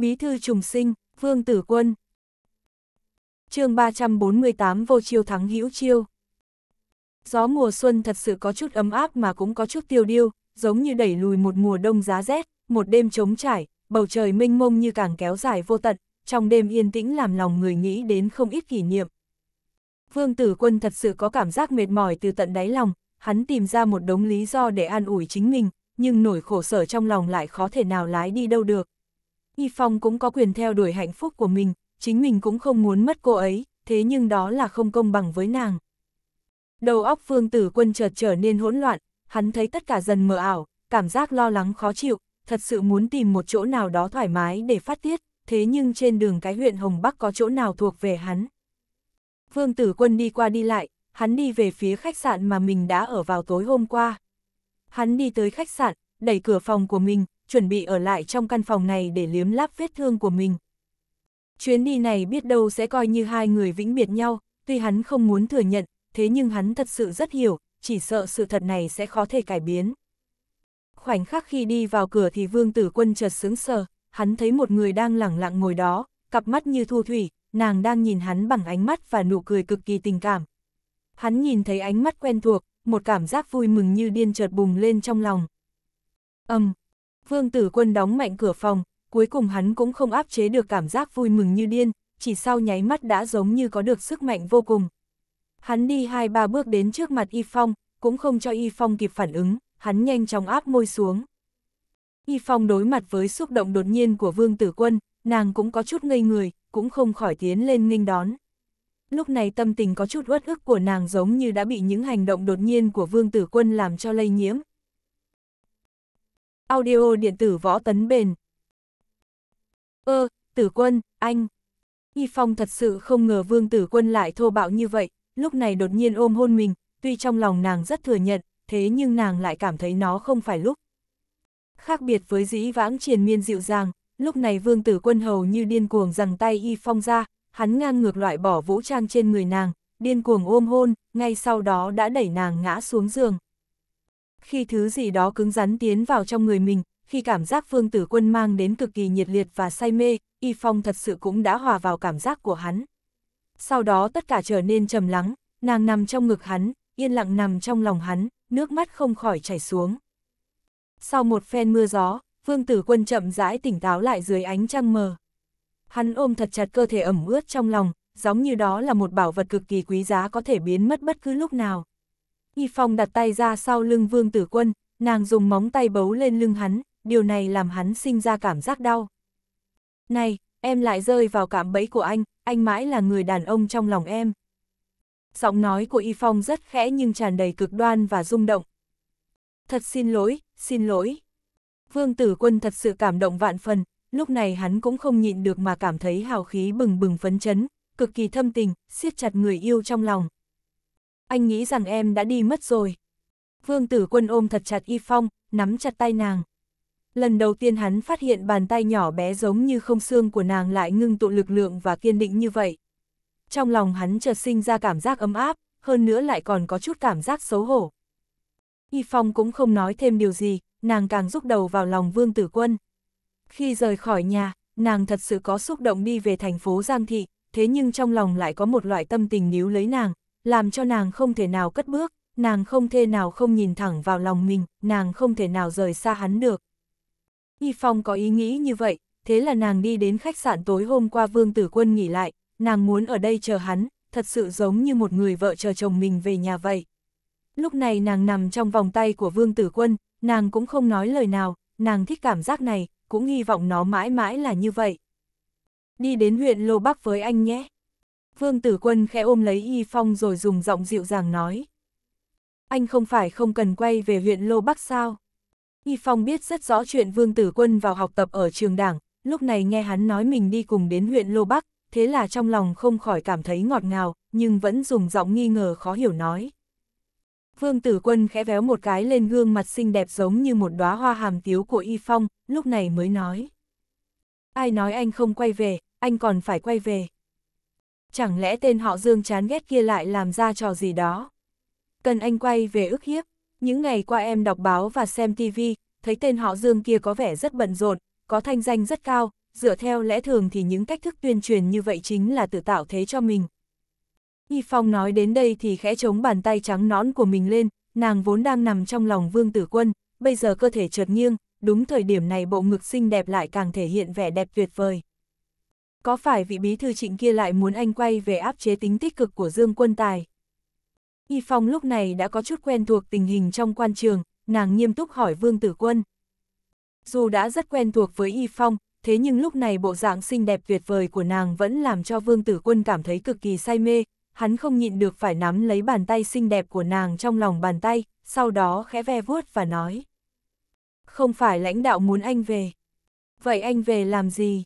Bí thư trùng sinh, Vương Tử Quân. chương 348 vô chiêu thắng hữu chiêu. Gió mùa xuân thật sự có chút ấm áp mà cũng có chút tiêu điêu, giống như đẩy lùi một mùa đông giá rét, một đêm trống trải, bầu trời mênh mông như càng kéo dài vô tận, trong đêm yên tĩnh làm lòng người nghĩ đến không ít kỷ niệm. Vương Tử Quân thật sự có cảm giác mệt mỏi từ tận đáy lòng, hắn tìm ra một đống lý do để an ủi chính mình, nhưng nỗi khổ sở trong lòng lại khó thể nào lái đi đâu được, Y Phong cũng có quyền theo đuổi hạnh phúc của mình, chính mình cũng không muốn mất cô ấy, thế nhưng đó là không công bằng với nàng. Đầu óc Phương Tử Quân chợt trở nên hỗn loạn, hắn thấy tất cả dần mờ ảo, cảm giác lo lắng khó chịu, thật sự muốn tìm một chỗ nào đó thoải mái để phát tiết, thế nhưng trên đường cái huyện Hồng Bắc có chỗ nào thuộc về hắn. Phương Tử Quân đi qua đi lại, hắn đi về phía khách sạn mà mình đã ở vào tối hôm qua. Hắn đi tới khách sạn, đẩy cửa phòng của mình, chuẩn bị ở lại trong căn phòng này để liếm láp vết thương của mình. Chuyến đi này biết đâu sẽ coi như hai người vĩnh biệt nhau, tuy hắn không muốn thừa nhận, thế nhưng hắn thật sự rất hiểu, chỉ sợ sự thật này sẽ khó thể cải biến. Khoảnh khắc khi đi vào cửa thì vương tử quân chợt sướng sờ, hắn thấy một người đang lẳng lặng ngồi đó, cặp mắt như thu thủy, nàng đang nhìn hắn bằng ánh mắt và nụ cười cực kỳ tình cảm. Hắn nhìn thấy ánh mắt quen thuộc, một cảm giác vui mừng như điên chợt bùng lên trong lòng. Âm, um, Vương tử quân đóng mạnh cửa phòng, cuối cùng hắn cũng không áp chế được cảm giác vui mừng như điên, chỉ sau nháy mắt đã giống như có được sức mạnh vô cùng. Hắn đi hai ba bước đến trước mặt Y Phong, cũng không cho Y Phong kịp phản ứng, hắn nhanh chóng áp môi xuống. Y Phong đối mặt với xúc động đột nhiên của Vương Tử Quân, nàng cũng có chút ngây người, cũng không khỏi tiến lên nghênh đón. Lúc này tâm tình có chút uất ức của nàng giống như đã bị những hành động đột nhiên của Vương Tử Quân làm cho lây nhiễm, Audio điện tử võ tấn bền. Ơ, ờ, tử quân, anh. Y Phong thật sự không ngờ vương tử quân lại thô bạo như vậy, lúc này đột nhiên ôm hôn mình, tuy trong lòng nàng rất thừa nhận, thế nhưng nàng lại cảm thấy nó không phải lúc. Khác biệt với dĩ vãng triền miên dịu dàng, lúc này vương tử quân hầu như điên cuồng giằng tay Y Phong ra, hắn ngang ngược loại bỏ vũ trang trên người nàng, điên cuồng ôm hôn, ngay sau đó đã đẩy nàng ngã xuống giường. Khi thứ gì đó cứng rắn tiến vào trong người mình, khi cảm giác Phương Tử Quân mang đến cực kỳ nhiệt liệt và say mê, Y Phong thật sự cũng đã hòa vào cảm giác của hắn. Sau đó tất cả trở nên trầm lắng, nàng nằm trong ngực hắn, yên lặng nằm trong lòng hắn, nước mắt không khỏi chảy xuống. Sau một phen mưa gió, Phương Tử Quân chậm rãi tỉnh táo lại dưới ánh trăng mờ. Hắn ôm thật chặt cơ thể ẩm ướt trong lòng, giống như đó là một bảo vật cực kỳ quý giá có thể biến mất bất cứ lúc nào. Y Phong đặt tay ra sau lưng Vương Tử Quân, nàng dùng móng tay bấu lên lưng hắn, điều này làm hắn sinh ra cảm giác đau. Này, em lại rơi vào cảm bẫy của anh, anh mãi là người đàn ông trong lòng em. Giọng nói của Y Phong rất khẽ nhưng tràn đầy cực đoan và rung động. Thật xin lỗi, xin lỗi. Vương Tử Quân thật sự cảm động vạn phần, lúc này hắn cũng không nhịn được mà cảm thấy hào khí bừng bừng phấn chấn, cực kỳ thâm tình, siết chặt người yêu trong lòng anh nghĩ rằng em đã đi mất rồi. Vương tử quân ôm thật chặt Y Phong, nắm chặt tay nàng. Lần đầu tiên hắn phát hiện bàn tay nhỏ bé giống như không xương của nàng lại ngưng tụ lực lượng và kiên định như vậy. Trong lòng hắn chợt sinh ra cảm giác ấm áp, hơn nữa lại còn có chút cảm giác xấu hổ. Y Phong cũng không nói thêm điều gì, nàng càng rúc đầu vào lòng Vương Tử Quân. Khi rời khỏi nhà, nàng thật sự có xúc động đi về thành phố Giang Thị, thế nhưng trong lòng lại có một loại tâm tình níu lấy nàng, làm cho nàng không thể nào cất bước, nàng không thể nào không nhìn thẳng vào lòng mình, nàng không thể nào rời xa hắn được. Y Phong có ý nghĩ như vậy, thế là nàng đi đến khách sạn tối hôm qua Vương Tử Quân nghỉ lại, nàng muốn ở đây chờ hắn, thật sự giống như một người vợ chờ chồng mình về nhà vậy. Lúc này nàng nằm trong vòng tay của Vương Tử Quân, nàng cũng không nói lời nào, nàng thích cảm giác này, cũng hy vọng nó mãi mãi là như vậy. Đi đến huyện Lô Bắc với anh nhé. Vương Tử Quân khẽ ôm lấy Y Phong rồi dùng giọng dịu dàng nói. Anh không phải không cần quay về huyện Lô Bắc sao? Y Phong biết rất rõ chuyện Vương Tử Quân vào học tập ở trường đảng, lúc này nghe hắn nói mình đi cùng đến huyện Lô Bắc, thế là trong lòng không khỏi cảm thấy ngọt ngào, nhưng vẫn dùng giọng nghi ngờ khó hiểu nói. Vương Tử Quân khẽ véo một cái lên gương mặt xinh đẹp giống như một đóa hoa hàm tiếu của Y Phong, lúc này mới nói. Ai nói anh không quay về, anh còn phải quay về chẳng lẽ tên họ Dương chán ghét kia lại làm ra trò gì đó. Cần anh quay về ức hiếp, những ngày qua em đọc báo và xem TV, thấy tên họ Dương kia có vẻ rất bận rộn, có thanh danh rất cao, dựa theo lẽ thường thì những cách thức tuyên truyền như vậy chính là tự tạo thế cho mình. Y Phong nói đến đây thì khẽ chống bàn tay trắng nõn của mình lên, nàng vốn đang nằm trong lòng vương tử quân, bây giờ cơ thể chợt nghiêng, đúng thời điểm này bộ ngực xinh đẹp lại càng thể hiện vẻ đẹp tuyệt vời. Có phải vị bí thư trịnh kia lại muốn anh quay về áp chế tính tích cực của Dương Quân Tài? Y Phong lúc này đã có chút quen thuộc tình hình trong quan trường, nàng nghiêm túc hỏi Vương Tử Quân. Dù đã rất quen thuộc với Y Phong, thế nhưng lúc này bộ dạng xinh đẹp tuyệt vời của nàng vẫn làm cho Vương Tử Quân cảm thấy cực kỳ say mê, hắn không nhịn được phải nắm lấy bàn tay xinh đẹp của nàng trong lòng bàn tay, sau đó khẽ ve vuốt và nói. Không phải lãnh đạo muốn anh về. Vậy anh về làm gì?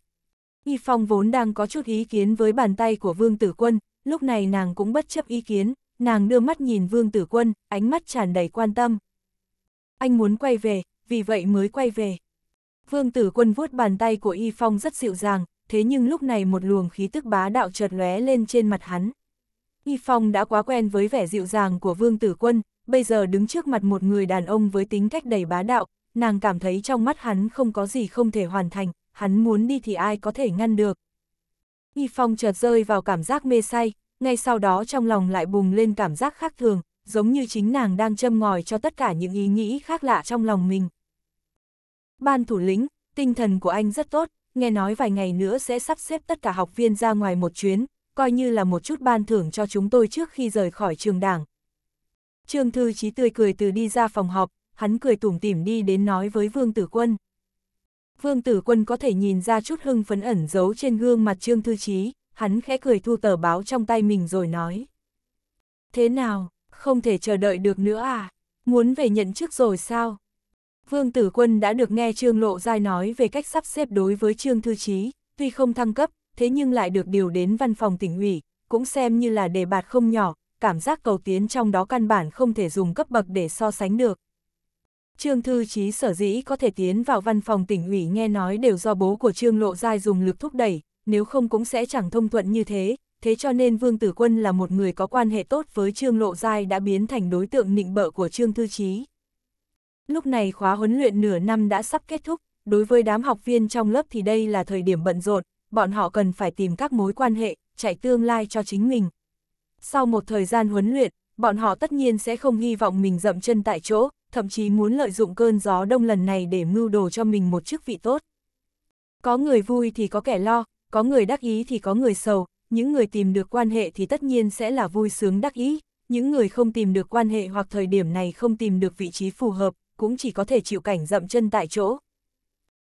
Y Phong vốn đang có chút ý kiến với bàn tay của Vương Tử Quân, lúc này nàng cũng bất chấp ý kiến, nàng đưa mắt nhìn Vương Tử Quân, ánh mắt tràn đầy quan tâm. Anh muốn quay về, vì vậy mới quay về. Vương Tử Quân vuốt bàn tay của Y Phong rất dịu dàng, thế nhưng lúc này một luồng khí tức bá đạo chợt lóe lên trên mặt hắn. Y Phong đã quá quen với vẻ dịu dàng của Vương Tử Quân, bây giờ đứng trước mặt một người đàn ông với tính cách đầy bá đạo, nàng cảm thấy trong mắt hắn không có gì không thể hoàn thành, hắn muốn đi thì ai có thể ngăn được. Y Phong chợt rơi vào cảm giác mê say, ngay sau đó trong lòng lại bùng lên cảm giác khác thường, giống như chính nàng đang châm ngòi cho tất cả những ý nghĩ khác lạ trong lòng mình. Ban thủ lĩnh, tinh thần của anh rất tốt, nghe nói vài ngày nữa sẽ sắp xếp tất cả học viên ra ngoài một chuyến, coi như là một chút ban thưởng cho chúng tôi trước khi rời khỏi trường đảng. Trương Thư Chí tươi cười từ đi ra phòng họp, hắn cười tủm tỉm đi đến nói với Vương Tử Quân. Vương Tử Quân có thể nhìn ra chút hưng phấn ẩn giấu trên gương mặt Trương Thư Chí, hắn khẽ cười thu tờ báo trong tay mình rồi nói. Thế nào, không thể chờ đợi được nữa à? Muốn về nhận chức rồi sao? Vương Tử Quân đã được nghe Trương Lộ Giai nói về cách sắp xếp đối với Trương Thư Chí, tuy không thăng cấp, thế nhưng lại được điều đến văn phòng tỉnh ủy, cũng xem như là đề bạt không nhỏ, cảm giác cầu tiến trong đó căn bản không thể dùng cấp bậc để so sánh được. Trương Thư Chí sở dĩ có thể tiến vào văn phòng tỉnh ủy nghe nói đều do bố của Trương Lộ Giai dùng lực thúc đẩy, nếu không cũng sẽ chẳng thông thuận như thế, thế cho nên Vương Tử Quân là một người có quan hệ tốt với Trương Lộ Giai đã biến thành đối tượng nịnh bợ của Trương Thư Chí. Lúc này khóa huấn luyện nửa năm đã sắp kết thúc, đối với đám học viên trong lớp thì đây là thời điểm bận rộn, bọn họ cần phải tìm các mối quan hệ, chạy tương lai cho chính mình. Sau một thời gian huấn luyện, bọn họ tất nhiên sẽ không hy vọng mình dậm chân tại chỗ, thậm chí muốn lợi dụng cơn gió đông lần này để mưu đồ cho mình một chức vị tốt. Có người vui thì có kẻ lo, có người đắc ý thì có người sầu, những người tìm được quan hệ thì tất nhiên sẽ là vui sướng đắc ý, những người không tìm được quan hệ hoặc thời điểm này không tìm được vị trí phù hợp, cũng chỉ có thể chịu cảnh dậm chân tại chỗ.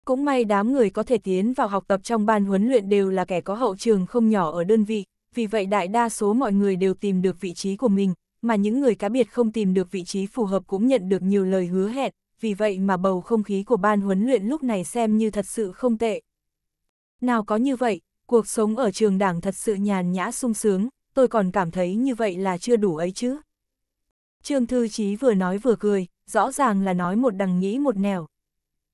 Cũng may đám người có thể tiến vào học tập trong ban huấn luyện đều là kẻ có hậu trường không nhỏ ở đơn vị, vì vậy đại đa số mọi người đều tìm được vị trí của mình, mà những người cá biệt không tìm được vị trí phù hợp cũng nhận được nhiều lời hứa hẹn, vì vậy mà bầu không khí của ban huấn luyện lúc này xem như thật sự không tệ. Nào có như vậy, cuộc sống ở trường đảng thật sự nhàn nhã sung sướng, tôi còn cảm thấy như vậy là chưa đủ ấy chứ. Trương Thư Chí vừa nói vừa cười, rõ ràng là nói một đằng nghĩ một nẻo.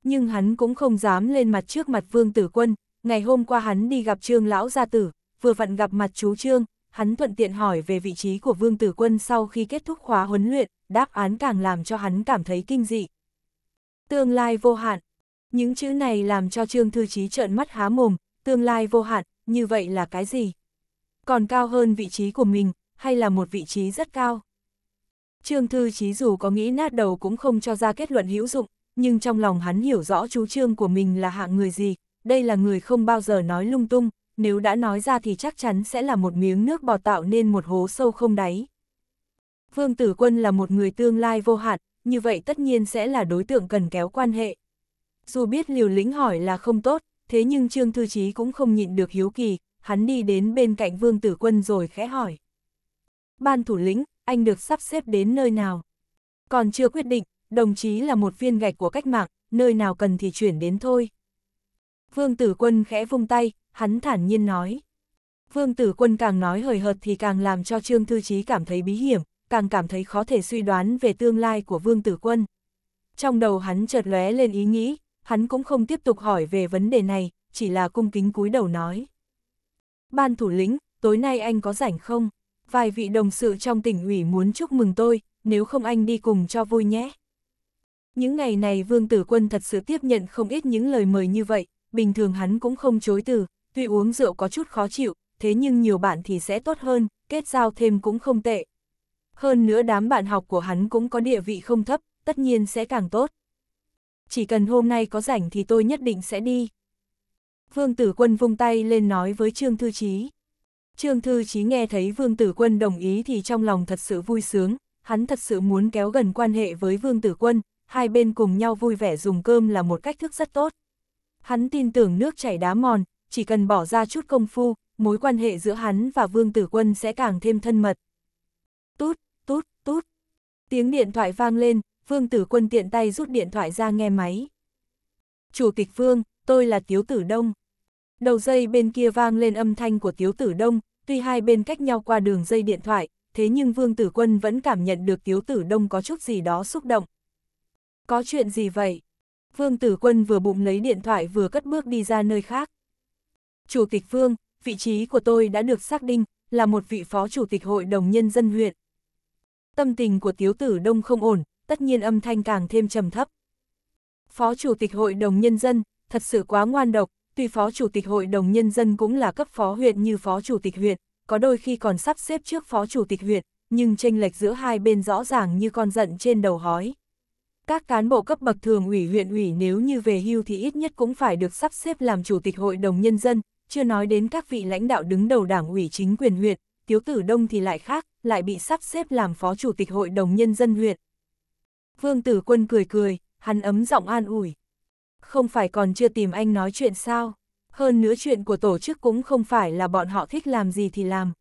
Nhưng hắn cũng không dám lên mặt trước mặt Vương Tử Quân, ngày hôm qua hắn đi gặp Trương Lão Gia Tử, vừa vặn gặp mặt chú Trương, hắn thuận tiện hỏi về vị trí của Vương Tử Quân sau khi kết thúc khóa huấn luyện, đáp án càng làm cho hắn cảm thấy kinh dị. Tương lai vô hạn. Những chữ này làm cho Trương Thư Chí trợn mắt há mồm, tương lai vô hạn, như vậy là cái gì? Còn cao hơn vị trí của mình, hay là một vị trí rất cao? Trương Thư Chí dù có nghĩ nát đầu cũng không cho ra kết luận hữu dụng, nhưng trong lòng hắn hiểu rõ chú Trương của mình là hạng người gì, đây là người không bao giờ nói lung tung, nếu đã nói ra thì chắc chắn sẽ là một miếng nước bọt tạo nên một hố sâu không đáy. Vương Tử Quân là một người tương lai vô hạn, như vậy tất nhiên sẽ là đối tượng cần kéo quan hệ. Dù biết liều lĩnh hỏi là không tốt, thế nhưng Trương Thư Chí cũng không nhịn được hiếu kỳ, hắn đi đến bên cạnh Vương Tử Quân rồi khẽ hỏi. Ban thủ lĩnh, anh được sắp xếp đến nơi nào? Còn chưa quyết định, đồng chí là một viên gạch của cách mạng, nơi nào cần thì chuyển đến thôi. Vương Tử Quân khẽ vung tay, hắn thản nhiên nói. Vương tử quân càng nói hời hợt thì càng làm cho Trương Thư Chí cảm thấy bí hiểm, càng cảm thấy khó thể suy đoán về tương lai của vương tử quân. Trong đầu hắn chợt lóe lên ý nghĩ, hắn cũng không tiếp tục hỏi về vấn đề này, chỉ là cung kính cúi đầu nói. Ban thủ lĩnh, tối nay anh có rảnh không? Vài vị đồng sự trong tỉnh ủy muốn chúc mừng tôi, nếu không anh đi cùng cho vui nhé. Những ngày này Vương Tử Quân thật sự tiếp nhận không ít những lời mời như vậy, bình thường hắn cũng không chối từ, Tuy uống rượu có chút khó chịu, thế nhưng nhiều bạn thì sẽ tốt hơn, kết giao thêm cũng không tệ. Hơn nữa đám bạn học của hắn cũng có địa vị không thấp, tất nhiên sẽ càng tốt. Chỉ cần hôm nay có rảnh thì tôi nhất định sẽ đi. Vương Tử Quân vung tay lên nói với Trương Thư Chí. Trương Thư Chí nghe thấy Vương Tử Quân đồng ý thì trong lòng thật sự vui sướng, hắn thật sự muốn kéo gần quan hệ với Vương Tử Quân, hai bên cùng nhau vui vẻ dùng cơm là một cách thức rất tốt. Hắn tin tưởng nước chảy đá mòn, chỉ cần bỏ ra chút công phu, mối quan hệ giữa hắn và Vương Tử Quân sẽ càng thêm thân mật. Tút, tút, tút. Tiếng điện thoại vang lên, Vương Tử Quân tiện tay rút điện thoại ra nghe máy. Chủ tịch Vương, tôi là Tiếu Tử Đông. Đầu dây bên kia vang lên âm thanh của Tiếu Tử Đông, tuy hai bên cách nhau qua đường dây điện thoại, thế nhưng Vương Tử Quân vẫn cảm nhận được Tiếu Tử Đông có chút gì đó xúc động. Có chuyện gì vậy? Vương Tử Quân vừa bụng lấy điện thoại vừa cất bước đi ra nơi khác. Chủ tịch Vương, vị trí của tôi đã được xác định, là một vị phó chủ tịch hội đồng nhân dân huyện. Tâm tình của tiếu tử đông không ổn, tất nhiên âm thanh càng thêm trầm thấp. Phó chủ tịch hội đồng nhân dân, thật sự quá ngoan độc, tuy phó chủ tịch hội đồng nhân dân cũng là cấp phó huyện như phó chủ tịch huyện, có đôi khi còn sắp xếp trước phó chủ tịch huyện, nhưng tranh lệch giữa hai bên rõ ràng như con giận trên đầu hói. Các cán bộ cấp bậc thường ủy huyện ủy nếu như về hưu thì ít nhất cũng phải được sắp xếp làm chủ tịch hội đồng nhân dân, chưa nói đến các vị lãnh đạo đứng đầu đảng ủy chính quyền huyện, Tiếu Tử Đông thì lại khác, lại bị sắp xếp làm phó chủ tịch hội đồng nhân dân huyện. Vương Tử Quân cười cười, hắn ấm giọng an ủi. Không phải còn chưa tìm anh nói chuyện sao? Hơn nữa chuyện của tổ chức cũng không phải là bọn họ thích làm gì thì làm.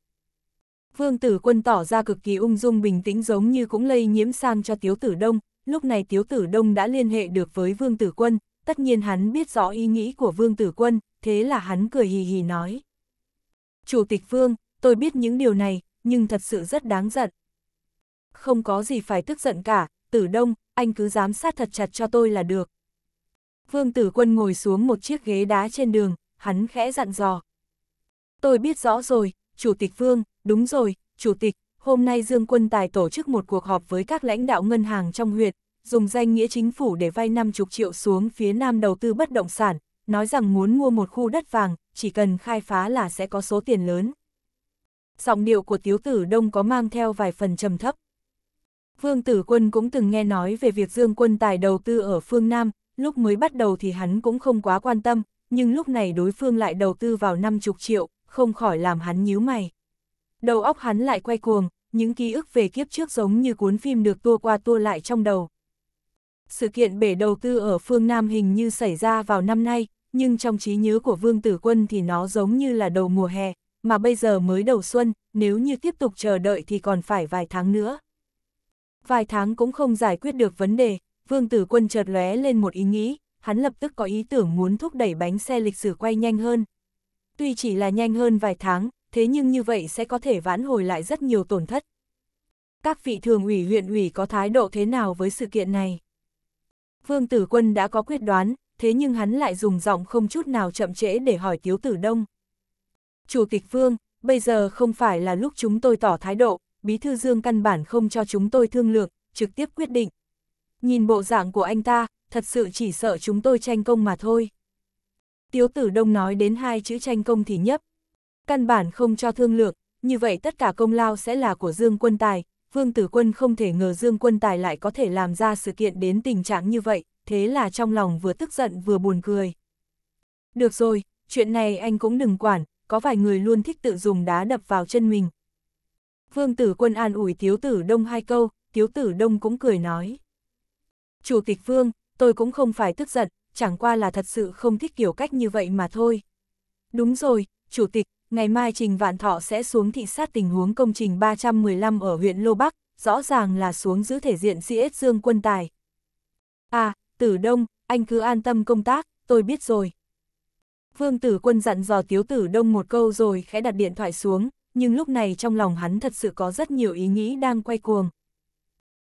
Vương Tử Quân tỏ ra cực kỳ ung dung bình tĩnh giống như cũng lây nhiễm sang cho Tiếu Tử Đông, lúc này Tiếu Tử Đông đã liên hệ được với Vương Tử Quân, tất nhiên hắn biết rõ ý nghĩ của Vương Tử Quân, thế là hắn cười hì hì nói. Chủ tịch Vương, tôi biết những điều này, nhưng thật sự rất đáng giận. Không có gì phải tức giận cả, tử đông, anh cứ giám sát thật chặt cho tôi là được. Vương tử quân ngồi xuống một chiếc ghế đá trên đường, hắn khẽ dặn dò. Tôi biết rõ rồi, Chủ tịch Vương, đúng rồi, Chủ tịch, hôm nay Dương Quân Tài tổ chức một cuộc họp với các lãnh đạo ngân hàng trong huyện, dùng danh nghĩa chính phủ để vay 50 triệu xuống phía Nam đầu tư bất động sản, nói rằng muốn mua một khu đất vàng, chỉ cần khai phá là sẽ có số tiền lớn. Giọng điệu của Tiếu Tử Đông có mang theo vài phần trầm thấp. Vương Tử Quân cũng từng nghe nói về việc Dương Quân Tài đầu tư ở phương Nam, lúc mới bắt đầu thì hắn cũng không quá quan tâm, nhưng lúc này đối phương lại đầu tư vào 50 triệu, không khỏi làm hắn nhíu mày. Đầu óc hắn lại quay cuồng, những ký ức về kiếp trước giống như cuốn phim được tua qua tua lại trong đầu sự kiện bể đầu tư ở phương Nam hình như xảy ra vào năm nay, nhưng trong trí nhớ của Vương Tử Quân thì nó giống như là đầu mùa hè, mà bây giờ mới đầu xuân, nếu như tiếp tục chờ đợi thì còn phải vài tháng nữa. Vài tháng cũng không giải quyết được vấn đề, Vương Tử Quân chợt lóe lên một ý nghĩ, hắn lập tức có ý tưởng muốn thúc đẩy bánh xe lịch sử quay nhanh hơn. Tuy chỉ là nhanh hơn vài tháng, thế nhưng như vậy sẽ có thể vãn hồi lại rất nhiều tổn thất. Các vị thường ủy huyện ủy có thái độ thế nào với sự kiện này? Vương Tử Quân đã có quyết đoán, thế nhưng hắn lại dùng giọng không chút nào chậm trễ để hỏi Tiếu Tử Đông. Chủ tịch Vương, bây giờ không phải là lúc chúng tôi tỏ thái độ, Bí Thư Dương căn bản không cho chúng tôi thương lược, trực tiếp quyết định. Nhìn bộ dạng của anh ta, thật sự chỉ sợ chúng tôi tranh công mà thôi. Tiếu Tử Đông nói đến hai chữ tranh công thì nhấp. Căn bản không cho thương lược, như vậy tất cả công lao sẽ là của Dương Quân Tài, Vương Tử Quân không thể ngờ Dương Quân Tài lại có thể làm ra sự kiện đến tình trạng như vậy, thế là trong lòng vừa tức giận vừa buồn cười. Được rồi, chuyện này anh cũng đừng quản, có vài người luôn thích tự dùng đá đập vào chân mình. Vương Tử Quân an ủi Tiếu Tử Đông hai câu, Tiếu Tử Đông cũng cười nói. Chủ tịch Vương, tôi cũng không phải tức giận, chẳng qua là thật sự không thích kiểu cách như vậy mà thôi. Đúng rồi, Chủ tịch, ngày mai Trình Vạn Thọ sẽ xuống thị sát tình huống công trình 315 ở huyện Lô Bắc, rõ ràng là xuống giữ thể diện CS Dương quân tài. À, Tử Đông, anh cứ an tâm công tác, tôi biết rồi. Vương Tử Quân dặn dò Tiếu Tử Đông một câu rồi khẽ đặt điện thoại xuống, nhưng lúc này trong lòng hắn thật sự có rất nhiều ý nghĩ đang quay cuồng.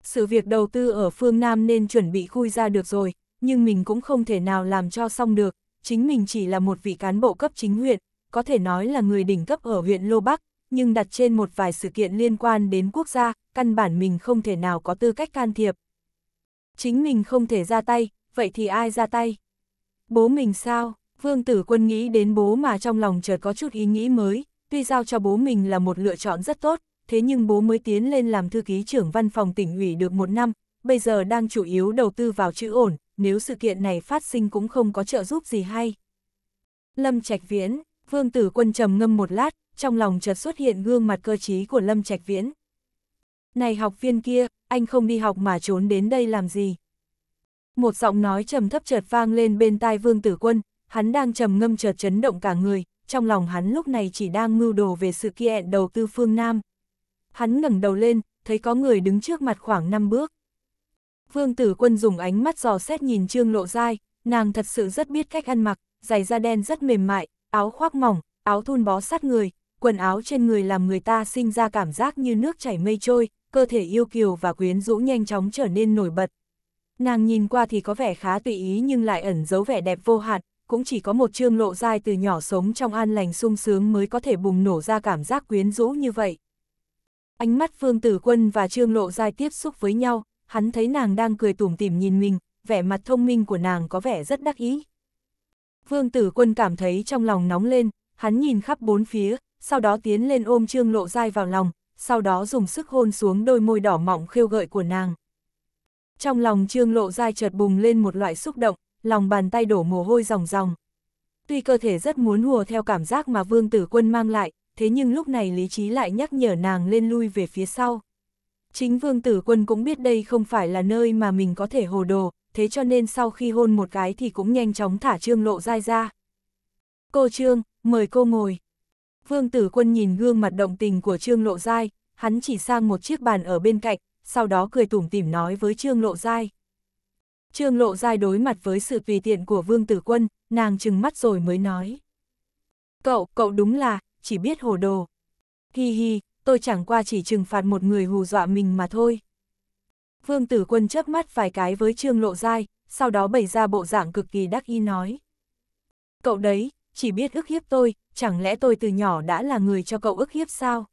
Sự việc đầu tư ở phương Nam nên chuẩn bị khui ra được rồi, nhưng mình cũng không thể nào làm cho xong được, chính mình chỉ là một vị cán bộ cấp chính huyện, có thể nói là người đỉnh cấp ở huyện Lô Bắc, nhưng đặt trên một vài sự kiện liên quan đến quốc gia, căn bản mình không thể nào có tư cách can thiệp. Chính mình không thể ra tay, vậy thì ai ra tay? Bố mình sao? Vương tử quân nghĩ đến bố mà trong lòng chợt có chút ý nghĩ mới, tuy giao cho bố mình là một lựa chọn rất tốt, thế nhưng bố mới tiến lên làm thư ký trưởng văn phòng tỉnh ủy được một năm, bây giờ đang chủ yếu đầu tư vào chữ ổn, nếu sự kiện này phát sinh cũng không có trợ giúp gì hay. Lâm Trạch Viễn Vương tử quân trầm ngâm một lát, trong lòng chợt xuất hiện gương mặt cơ trí của Lâm Trạch Viễn. Này học viên kia, anh không đi học mà trốn đến đây làm gì? Một giọng nói trầm thấp chợt vang lên bên tai Vương tử quân, hắn đang trầm ngâm chợt chấn động cả người, trong lòng hắn lúc này chỉ đang mưu đồ về sự kiện đầu tư phương Nam. Hắn ngẩng đầu lên, thấy có người đứng trước mặt khoảng 5 bước. Vương tử quân dùng ánh mắt dò xét nhìn Trương Lộ Giai, nàng thật sự rất biết cách ăn mặc, giày da đen rất mềm mại, áo khoác mỏng, áo thun bó sát người, quần áo trên người làm người ta sinh ra cảm giác như nước chảy mây trôi, cơ thể yêu kiều và quyến rũ nhanh chóng trở nên nổi bật. Nàng nhìn qua thì có vẻ khá tùy ý nhưng lại ẩn giấu vẻ đẹp vô hạn, cũng chỉ có một trương lộ dai từ nhỏ sống trong an lành sung sướng mới có thể bùng nổ ra cảm giác quyến rũ như vậy. Ánh mắt Phương Tử Quân và Trương Lộ Giai tiếp xúc với nhau, hắn thấy nàng đang cười tủm tỉm nhìn mình, vẻ mặt thông minh của nàng có vẻ rất đắc ý. Vương Tử Quân cảm thấy trong lòng nóng lên, hắn nhìn khắp bốn phía, sau đó tiến lên ôm Trương Lộ Giai vào lòng, sau đó dùng sức hôn xuống đôi môi đỏ mọng khêu gợi của nàng. Trong lòng Trương Lộ Giai chợt bùng lên một loại xúc động, lòng bàn tay đổ mồ hôi ròng ròng. Tuy cơ thể rất muốn hùa theo cảm giác mà Vương Tử Quân mang lại, thế nhưng lúc này lý trí lại nhắc nhở nàng lên lui về phía sau. Chính Vương Tử Quân cũng biết đây không phải là nơi mà mình có thể hồ đồ, thế cho nên sau khi hôn một cái thì cũng nhanh chóng thả Trương Lộ Giai ra. Cô Trương, mời cô ngồi. Vương Tử Quân nhìn gương mặt động tình của Trương Lộ Giai, hắn chỉ sang một chiếc bàn ở bên cạnh, sau đó cười tủm tỉm nói với Trương Lộ Giai. Trương Lộ Giai đối mặt với sự tùy tiện của Vương Tử Quân, nàng chừng mắt rồi mới nói. Cậu, cậu đúng là, chỉ biết hồ đồ. Hi hi, tôi chẳng qua chỉ trừng phạt một người hù dọa mình mà thôi. Vương Tử Quân chớp mắt vài cái với Trương Lộ Giai, sau đó bày ra bộ dạng cực kỳ đắc ý nói. Cậu đấy, chỉ biết ức hiếp tôi, chẳng lẽ tôi từ nhỏ đã là người cho cậu ức hiếp sao?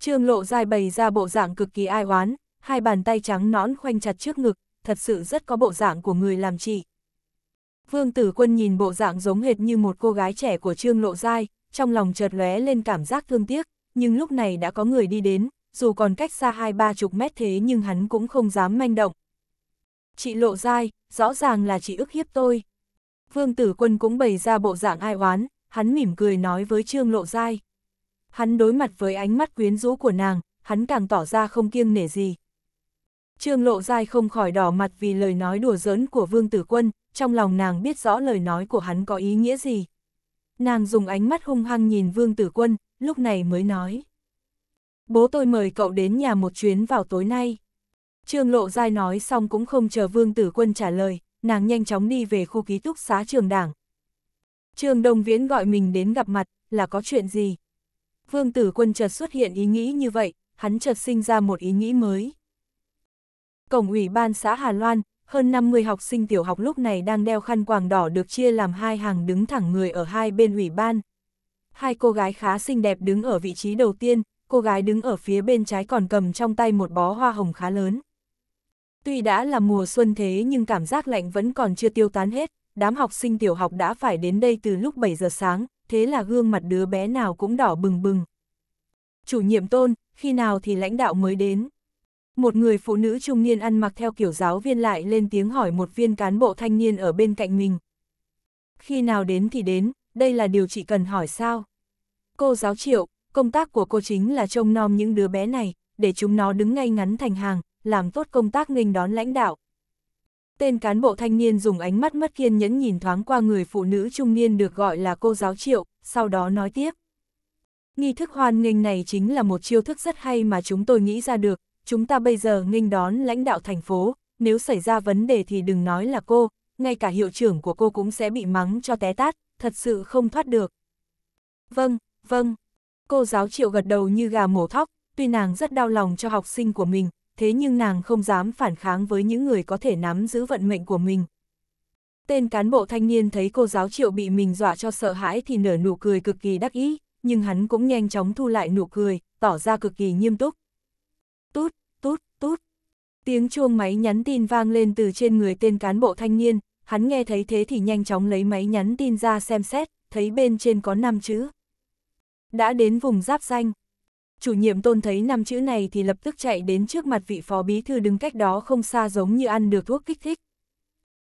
Trương Lộ Giai bày ra bộ dạng cực kỳ ai oán, hai bàn tay trắng nõn khoanh chặt trước ngực, thật sự rất có bộ dạng của người làm chị. Vương Tử Quân nhìn bộ dạng giống hệt như một cô gái trẻ của Trương Lộ Giai, trong lòng chợt lóe lên cảm giác thương tiếc, nhưng lúc này đã có người đi đến, dù còn cách xa hai ba chục mét thế nhưng hắn cũng không dám manh động. Chị lộ dai, rõ ràng là chị ức hiếp tôi. Vương tử quân cũng bày ra bộ dạng ai oán, hắn mỉm cười nói với trương lộ dai. Hắn đối mặt với ánh mắt quyến rũ của nàng, hắn càng tỏ ra không kiêng nể gì. Trương lộ dai không khỏi đỏ mặt vì lời nói đùa giỡn của vương tử quân, trong lòng nàng biết rõ lời nói của hắn có ý nghĩa gì. Nàng dùng ánh mắt hung hăng nhìn vương tử quân, lúc này mới nói. Bố tôi mời cậu đến nhà một chuyến vào tối nay. Trương Lộ Giai nói xong cũng không chờ Vương Tử Quân trả lời, nàng nhanh chóng đi về khu ký túc xá trường đảng. Trương Đông Viễn gọi mình đến gặp mặt, là có chuyện gì? Vương Tử Quân chợt xuất hiện ý nghĩ như vậy, hắn chợt sinh ra một ý nghĩ mới. Cổng ủy ban xã Hà Loan, hơn 50 học sinh tiểu học lúc này đang đeo khăn quàng đỏ được chia làm hai hàng đứng thẳng người ở hai bên ủy ban. Hai cô gái khá xinh đẹp đứng ở vị trí đầu tiên, cô gái đứng ở phía bên trái còn cầm trong tay một bó hoa hồng khá lớn. Tuy đã là mùa xuân thế nhưng cảm giác lạnh vẫn còn chưa tiêu tán hết, đám học sinh tiểu học đã phải đến đây từ lúc 7 giờ sáng, thế là gương mặt đứa bé nào cũng đỏ bừng bừng. Chủ nhiệm tôn, khi nào thì lãnh đạo mới đến? Một người phụ nữ trung niên ăn mặc theo kiểu giáo viên lại lên tiếng hỏi một viên cán bộ thanh niên ở bên cạnh mình. Khi nào đến thì đến, đây là điều chị cần hỏi sao? Cô giáo triệu, Công tác của cô chính là trông nom những đứa bé này, để chúng nó đứng ngay ngắn thành hàng, làm tốt công tác nghênh đón lãnh đạo. Tên cán bộ thanh niên dùng ánh mắt mất kiên nhẫn nhìn thoáng qua người phụ nữ trung niên được gọi là cô giáo triệu, sau đó nói tiếp. Nghi thức hoan nghênh này chính là một chiêu thức rất hay mà chúng tôi nghĩ ra được, chúng ta bây giờ nghênh đón lãnh đạo thành phố, nếu xảy ra vấn đề thì đừng nói là cô, ngay cả hiệu trưởng của cô cũng sẽ bị mắng cho té tát, thật sự không thoát được. Vâng, vâng. Cô giáo triệu gật đầu như gà mổ thóc, tuy nàng rất đau lòng cho học sinh của mình, thế nhưng nàng không dám phản kháng với những người có thể nắm giữ vận mệnh của mình. Tên cán bộ thanh niên thấy cô giáo triệu bị mình dọa cho sợ hãi thì nở nụ cười cực kỳ đắc ý, nhưng hắn cũng nhanh chóng thu lại nụ cười, tỏ ra cực kỳ nghiêm túc. Tút, tút, tút. Tiếng chuông máy nhắn tin vang lên từ trên người tên cán bộ thanh niên, hắn nghe thấy thế thì nhanh chóng lấy máy nhắn tin ra xem xét, thấy bên trên có 5 chữ đã đến vùng giáp danh. Chủ nhiệm tôn thấy năm chữ này thì lập tức chạy đến trước mặt vị phó bí thư đứng cách đó không xa giống như ăn được thuốc kích thích.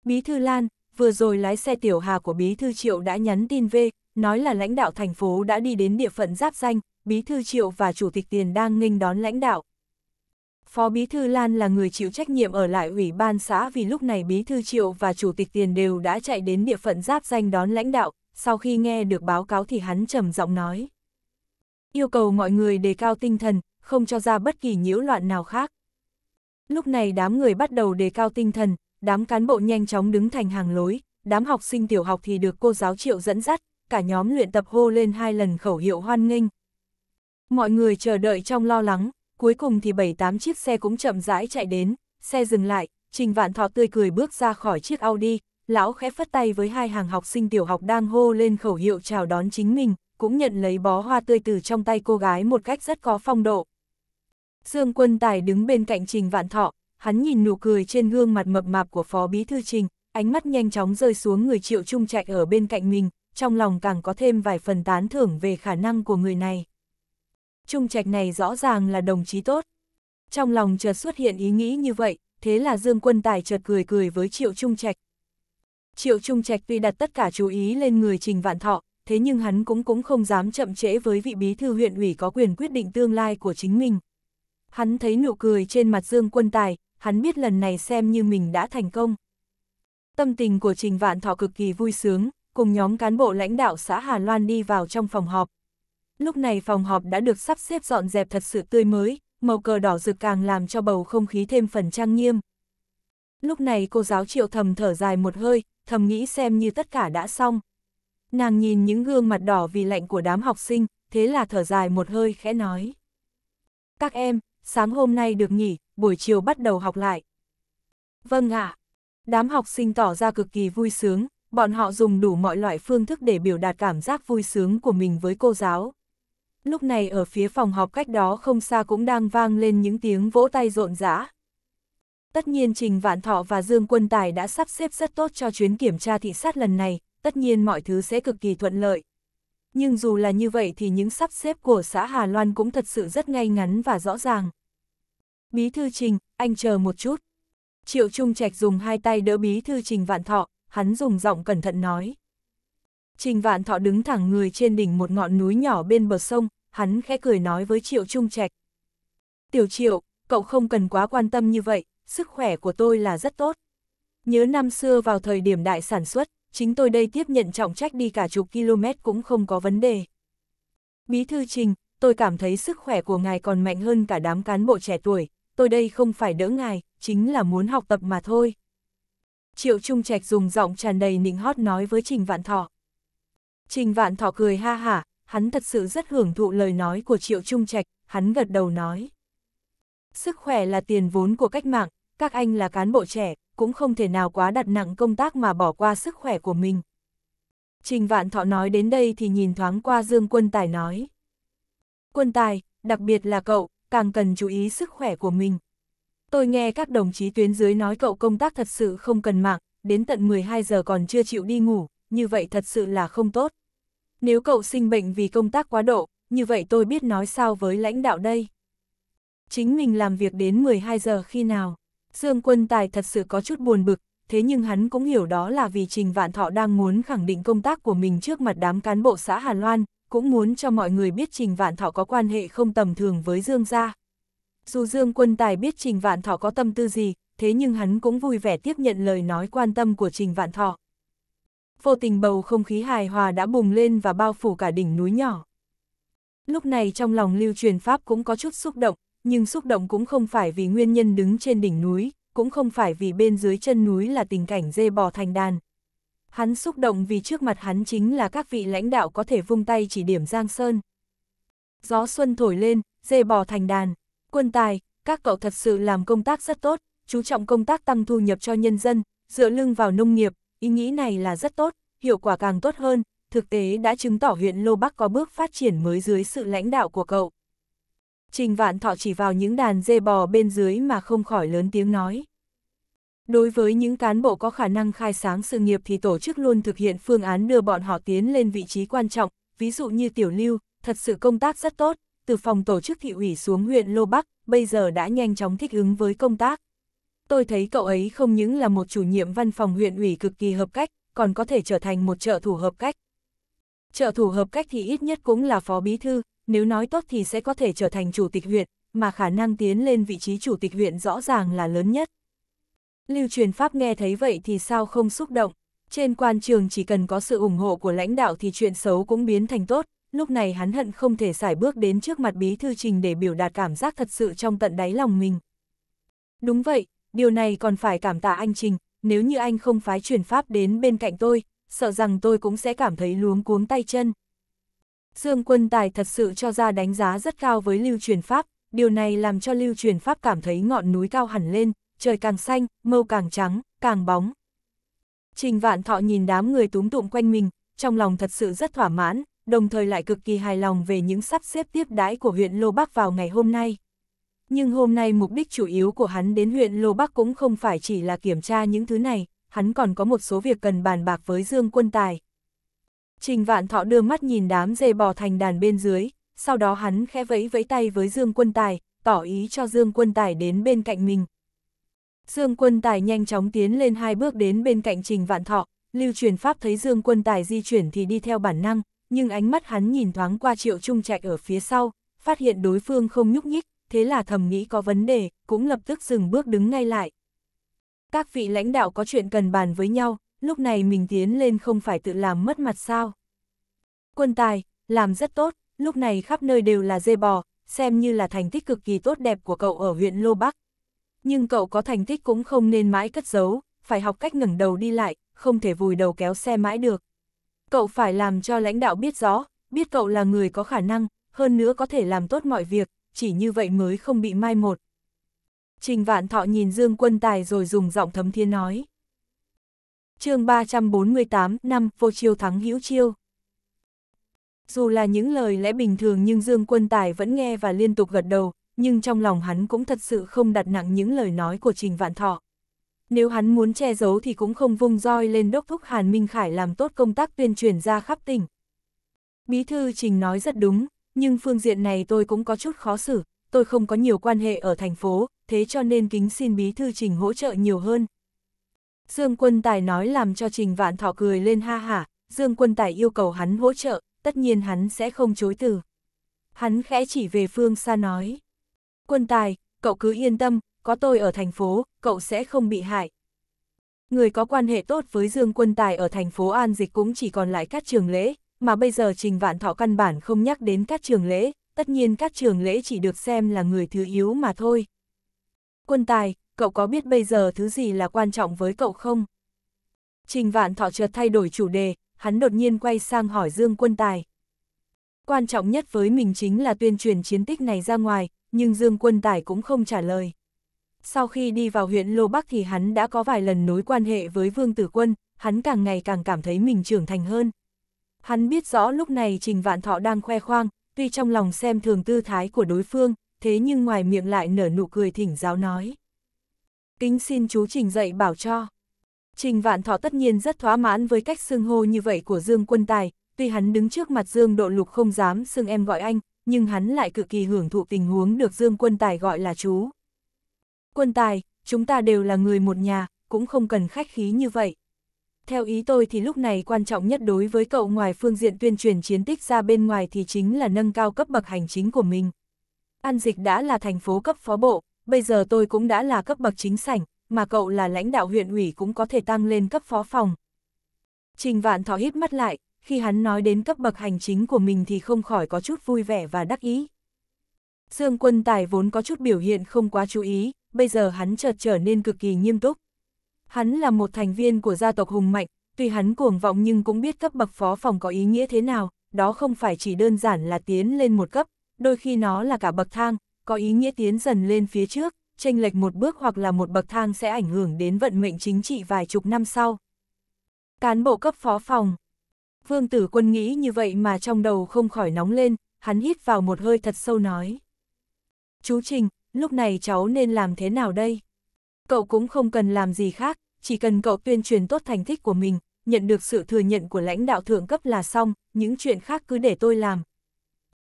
Bí thư Lan, vừa rồi lái xe tiểu hà của bí thư Triệu đã nhắn tin về, nói là lãnh đạo thành phố đã đi đến địa phận giáp danh, bí thư Triệu và chủ tịch tiền đang nghênh đón lãnh đạo. Phó Bí Thư Lan là người chịu trách nhiệm ở lại ủy ban xã vì lúc này Bí Thư Triệu và Chủ tịch Tiền đều đã chạy đến địa phận giáp danh đón lãnh đạo, sau khi nghe được báo cáo thì hắn trầm giọng nói yêu cầu mọi người đề cao tinh thần, không cho ra bất kỳ nhiễu loạn nào khác. Lúc này đám người bắt đầu đề cao tinh thần, đám cán bộ nhanh chóng đứng thành hàng lối, đám học sinh tiểu học thì được cô giáo triệu dẫn dắt, cả nhóm luyện tập hô lên hai lần khẩu hiệu hoan nghênh. Mọi người chờ đợi trong lo lắng, cuối cùng thì 7-8 chiếc xe cũng chậm rãi chạy đến, xe dừng lại, Trình Vạn Thọ tươi cười bước ra khỏi chiếc Audi, lão khẽ phất tay với hai hàng học sinh tiểu học đang hô lên khẩu hiệu chào đón chính mình, cũng nhận lấy bó hoa tươi từ trong tay cô gái một cách rất có phong độ. Dương Quân Tài đứng bên cạnh Trình Vạn Thọ, hắn nhìn nụ cười trên gương mặt mập mạp của Phó Bí Thư Trình, ánh mắt nhanh chóng rơi xuống người triệu trung chạy ở bên cạnh mình, trong lòng càng có thêm vài phần tán thưởng về khả năng của người này. Trung trạch này rõ ràng là đồng chí tốt. Trong lòng chợt xuất hiện ý nghĩ như vậy, thế là Dương Quân Tài chợt cười cười với Triệu Trung Trạch. Triệu Trung Trạch tuy đặt tất cả chú ý lên người Trình Vạn Thọ, thế nhưng hắn cũng cũng không dám chậm trễ với vị bí thư huyện ủy có quyền quyết định tương lai của chính mình. Hắn thấy nụ cười trên mặt Dương Quân Tài, hắn biết lần này xem như mình đã thành công. Tâm tình của Trình Vạn Thọ cực kỳ vui sướng, cùng nhóm cán bộ lãnh đạo xã Hà Loan đi vào trong phòng họp. Lúc này phòng họp đã được sắp xếp dọn dẹp thật sự tươi mới, màu cờ đỏ rực càng làm cho bầu không khí thêm phần trang nghiêm. Lúc này cô giáo triệu thầm thở dài một hơi, thầm nghĩ xem như tất cả đã xong. Nàng nhìn những gương mặt đỏ vì lạnh của đám học sinh, thế là thở dài một hơi khẽ nói. Các em, sáng hôm nay được nghỉ, buổi chiều bắt đầu học lại. Vâng ạ. Đám học sinh tỏ ra cực kỳ vui sướng, bọn họ dùng đủ mọi loại phương thức để biểu đạt cảm giác vui sướng của mình với cô giáo. Lúc này ở phía phòng học cách đó không xa cũng đang vang lên những tiếng vỗ tay rộn rã. Tất nhiên Trình Vạn Thọ và Dương Quân Tài đã sắp xếp rất tốt cho chuyến kiểm tra thị sát lần này, tất nhiên mọi thứ sẽ cực kỳ thuận lợi. Nhưng dù là như vậy thì những sắp xếp của xã Hà Loan cũng thật sự rất ngay ngắn và rõ ràng. Bí thư trình, anh chờ một chút. Triệu Trung Trạch dùng hai tay đỡ bí thư trình vạn thọ, hắn dùng giọng cẩn thận nói. Trình vạn thọ đứng thẳng người trên đỉnh một ngọn núi nhỏ bên bờ sông, hắn khẽ cười nói với Triệu Trung Trạch. Tiểu Triệu, cậu không cần quá quan tâm như vậy, sức khỏe của tôi là rất tốt. Nhớ năm xưa vào thời điểm đại sản xuất, chính tôi đây tiếp nhận trọng trách đi cả chục km cũng không có vấn đề. Bí thư trình, tôi cảm thấy sức khỏe của ngài còn mạnh hơn cả đám cán bộ trẻ tuổi, tôi đây không phải đỡ ngài, chính là muốn học tập mà thôi. Triệu Trung Trạch dùng giọng tràn đầy nịnh hót nói với Trình Vạn Thọ. Trình Vạn Thọ cười ha hả, hắn thật sự rất hưởng thụ lời nói của Triệu Trung Trạch, hắn gật đầu nói. Sức khỏe là tiền vốn của cách mạng, các anh là cán bộ trẻ, cũng không thể nào quá đặt nặng công tác mà bỏ qua sức khỏe của mình. Trình Vạn Thọ nói đến đây thì nhìn thoáng qua Dương Quân Tài nói. Quân Tài, đặc biệt là cậu, càng cần chú ý sức khỏe của mình. Tôi nghe các đồng chí tuyến dưới nói cậu công tác thật sự không cần mạng, đến tận 12 giờ còn chưa chịu đi ngủ, như vậy thật sự là không tốt. Nếu cậu sinh bệnh vì công tác quá độ, như vậy tôi biết nói sao với lãnh đạo đây. Chính mình làm việc đến 12 giờ khi nào? Dương Quân Tài thật sự có chút buồn bực, thế nhưng hắn cũng hiểu đó là vì Trình Vạn Thọ đang muốn khẳng định công tác của mình trước mặt đám cán bộ xã Hà Loan, cũng muốn cho mọi người biết Trình Vạn Thọ có quan hệ không tầm thường với Dương gia. Dù Dương Quân Tài biết Trình Vạn Thọ có tâm tư gì, thế nhưng hắn cũng vui vẻ tiếp nhận lời nói quan tâm của Trình Vạn Thọ. Vô tình bầu không khí hài hòa đã bùng lên và bao phủ cả đỉnh núi nhỏ. Lúc này trong lòng lưu truyền Pháp cũng có chút xúc động, nhưng xúc động cũng không phải vì nguyên nhân đứng trên đỉnh núi, cũng không phải vì bên dưới chân núi là tình cảnh dê bò thành đàn. Hắn xúc động vì trước mặt hắn chính là các vị lãnh đạo có thể vung tay chỉ điểm Giang Sơn. Gió xuân thổi lên, dê bò thành đàn. Quân tài, các cậu thật sự làm công tác rất tốt, chú trọng công tác tăng thu nhập cho nhân dân, dựa lưng vào nông nghiệp, ý nghĩ này là rất tốt, hiệu quả càng tốt hơn, thực tế đã chứng tỏ huyện Lô Bắc có bước phát triển mới dưới sự lãnh đạo của cậu. Trình Vạn Thọ chỉ vào những đàn dê bò bên dưới mà không khỏi lớn tiếng nói. Đối với những cán bộ có khả năng khai sáng sự nghiệp thì tổ chức luôn thực hiện phương án đưa bọn họ tiến lên vị trí quan trọng, ví dụ như Tiểu Lưu, thật sự công tác rất tốt, từ phòng tổ chức thị ủy xuống huyện Lô Bắc, bây giờ đã nhanh chóng thích ứng với công tác. Tôi thấy cậu ấy không những là một chủ nhiệm văn phòng huyện ủy cực kỳ hợp cách, còn có thể trở thành một trợ thủ hợp cách. Trợ thủ hợp cách thì ít nhất cũng là phó bí thư, nếu nói tốt thì sẽ có thể trở thành chủ tịch huyện, mà khả năng tiến lên vị trí chủ tịch huyện rõ ràng là lớn nhất. Lưu truyền Pháp nghe thấy vậy thì sao không xúc động, trên quan trường chỉ cần có sự ủng hộ của lãnh đạo thì chuyện xấu cũng biến thành tốt, lúc này hắn hận không thể xài bước đến trước mặt bí thư trình để biểu đạt cảm giác thật sự trong tận đáy lòng mình. Đúng vậy, điều này còn phải cảm tạ anh Trình, nếu như anh không phái truyền Pháp đến bên cạnh tôi, sợ rằng tôi cũng sẽ cảm thấy luống cuống tay chân. Dương Quân Tài thật sự cho ra đánh giá rất cao với lưu truyền Pháp, điều này làm cho lưu truyền Pháp cảm thấy ngọn núi cao hẳn lên, trời càng xanh, mâu càng trắng, càng bóng. Trình Vạn Thọ nhìn đám người túm tụm quanh mình, trong lòng thật sự rất thỏa mãn, đồng thời lại cực kỳ hài lòng về những sắp xếp tiếp đãi của huyện Lô Bắc vào ngày hôm nay. Nhưng hôm nay mục đích chủ yếu của hắn đến huyện Lô Bắc cũng không phải chỉ là kiểm tra những thứ này, hắn còn có một số việc cần bàn bạc với Dương Quân Tài. Trình Vạn Thọ đưa mắt nhìn đám dê bò thành đàn bên dưới, sau đó hắn khẽ vẫy vẫy tay với Dương Quân Tài, tỏ ý cho Dương Quân Tài đến bên cạnh mình. Dương Quân Tài nhanh chóng tiến lên hai bước đến bên cạnh Trình Vạn Thọ, Lưu Truyền Pháp thấy Dương Quân Tài di chuyển thì đi theo bản năng, nhưng ánh mắt hắn nhìn thoáng qua Triệu Trung Trạch ở phía sau, phát hiện đối phương không nhúc nhích, thế là thầm nghĩ có vấn đề, cũng lập tức dừng bước đứng ngay lại. Các vị lãnh đạo có chuyện cần bàn với nhau, lúc này mình tiến lên không phải tự làm mất mặt sao. Quân tài, làm rất tốt, lúc này khắp nơi đều là dê bò, xem như là thành tích cực kỳ tốt đẹp của cậu ở huyện Lô Bắc. Nhưng cậu có thành tích cũng không nên mãi cất giấu, phải học cách ngẩng đầu đi lại, không thể vùi đầu kéo xe mãi được. Cậu phải làm cho lãnh đạo biết rõ, biết cậu là người có khả năng, hơn nữa có thể làm tốt mọi việc, chỉ như vậy mới không bị mai một. Trình Vạn Thọ nhìn Dương Quân Tài rồi dùng giọng thấm thiên nói chương 348, năm, vô chiêu thắng hữu chiêu. Dù là những lời lẽ bình thường nhưng Dương Quân Tài vẫn nghe và liên tục gật đầu, nhưng trong lòng hắn cũng thật sự không đặt nặng những lời nói của Trình Vạn Thọ. Nếu hắn muốn che giấu thì cũng không vung roi lên đốc thúc Hàn Minh Khải làm tốt công tác tuyên truyền ra khắp tỉnh. Bí thư Trình nói rất đúng, nhưng phương diện này tôi cũng có chút khó xử, tôi không có nhiều quan hệ ở thành phố, thế cho nên kính xin Bí thư Trình hỗ trợ nhiều hơn. Dương Quân Tài nói làm cho Trình Vạn Thọ cười lên ha hả, Dương Quân Tài yêu cầu hắn hỗ trợ, tất nhiên hắn sẽ không chối từ. Hắn khẽ chỉ về phương xa nói. Quân Tài, cậu cứ yên tâm, có tôi ở thành phố, cậu sẽ không bị hại. Người có quan hệ tốt với Dương Quân Tài ở thành phố An Dịch cũng chỉ còn lại các trường lễ, mà bây giờ Trình Vạn Thọ căn bản không nhắc đến các trường lễ, tất nhiên các trường lễ chỉ được xem là người thứ yếu mà thôi. Quân Tài, cậu có biết bây giờ thứ gì là quan trọng với cậu không? Trình Vạn Thọ chợt thay đổi chủ đề, hắn đột nhiên quay sang hỏi Dương Quân Tài. Quan trọng nhất với mình chính là tuyên truyền chiến tích này ra ngoài, nhưng Dương Quân Tài cũng không trả lời. Sau khi đi vào huyện Lô Bắc thì hắn đã có vài lần nối quan hệ với Vương Tử Quân, hắn càng ngày càng cảm thấy mình trưởng thành hơn. Hắn biết rõ lúc này Trình Vạn Thọ đang khoe khoang, tuy trong lòng xem thường tư thái của đối phương, thế nhưng ngoài miệng lại nở nụ cười thỉnh giáo nói. Kính xin chú Trình dạy bảo cho. Trình Vạn Thọ tất nhiên rất thỏa mãn với cách xưng hô như vậy của Dương Quân Tài, tuy hắn đứng trước mặt Dương Độ Lục không dám xưng em gọi anh, nhưng hắn lại cực kỳ hưởng thụ tình huống được Dương Quân Tài gọi là chú. Quân Tài, chúng ta đều là người một nhà, cũng không cần khách khí như vậy. Theo ý tôi thì lúc này quan trọng nhất đối với cậu ngoài phương diện tuyên truyền chiến tích ra bên ngoài thì chính là nâng cao cấp bậc hành chính của mình. An Dịch đã là thành phố cấp phó bộ, bây giờ tôi cũng đã là cấp bậc chính sảnh, mà cậu là lãnh đạo huyện ủy cũng có thể tăng lên cấp phó phòng. Trình Vạn Thọ hít mắt lại, khi hắn nói đến cấp bậc hành chính của mình thì không khỏi có chút vui vẻ và đắc ý. Dương Quân Tài vốn có chút biểu hiện không quá chú ý, bây giờ hắn chợt trở nên cực kỳ nghiêm túc. Hắn là một thành viên của gia tộc hùng mạnh, tuy hắn cuồng vọng nhưng cũng biết cấp bậc phó phòng có ý nghĩa thế nào, đó không phải chỉ đơn giản là tiến lên một cấp, đôi khi nó là cả bậc thang, có ý nghĩa tiến dần lên phía trước, chênh lệch một bước hoặc là một bậc thang sẽ ảnh hưởng đến vận mệnh chính trị vài chục năm sau. Cán bộ cấp phó phòng Vương tử quân nghĩ như vậy mà trong đầu không khỏi nóng lên, hắn hít vào một hơi thật sâu nói. Chú Trình, lúc này cháu nên làm thế nào đây? Cậu cũng không cần làm gì khác, chỉ cần cậu tuyên truyền tốt thành tích của mình, nhận được sự thừa nhận của lãnh đạo thượng cấp là xong, những chuyện khác cứ để tôi làm,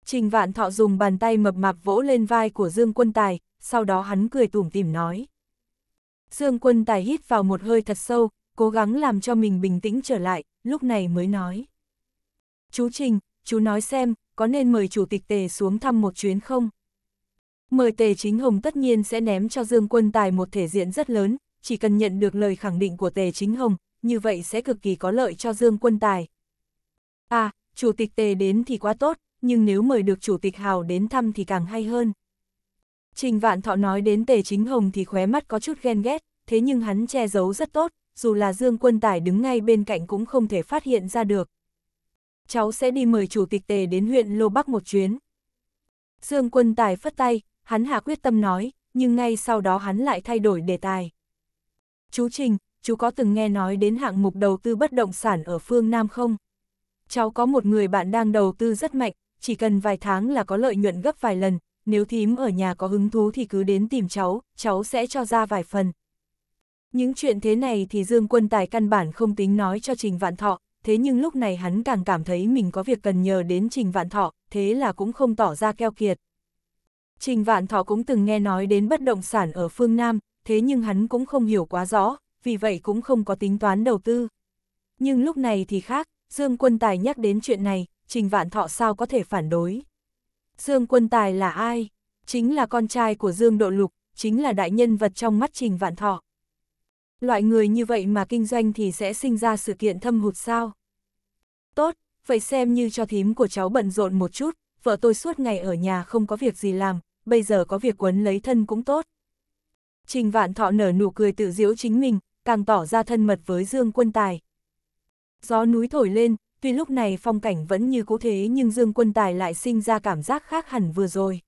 Trình Vạn Thọ dùng bàn tay mập mạp vỗ lên vai của Dương Quân Tài, sau đó hắn cười tủm tỉm nói. Dương Quân Tài hít vào một hơi thật sâu, cố gắng làm cho mình bình tĩnh trở lại, lúc này mới nói. Chú Trình, chú nói xem, có nên mời Chủ tịch Tề xuống thăm một chuyến không? Mời Tề Chính Hồng tất nhiên sẽ ném cho Dương Quân Tài một thể diện rất lớn, chỉ cần nhận được lời khẳng định của Tề Chính Hồng, như vậy sẽ cực kỳ có lợi cho Dương Quân Tài. À, Chủ tịch Tề đến thì quá tốt, nhưng nếu mời được Chủ tịch Hào đến thăm thì càng hay hơn. Trình Vạn Thọ nói đến Tề Chính Hồng thì khóe mắt có chút ghen ghét, thế nhưng hắn che giấu rất tốt, dù là Dương Quân Tài đứng ngay bên cạnh cũng không thể phát hiện ra được. Cháu sẽ đi mời Chủ tịch Tề đến huyện Lô Bắc một chuyến. Dương Quân Tài phất tay, hắn hạ quyết tâm nói, nhưng ngay sau đó hắn lại thay đổi đề tài. Chú Trình, chú có từng nghe nói đến hạng mục đầu tư bất động sản ở phương Nam không? Cháu có một người bạn đang đầu tư rất mạnh, chỉ cần vài tháng là có lợi nhuận gấp vài lần, nếu thím ở nhà có hứng thú thì cứ đến tìm cháu, cháu sẽ cho ra vài phần. Những chuyện thế này thì Dương Quân Tài căn bản không tính nói cho Trình Vạn Thọ, thế nhưng lúc này hắn càng cảm thấy mình có việc cần nhờ đến Trình Vạn Thọ, thế là cũng không tỏ ra keo kiệt. Trình Vạn Thọ cũng từng nghe nói đến bất động sản ở phương Nam, thế nhưng hắn cũng không hiểu quá rõ, vì vậy cũng không có tính toán đầu tư. Nhưng lúc này thì khác, Dương Quân Tài nhắc đến chuyện này, Trình Vạn Thọ sao có thể phản đối. Dương Quân Tài là ai? Chính là con trai của Dương Độ Lục, chính là đại nhân vật trong mắt Trình Vạn Thọ. Loại người như vậy mà kinh doanh thì sẽ sinh ra sự kiện thâm hụt sao? Tốt, vậy xem như cho thím của cháu bận rộn một chút, vợ tôi suốt ngày ở nhà không có việc gì làm, bây giờ có việc quấn lấy thân cũng tốt. Trình Vạn Thọ nở nụ cười tự giễu chính mình, càng tỏ ra thân mật với Dương Quân Tài. Gió núi thổi lên, Tuy lúc này phong cảnh vẫn như cũ thế nhưng Dương Quân Tài lại sinh ra cảm giác khác hẳn vừa rồi.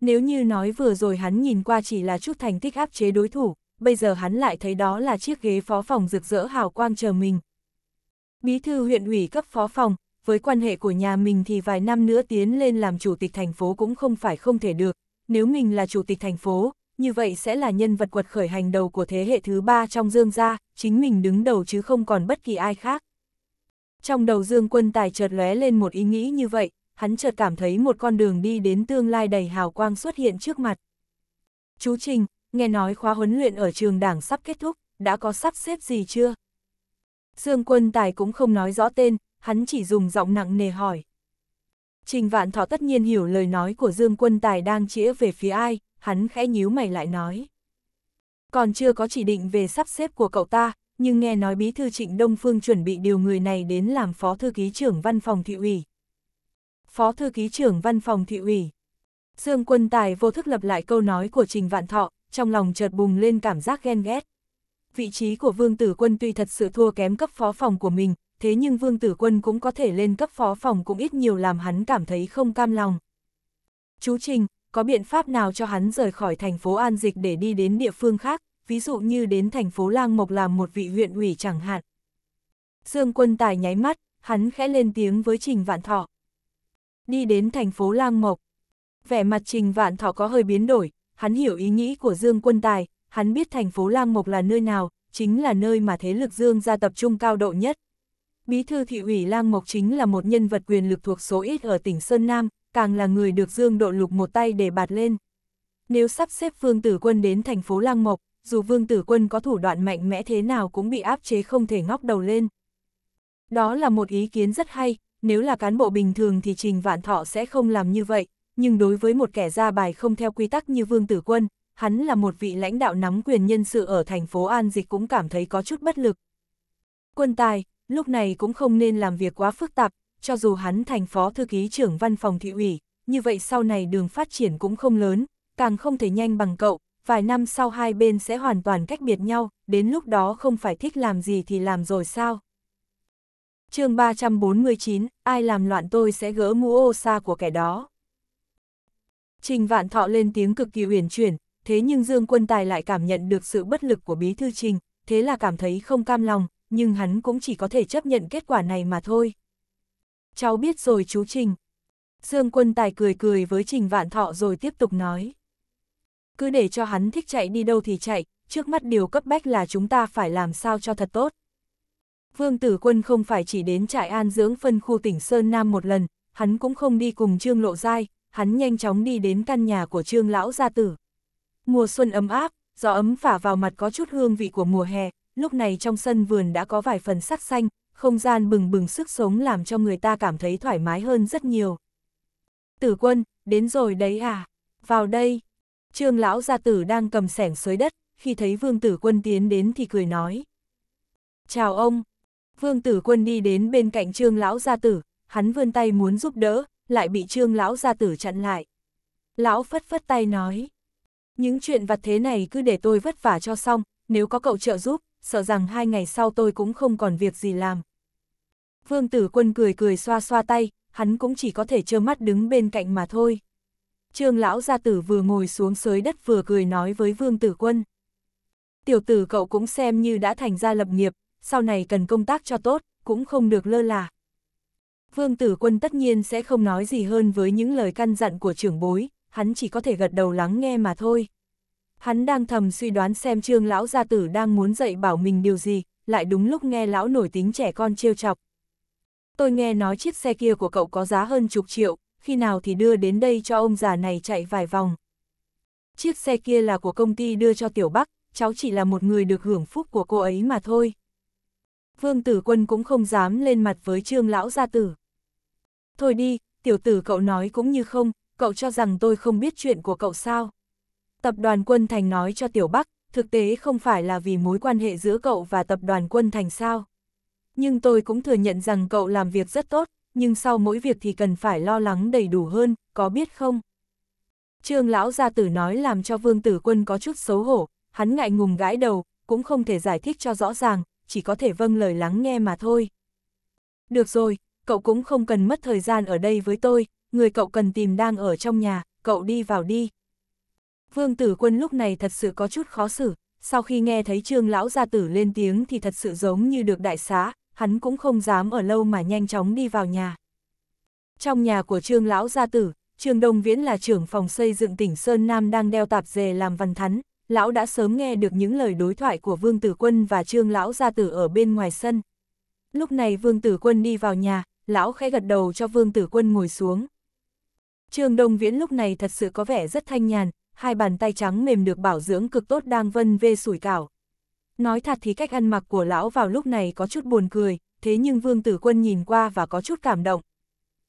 Nếu như nói vừa rồi hắn nhìn qua chỉ là chút thành tích áp chế đối thủ, bây giờ hắn lại thấy đó là chiếc ghế phó phòng rực rỡ hào quang chờ mình. Bí thư huyện ủy cấp phó phòng, với quan hệ của nhà mình thì vài năm nữa tiến lên làm chủ tịch thành phố cũng không phải không thể được. Nếu mình là chủ tịch thành phố, như vậy sẽ là nhân vật quật khởi hành đầu của thế hệ thứ ba trong dương gia, chính mình đứng đầu chứ không còn bất kỳ ai khác. Trong đầu Dương Quân Tài chợt lóe lên một ý nghĩ như vậy, hắn chợt cảm thấy một con đường đi đến tương lai đầy hào quang xuất hiện trước mặt. Chú Trình, nghe nói khóa huấn luyện ở trường đảng sắp kết thúc, đã có sắp xếp gì chưa? Dương Quân Tài cũng không nói rõ tên, hắn chỉ dùng giọng nặng nề hỏi. Trình Vạn Thọ tất nhiên hiểu lời nói của Dương Quân Tài đang chĩa về phía ai, hắn khẽ nhíu mày lại nói. Còn chưa có chỉ định về sắp xếp của cậu ta, nhưng nghe nói bí thư trịnh Đông Phương chuẩn bị điều người này đến làm phó thư ký trưởng văn phòng thị ủy. Phó thư ký trưởng văn phòng thị ủy. Dương quân tài vô thức lập lại câu nói của Trình Vạn Thọ, trong lòng chợt bùng lên cảm giác ghen ghét. Vị trí của Vương Tử Quân tuy thật sự thua kém cấp phó phòng của mình, thế nhưng Vương Tử Quân cũng có thể lên cấp phó phòng cũng ít nhiều làm hắn cảm thấy không cam lòng. Chú Trình, có biện pháp nào cho hắn rời khỏi thành phố An Dịch để đi đến địa phương khác, ví dụ như đến thành phố Lang Mộc làm một vị huyện ủy chẳng hạn. Dương quân tài nháy mắt, hắn khẽ lên tiếng với Trình Vạn Thọ. Đi đến thành phố Lang Mộc. Vẻ mặt Trình Vạn Thọ có hơi biến đổi, hắn hiểu ý nghĩ của Dương quân tài, hắn biết thành phố Lang Mộc là nơi nào, chính là nơi mà thế lực Dương gia tập trung cao độ nhất. Bí thư thị ủy Lang Mộc chính là một nhân vật quyền lực thuộc số ít ở tỉnh Sơn Nam, càng là người được Dương độ lục một tay để bạt lên. Nếu sắp xếp Phương Tử Quân đến thành phố Lang Mộc, dù vương tử quân có thủ đoạn mạnh mẽ thế nào cũng bị áp chế không thể ngóc đầu lên. Đó là một ý kiến rất hay, nếu là cán bộ bình thường thì Trình Vạn Thọ sẽ không làm như vậy, nhưng đối với một kẻ ra bài không theo quy tắc như Vương Tử Quân, hắn là một vị lãnh đạo nắm quyền nhân sự ở thành phố An Dịch cũng cảm thấy có chút bất lực. Quân tài, lúc này cũng không nên làm việc quá phức tạp, cho dù hắn thành phó thư ký trưởng văn phòng thị ủy, như vậy sau này đường phát triển cũng không lớn, càng không thể nhanh bằng cậu, vài năm sau hai bên sẽ hoàn toàn cách biệt nhau, đến lúc đó không phải thích làm gì thì làm rồi sao. chương 349, ai làm loạn tôi sẽ gỡ mũ ô xa của kẻ đó. Trình Vạn Thọ lên tiếng cực kỳ uyển chuyển, thế nhưng Dương Quân Tài lại cảm nhận được sự bất lực của Bí Thư Trình, thế là cảm thấy không cam lòng, nhưng hắn cũng chỉ có thể chấp nhận kết quả này mà thôi. Cháu biết rồi chú Trình. Dương Quân Tài cười cười với Trình Vạn Thọ rồi tiếp tục nói. Cứ để cho hắn thích chạy đi đâu thì chạy, trước mắt điều cấp bách là chúng ta phải làm sao cho thật tốt. Vương Tử Quân không phải chỉ đến trại an dưỡng phân khu tỉnh Sơn Nam một lần, hắn cũng không đi cùng Trương Lộ Giai, hắn nhanh chóng đi đến căn nhà của Trương Lão Gia Tử. Mùa xuân ấm áp, gió ấm phả vào mặt có chút hương vị của mùa hè, lúc này trong sân vườn đã có vài phần sắc xanh, không gian bừng bừng sức sống làm cho người ta cảm thấy thoải mái hơn rất nhiều. Tử quân, đến rồi đấy à, vào đây, Trương lão gia tử đang cầm sẻng xới đất, khi thấy vương tử quân tiến đến thì cười nói. Chào ông! Vương tử quân đi đến bên cạnh trương lão gia tử, hắn vươn tay muốn giúp đỡ, lại bị trương lão gia tử chặn lại. Lão phất phất tay nói. Những chuyện vặt thế này cứ để tôi vất vả cho xong, nếu có cậu trợ giúp, sợ rằng hai ngày sau tôi cũng không còn việc gì làm. Vương tử quân cười cười xoa xoa tay, hắn cũng chỉ có thể trơ mắt đứng bên cạnh mà thôi trương lão gia tử vừa ngồi xuống sới đất vừa cười nói với vương tử quân. Tiểu tử cậu cũng xem như đã thành ra lập nghiệp, sau này cần công tác cho tốt, cũng không được lơ là. Vương tử quân tất nhiên sẽ không nói gì hơn với những lời căn dặn của trưởng bối, hắn chỉ có thể gật đầu lắng nghe mà thôi. Hắn đang thầm suy đoán xem trương lão gia tử đang muốn dạy bảo mình điều gì, lại đúng lúc nghe lão nổi tiếng trẻ con trêu chọc. Tôi nghe nói chiếc xe kia của cậu có giá hơn chục triệu, khi nào thì đưa đến đây cho ông già này chạy vài vòng. Chiếc xe kia là của công ty đưa cho Tiểu Bắc, cháu chỉ là một người được hưởng phúc của cô ấy mà thôi. Vương Tử Quân cũng không dám lên mặt với Trương Lão Gia Tử. Thôi đi, tiểu tử cậu nói cũng như không, cậu cho rằng tôi không biết chuyện của cậu sao. Tập đoàn quân thành nói cho Tiểu Bắc, thực tế không phải là vì mối quan hệ giữa cậu và tập đoàn quân thành sao. Nhưng tôi cũng thừa nhận rằng cậu làm việc rất tốt, nhưng sau mỗi việc thì cần phải lo lắng đầy đủ hơn, có biết không? Trương lão gia tử nói làm cho vương tử quân có chút xấu hổ, hắn ngại ngùng gãi đầu, cũng không thể giải thích cho rõ ràng, chỉ có thể vâng lời lắng nghe mà thôi. Được rồi, cậu cũng không cần mất thời gian ở đây với tôi, người cậu cần tìm đang ở trong nhà, cậu đi vào đi. Vương tử quân lúc này thật sự có chút khó xử, sau khi nghe thấy trương lão gia tử lên tiếng thì thật sự giống như được đại xá, hắn cũng không dám ở lâu mà nhanh chóng đi vào nhà. Trong nhà của Trương Lão Gia Tử, Trương Đông Viễn là trưởng phòng xây dựng tỉnh Sơn Nam đang đeo tạp dề làm văn thắn, Lão đã sớm nghe được những lời đối thoại của Vương Tử Quân và Trương Lão Gia Tử ở bên ngoài sân. Lúc này Vương Tử Quân đi vào nhà, Lão khẽ gật đầu cho Vương Tử Quân ngồi xuống. Trương Đông Viễn lúc này thật sự có vẻ rất thanh nhàn, hai bàn tay trắng mềm được bảo dưỡng cực tốt đang vân vê sủi cảo, Nói thật thì cách ăn mặc của lão vào lúc này có chút buồn cười, thế nhưng Vương Tử Quân nhìn qua và có chút cảm động.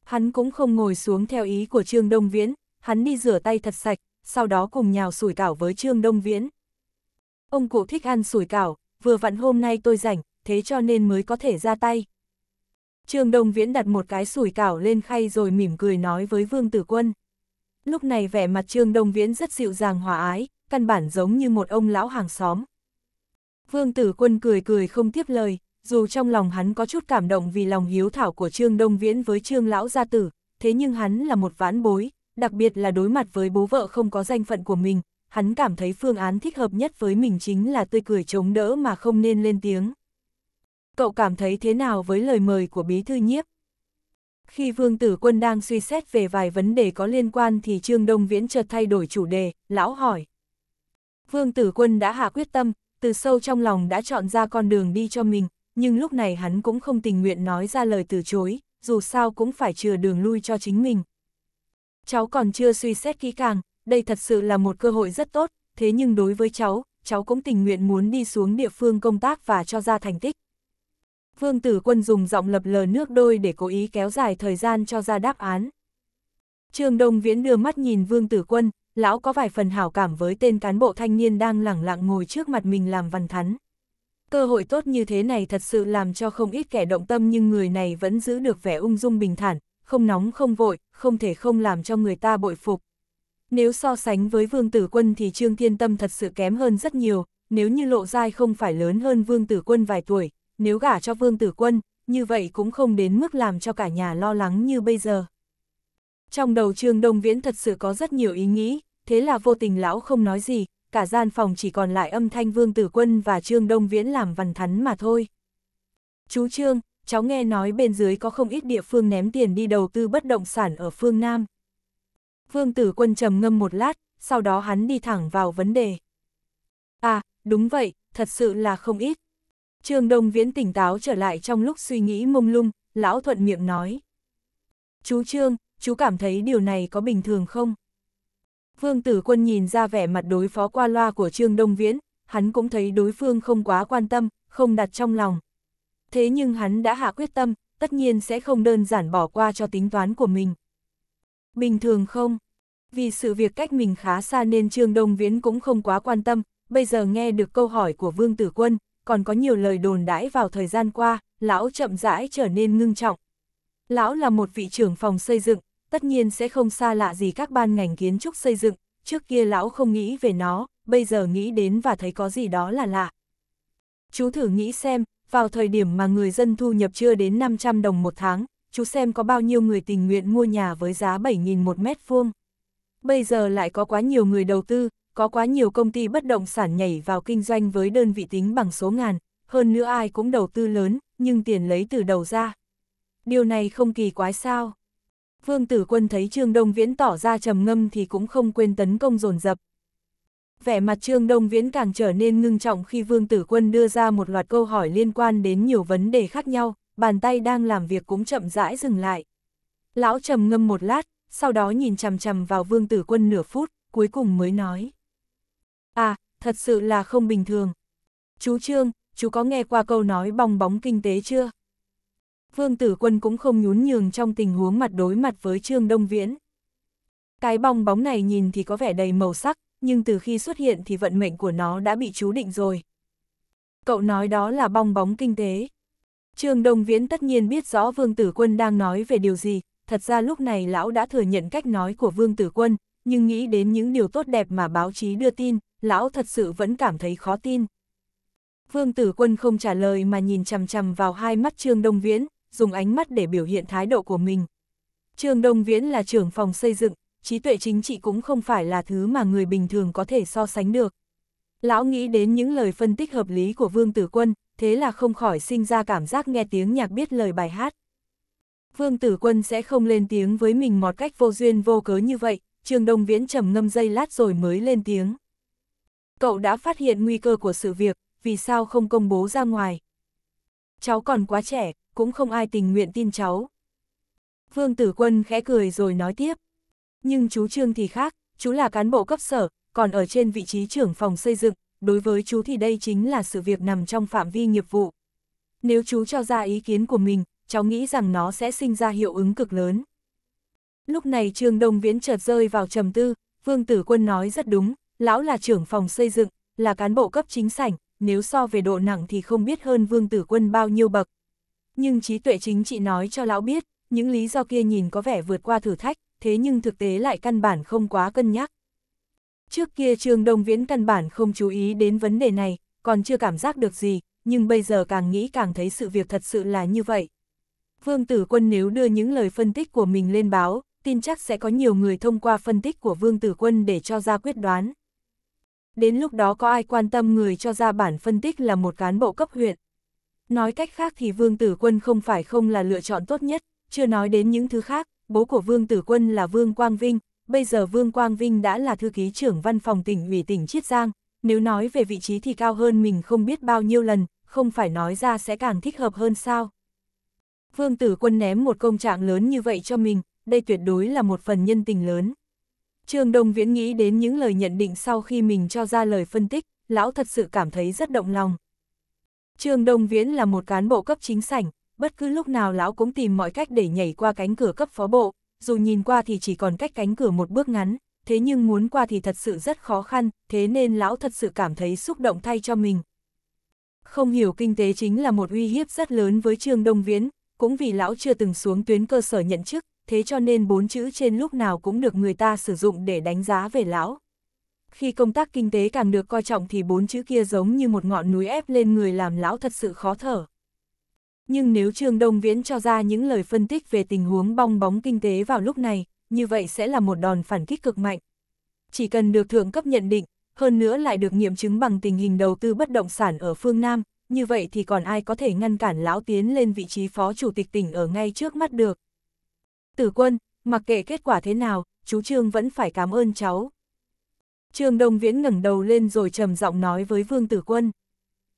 Hắn cũng không ngồi xuống theo ý của Trương Đông Viễn, hắn đi rửa tay thật sạch, sau đó cùng nhào sủi cảo với Trương Đông Viễn. Ông cụ thích ăn sủi cảo, vừa vặn hôm nay tôi rảnh, thế cho nên mới có thể ra tay. Trương Đông Viễn đặt một cái sủi cảo lên khay rồi mỉm cười nói với Vương Tử Quân. Lúc này vẻ mặt Trương Đông Viễn rất dịu dàng hòa ái, căn bản giống như một ông lão hàng xóm. Vương Tử Quân cười cười không tiếp lời, dù trong lòng hắn có chút cảm động vì lòng hiếu thảo của Trương Đông Viễn với Trương Lão Gia Tử, thế nhưng hắn là một ván bối, đặc biệt là đối mặt với bố vợ không có danh phận của mình, hắn cảm thấy phương án thích hợp nhất với mình chính là tươi cười chống đỡ mà không nên lên tiếng. Cậu cảm thấy thế nào với lời mời của bí thư nhiếp? Khi Vương Tử Quân đang suy xét về vài vấn đề có liên quan thì Trương Đông Viễn chợt thay đổi chủ đề, lão hỏi. Vương Tử Quân đã hạ quyết tâm, từ sâu trong lòng đã chọn ra con đường đi cho mình, nhưng lúc này hắn cũng không tình nguyện nói ra lời từ chối, dù sao cũng phải chừa đường lui cho chính mình. Cháu còn chưa suy xét kỹ càng, đây thật sự là một cơ hội rất tốt, thế nhưng đối với cháu, cháu cũng tình nguyện muốn đi xuống địa phương công tác và cho ra thành tích. Vương Tử Quân dùng giọng lập lờ nước đôi để cố ý kéo dài thời gian cho ra đáp án. Trương Đông Viễn đưa mắt nhìn Vương Tử Quân, lão có vài phần hảo cảm với tên cán bộ thanh niên đang lẳng lặng ngồi trước mặt mình làm văn thắn. Cơ hội tốt như thế này thật sự làm cho không ít kẻ động tâm nhưng người này vẫn giữ được vẻ ung dung bình thản, không nóng không vội, không thể không làm cho người ta bội phục. Nếu so sánh với Vương Tử Quân thì Trương Thiên Tâm thật sự kém hơn rất nhiều, nếu như lộ dai không phải lớn hơn Vương Tử Quân vài tuổi, nếu gả cho Vương Tử Quân, như vậy cũng không đến mức làm cho cả nhà lo lắng như bây giờ. Trong đầu Trương Đông Viễn thật sự có rất nhiều ý nghĩ, thế là vô tình lão không nói gì, cả gian phòng chỉ còn lại âm thanh Vương Tử Quân và Trương Đông Viễn làm văn thắn mà thôi. Chú Trương, cháu nghe nói bên dưới có không ít địa phương ném tiền đi đầu tư bất động sản ở phương Nam. Vương Tử Quân trầm ngâm một lát, sau đó hắn đi thẳng vào vấn đề. À, đúng vậy, thật sự là không ít. Trương Đông Viễn tỉnh táo trở lại trong lúc suy nghĩ mông lung, lão thuận miệng nói. Chú Trương, chú cảm thấy điều này có bình thường không? Vương Tử Quân nhìn ra vẻ mặt đối phó qua loa của Trương Đông Viễn, hắn cũng thấy đối phương không quá quan tâm, không đặt trong lòng. Thế nhưng hắn đã hạ quyết tâm, tất nhiên sẽ không đơn giản bỏ qua cho tính toán của mình. Bình thường không? Vì sự việc cách mình khá xa nên Trương Đông Viễn cũng không quá quan tâm, bây giờ nghe được câu hỏi của Vương Tử Quân, còn có nhiều lời đồn đãi vào thời gian qua, lão chậm rãi trở nên ngưng trọng. Lão là một vị trưởng phòng xây dựng, tất nhiên sẽ không xa lạ gì các ban ngành kiến trúc xây dựng, trước kia lão không nghĩ về nó, bây giờ nghĩ đến và thấy có gì đó là lạ. Chú thử nghĩ xem, vào thời điểm mà người dân thu nhập chưa đến 500 đồng một tháng, chú xem có bao nhiêu người tình nguyện mua nhà với giá 7.000 một mét vuông. Bây giờ lại có quá nhiều người đầu tư, có quá nhiều công ty bất động sản nhảy vào kinh doanh với đơn vị tính bằng số ngàn, hơn nữa ai cũng đầu tư lớn, nhưng tiền lấy từ đầu ra. Điều này không kỳ quái sao? Vương Tử Quân thấy Trương Đông Viễn tỏ ra trầm ngâm thì cũng không quên tấn công dồn dập. Vẻ mặt Trương Đông Viễn càng trở nên ngưng trọng khi Vương Tử Quân đưa ra một loạt câu hỏi liên quan đến nhiều vấn đề khác nhau, bàn tay đang làm việc cũng chậm rãi dừng lại. Lão trầm ngâm một lát, sau đó nhìn chằm chằm vào Vương Tử Quân nửa phút, cuối cùng mới nói. À, thật sự là không bình thường. Chú Trương, chú có nghe qua câu nói bong bóng kinh tế chưa? Vương Tử Quân cũng không nhún nhường trong tình huống mặt đối mặt với Trương Đông Viễn. Cái bong bóng này nhìn thì có vẻ đầy màu sắc, nhưng từ khi xuất hiện thì vận mệnh của nó đã bị chú định rồi. Cậu nói đó là bong bóng kinh tế. Trương Đông Viễn tất nhiên biết rõ Vương Tử Quân đang nói về điều gì, thật ra lúc này lão đã thừa nhận cách nói của Vương Tử Quân, nhưng nghĩ đến những điều tốt đẹp mà báo chí đưa tin, lão thật sự vẫn cảm thấy khó tin. Vương Tử Quân không trả lời mà nhìn chằm chằm vào hai mắt Trương Đông Viễn, dùng ánh mắt để biểu hiện thái độ của mình. Trương Đông Viễn là trưởng phòng xây dựng, trí tuệ chính trị cũng không phải là thứ mà người bình thường có thể so sánh được. Lão nghĩ đến những lời phân tích hợp lý của Vương Tử Quân, thế là không khỏi sinh ra cảm giác nghe tiếng nhạc biết lời bài hát. Vương Tử Quân sẽ không lên tiếng với mình một cách vô duyên vô cớ như vậy, Trương Đông Viễn trầm ngâm dây lát rồi mới lên tiếng. Cậu đã phát hiện nguy cơ của sự việc, vì sao không công bố ra ngoài? Cháu còn quá trẻ, cũng không ai tình nguyện tin cháu. Vương Tử Quân khẽ cười rồi nói tiếp. Nhưng chú Trương thì khác, chú là cán bộ cấp sở, còn ở trên vị trí trưởng phòng xây dựng, đối với chú thì đây chính là sự việc nằm trong phạm vi nghiệp vụ. Nếu chú cho ra ý kiến của mình, cháu nghĩ rằng nó sẽ sinh ra hiệu ứng cực lớn. Lúc này Trương Đông Viễn chợt rơi vào trầm tư, Vương Tử Quân nói rất đúng, lão là trưởng phòng xây dựng, là cán bộ cấp chính sảnh, nếu so về độ nặng thì không biết hơn Vương Tử Quân bao nhiêu bậc nhưng trí tuệ chính trị nói cho lão biết, những lý do kia nhìn có vẻ vượt qua thử thách, thế nhưng thực tế lại căn bản không quá cân nhắc. Trước kia Trương Đông Viễn căn bản không chú ý đến vấn đề này, còn chưa cảm giác được gì, nhưng bây giờ càng nghĩ càng thấy sự việc thật sự là như vậy. Vương Tử Quân nếu đưa những lời phân tích của mình lên báo, tin chắc sẽ có nhiều người thông qua phân tích của Vương Tử Quân để cho ra quyết đoán. Đến lúc đó có ai quan tâm người cho ra bản phân tích là một cán bộ cấp huyện. Nói cách khác thì Vương Tử Quân không phải không là lựa chọn tốt nhất, chưa nói đến những thứ khác, bố của Vương Tử Quân là Vương Quang Vinh, bây giờ Vương Quang Vinh đã là thư ký trưởng văn phòng tỉnh ủy tỉnh Chiết Giang, nếu nói về vị trí thì cao hơn mình không biết bao nhiêu lần, không phải nói ra sẽ càng thích hợp hơn sao. Vương Tử Quân ném một công trạng lớn như vậy cho mình, đây tuyệt đối là một phần nhân tình lớn. Trương Đông Viễn nghĩ đến những lời nhận định sau khi mình cho ra lời phân tích, lão thật sự cảm thấy rất động lòng. Trương Đông Viễn là một cán bộ cấp chính sảnh, bất cứ lúc nào lão cũng tìm mọi cách để nhảy qua cánh cửa cấp phó bộ, dù nhìn qua thì chỉ còn cách cánh cửa một bước ngắn, thế nhưng muốn qua thì thật sự rất khó khăn, thế nên lão thật sự cảm thấy xúc động thay cho mình. Không hiểu kinh tế chính là một uy hiếp rất lớn với Trương Đông Viễn, cũng vì lão chưa từng xuống tuyến cơ sở nhận chức, thế cho nên bốn chữ trên lúc nào cũng được người ta sử dụng để đánh giá về lão khi công tác kinh tế càng được coi trọng thì bốn chữ kia giống như một ngọn núi ép lên người làm lão thật sự khó thở. Nhưng nếu Trương Đông Viễn cho ra những lời phân tích về tình huống bong bóng kinh tế vào lúc này, như vậy sẽ là một đòn phản kích cực mạnh. Chỉ cần được thượng cấp nhận định, hơn nữa lại được nghiệm chứng bằng tình hình đầu tư bất động sản ở phương Nam, như vậy thì còn ai có thể ngăn cản lão tiến lên vị trí phó chủ tịch tỉnh ở ngay trước mắt được. Tử quân, mặc kệ kết quả thế nào, chú Trương vẫn phải cảm ơn cháu, Trương Đông Viễn ngẩng đầu lên rồi trầm giọng nói với Vương Tử Quân.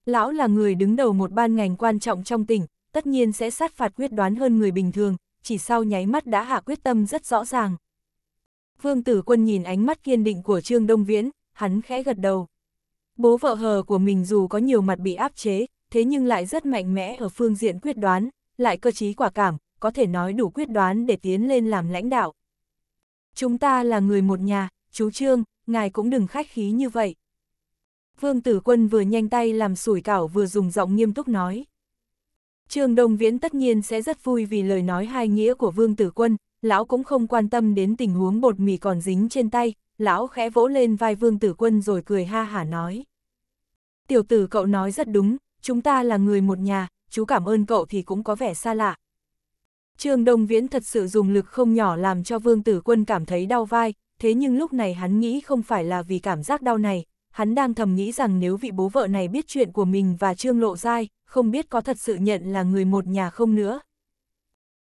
Lão là người đứng đầu một ban ngành quan trọng trong tỉnh, tất nhiên sẽ sát phạt quyết đoán hơn người bình thường, chỉ sau nháy mắt đã hạ quyết tâm rất rõ ràng. Vương Tử Quân nhìn ánh mắt kiên định của Trương Đông Viễn, hắn khẽ gật đầu. Bố vợ hờ của mình dù có nhiều mặt bị áp chế, thế nhưng lại rất mạnh mẽ ở phương diện quyết đoán, lại cơ trí quả cảm, có thể nói đủ quyết đoán để tiến lên làm lãnh đạo. Chúng ta là người một nhà, chú Trương, ngài cũng đừng khách khí như vậy. Vương Tử Quân vừa nhanh tay làm sủi cảo vừa dùng giọng nghiêm túc nói. Trương Đông Viễn tất nhiên sẽ rất vui vì lời nói hai nghĩa của Vương Tử Quân, lão cũng không quan tâm đến tình huống bột mì còn dính trên tay, lão khẽ vỗ lên vai Vương Tử Quân rồi cười ha hả nói. Tiểu tử cậu nói rất đúng, chúng ta là người một nhà, chú cảm ơn cậu thì cũng có vẻ xa lạ. Trương Đông Viễn thật sự dùng lực không nhỏ làm cho Vương Tử Quân cảm thấy đau vai, thế nhưng lúc này hắn nghĩ không phải là vì cảm giác đau này, hắn đang thầm nghĩ rằng nếu vị bố vợ này biết chuyện của mình và Trương Lộ Giai, không biết có thật sự nhận là người một nhà không nữa.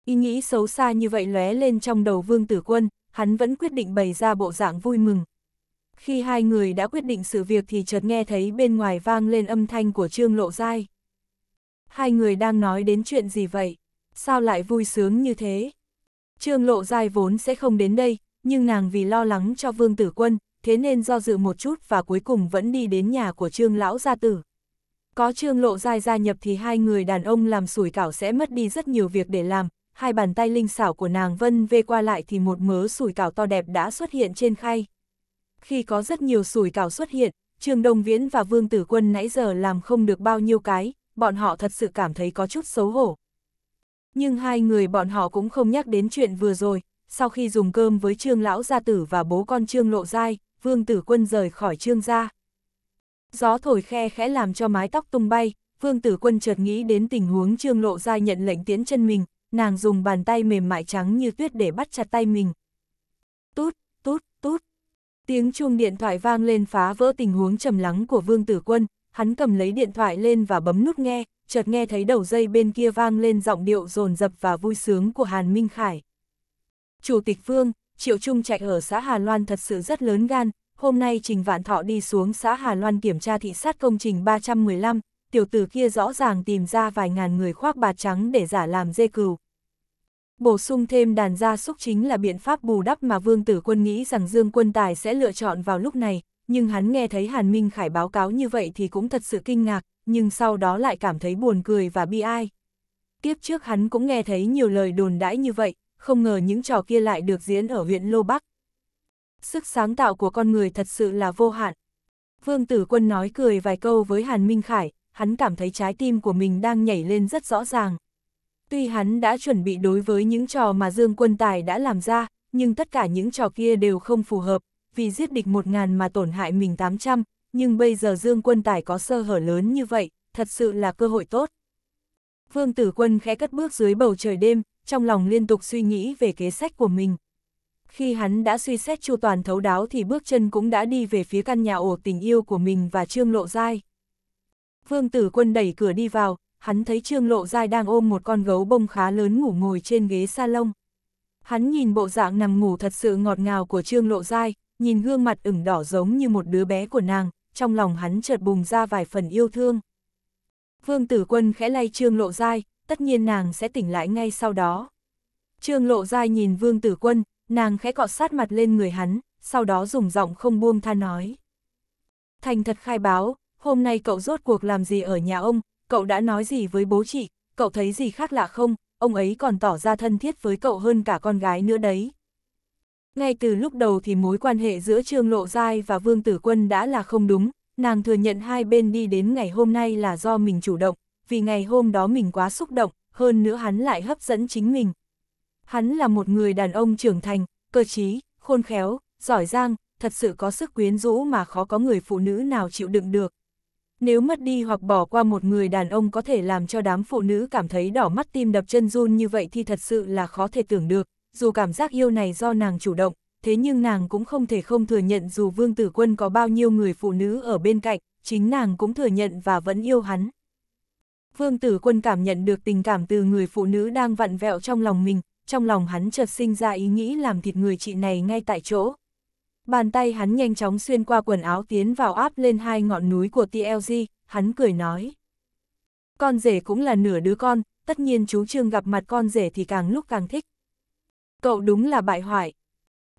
Ý nghĩ xấu xa như vậy lóe lên trong đầu Vương Tử Quân, hắn vẫn quyết định bày ra bộ dạng vui mừng. Khi hai người đã quyết định sự việc thì chợt nghe thấy bên ngoài vang lên âm thanh của Trương Lộ Giai. Hai người đang nói đến chuyện gì vậy? Sao lại vui sướng như thế? Trương Lộ Giai vốn sẽ không đến đây, nhưng nàng vì lo lắng cho Vương Tử Quân, thế nên do dự một chút và cuối cùng vẫn đi đến nhà của Trương Lão Gia Tử. Có Trương Lộ Giai gia nhập thì hai người đàn ông làm sủi cảo sẽ mất đi rất nhiều việc để làm, hai bàn tay linh xảo của nàng vân vê qua lại thì một mớ sủi cảo to đẹp đã xuất hiện trên khay. Khi có rất nhiều sủi cảo xuất hiện, Trương Đông Viễn và Vương Tử Quân nãy giờ làm không được bao nhiêu cái, bọn họ thật sự cảm thấy có chút xấu hổ. Nhưng hai người bọn họ cũng không nhắc đến chuyện vừa rồi, sau khi dùng cơm với trương lão gia tử và bố con trương lộ dai, vương tử quân rời khỏi trương gia. Gió thổi khe khẽ làm cho mái tóc tung bay, vương tử quân chợt nghĩ đến tình huống trương lộ dai nhận lệnh tiến chân mình, nàng dùng bàn tay mềm mại trắng như tuyết để bắt chặt tay mình. Tút, tút, tút. Tiếng chuông điện thoại vang lên phá vỡ tình huống trầm lắng của vương tử quân, hắn cầm lấy điện thoại lên và bấm nút nghe, chợt nghe thấy đầu dây bên kia vang lên giọng điệu rồn rập và vui sướng của Hàn Minh Khải. Chủ tịch Vương, Triệu Trung Trạch ở xã Hà Loan thật sự rất lớn gan, hôm nay Trình Vạn Thọ đi xuống xã Hà Loan kiểm tra thị sát công trình 315, tiểu tử kia rõ ràng tìm ra vài ngàn người khoác bạt trắng để giả làm dê cừu. Bổ sung thêm đàn gia súc chính là biện pháp bù đắp mà Vương Tử Quân nghĩ rằng Dương Quân Tài sẽ lựa chọn vào lúc này, nhưng hắn nghe thấy Hàn Minh Khải báo cáo như vậy thì cũng thật sự kinh ngạc, nhưng sau đó lại cảm thấy buồn cười và bi ai. Tiếp trước hắn cũng nghe thấy nhiều lời đồn đãi như vậy, không ngờ những trò kia lại được diễn ở huyện Lô Bắc. Sức sáng tạo của con người thật sự là vô hạn. Vương Tử Quân nói cười vài câu với Hàn Minh Khải, hắn cảm thấy trái tim của mình đang nhảy lên rất rõ ràng. Tuy hắn đã chuẩn bị đối với những trò mà Dương Quân Tài đã làm ra, nhưng tất cả những trò kia đều không phù hợp, vì giết địch một ngàn mà tổn hại mình tám trăm nhưng bây giờ Dương Quân Tài có sơ hở lớn như vậy, thật sự là cơ hội tốt. Vương Tử Quân khẽ cất bước dưới bầu trời đêm, trong lòng liên tục suy nghĩ về kế sách của mình. Khi hắn đã suy xét chu toàn thấu đáo thì bước chân cũng đã đi về phía căn nhà ổ tình yêu của mình và Trương Lộ Giai. Vương Tử Quân đẩy cửa đi vào, hắn thấy Trương Lộ Giai đang ôm một con gấu bông khá lớn ngủ ngồi trên ghế salon. Hắn nhìn bộ dạng nằm ngủ thật sự ngọt ngào của Trương Lộ Giai, nhìn gương mặt ửng đỏ giống như một đứa bé của nàng, trong lòng hắn chợt bùng ra vài phần yêu thương. Vương Tử Quân khẽ lay Trương Lộ Giai, tất nhiên nàng sẽ tỉnh lại ngay sau đó. Trương Lộ Giai nhìn Vương Tử Quân, nàng khẽ cọ sát mặt lên người hắn, sau đó dùng giọng không buông tha nói. Thành thật khai báo, hôm nay cậu rốt cuộc làm gì ở nhà ông, cậu đã nói gì với bố chị, cậu thấy gì khác lạ không, ông ấy còn tỏ ra thân thiết với cậu hơn cả con gái nữa đấy. Ngay từ lúc đầu thì mối quan hệ giữa Trương Lộ Giai và Vương Tử Quân đã là không đúng, nàng thừa nhận hai bên đi đến ngày hôm nay là do mình chủ động, vì ngày hôm đó mình quá xúc động, hơn nữa hắn lại hấp dẫn chính mình. Hắn là một người đàn ông trưởng thành, cơ trí, khôn khéo, giỏi giang, thật sự có sức quyến rũ mà khó có người phụ nữ nào chịu đựng được. Nếu mất đi hoặc bỏ qua một người đàn ông có thể làm cho đám phụ nữ cảm thấy đỏ mắt tim đập chân run như vậy thì thật sự là khó thể tưởng được, dù cảm giác yêu này do nàng chủ động, thế nhưng nàng cũng không thể không thừa nhận dù Vương Tử Quân có bao nhiêu người phụ nữ ở bên cạnh, chính nàng cũng thừa nhận và vẫn yêu hắn. Vương Tử Quân cảm nhận được tình cảm từ người phụ nữ đang vặn vẹo trong lòng mình, trong lòng hắn chợt sinh ra ý nghĩ làm thịt người chị này ngay tại chỗ. Bàn tay hắn nhanh chóng xuyên qua quần áo tiến vào áp lên hai ngọn núi của TLG, hắn cười nói. Con rể cũng là nửa đứa con, tất nhiên chú Trương gặp mặt con rể thì càng lúc càng thích. Cậu đúng là bại hoại.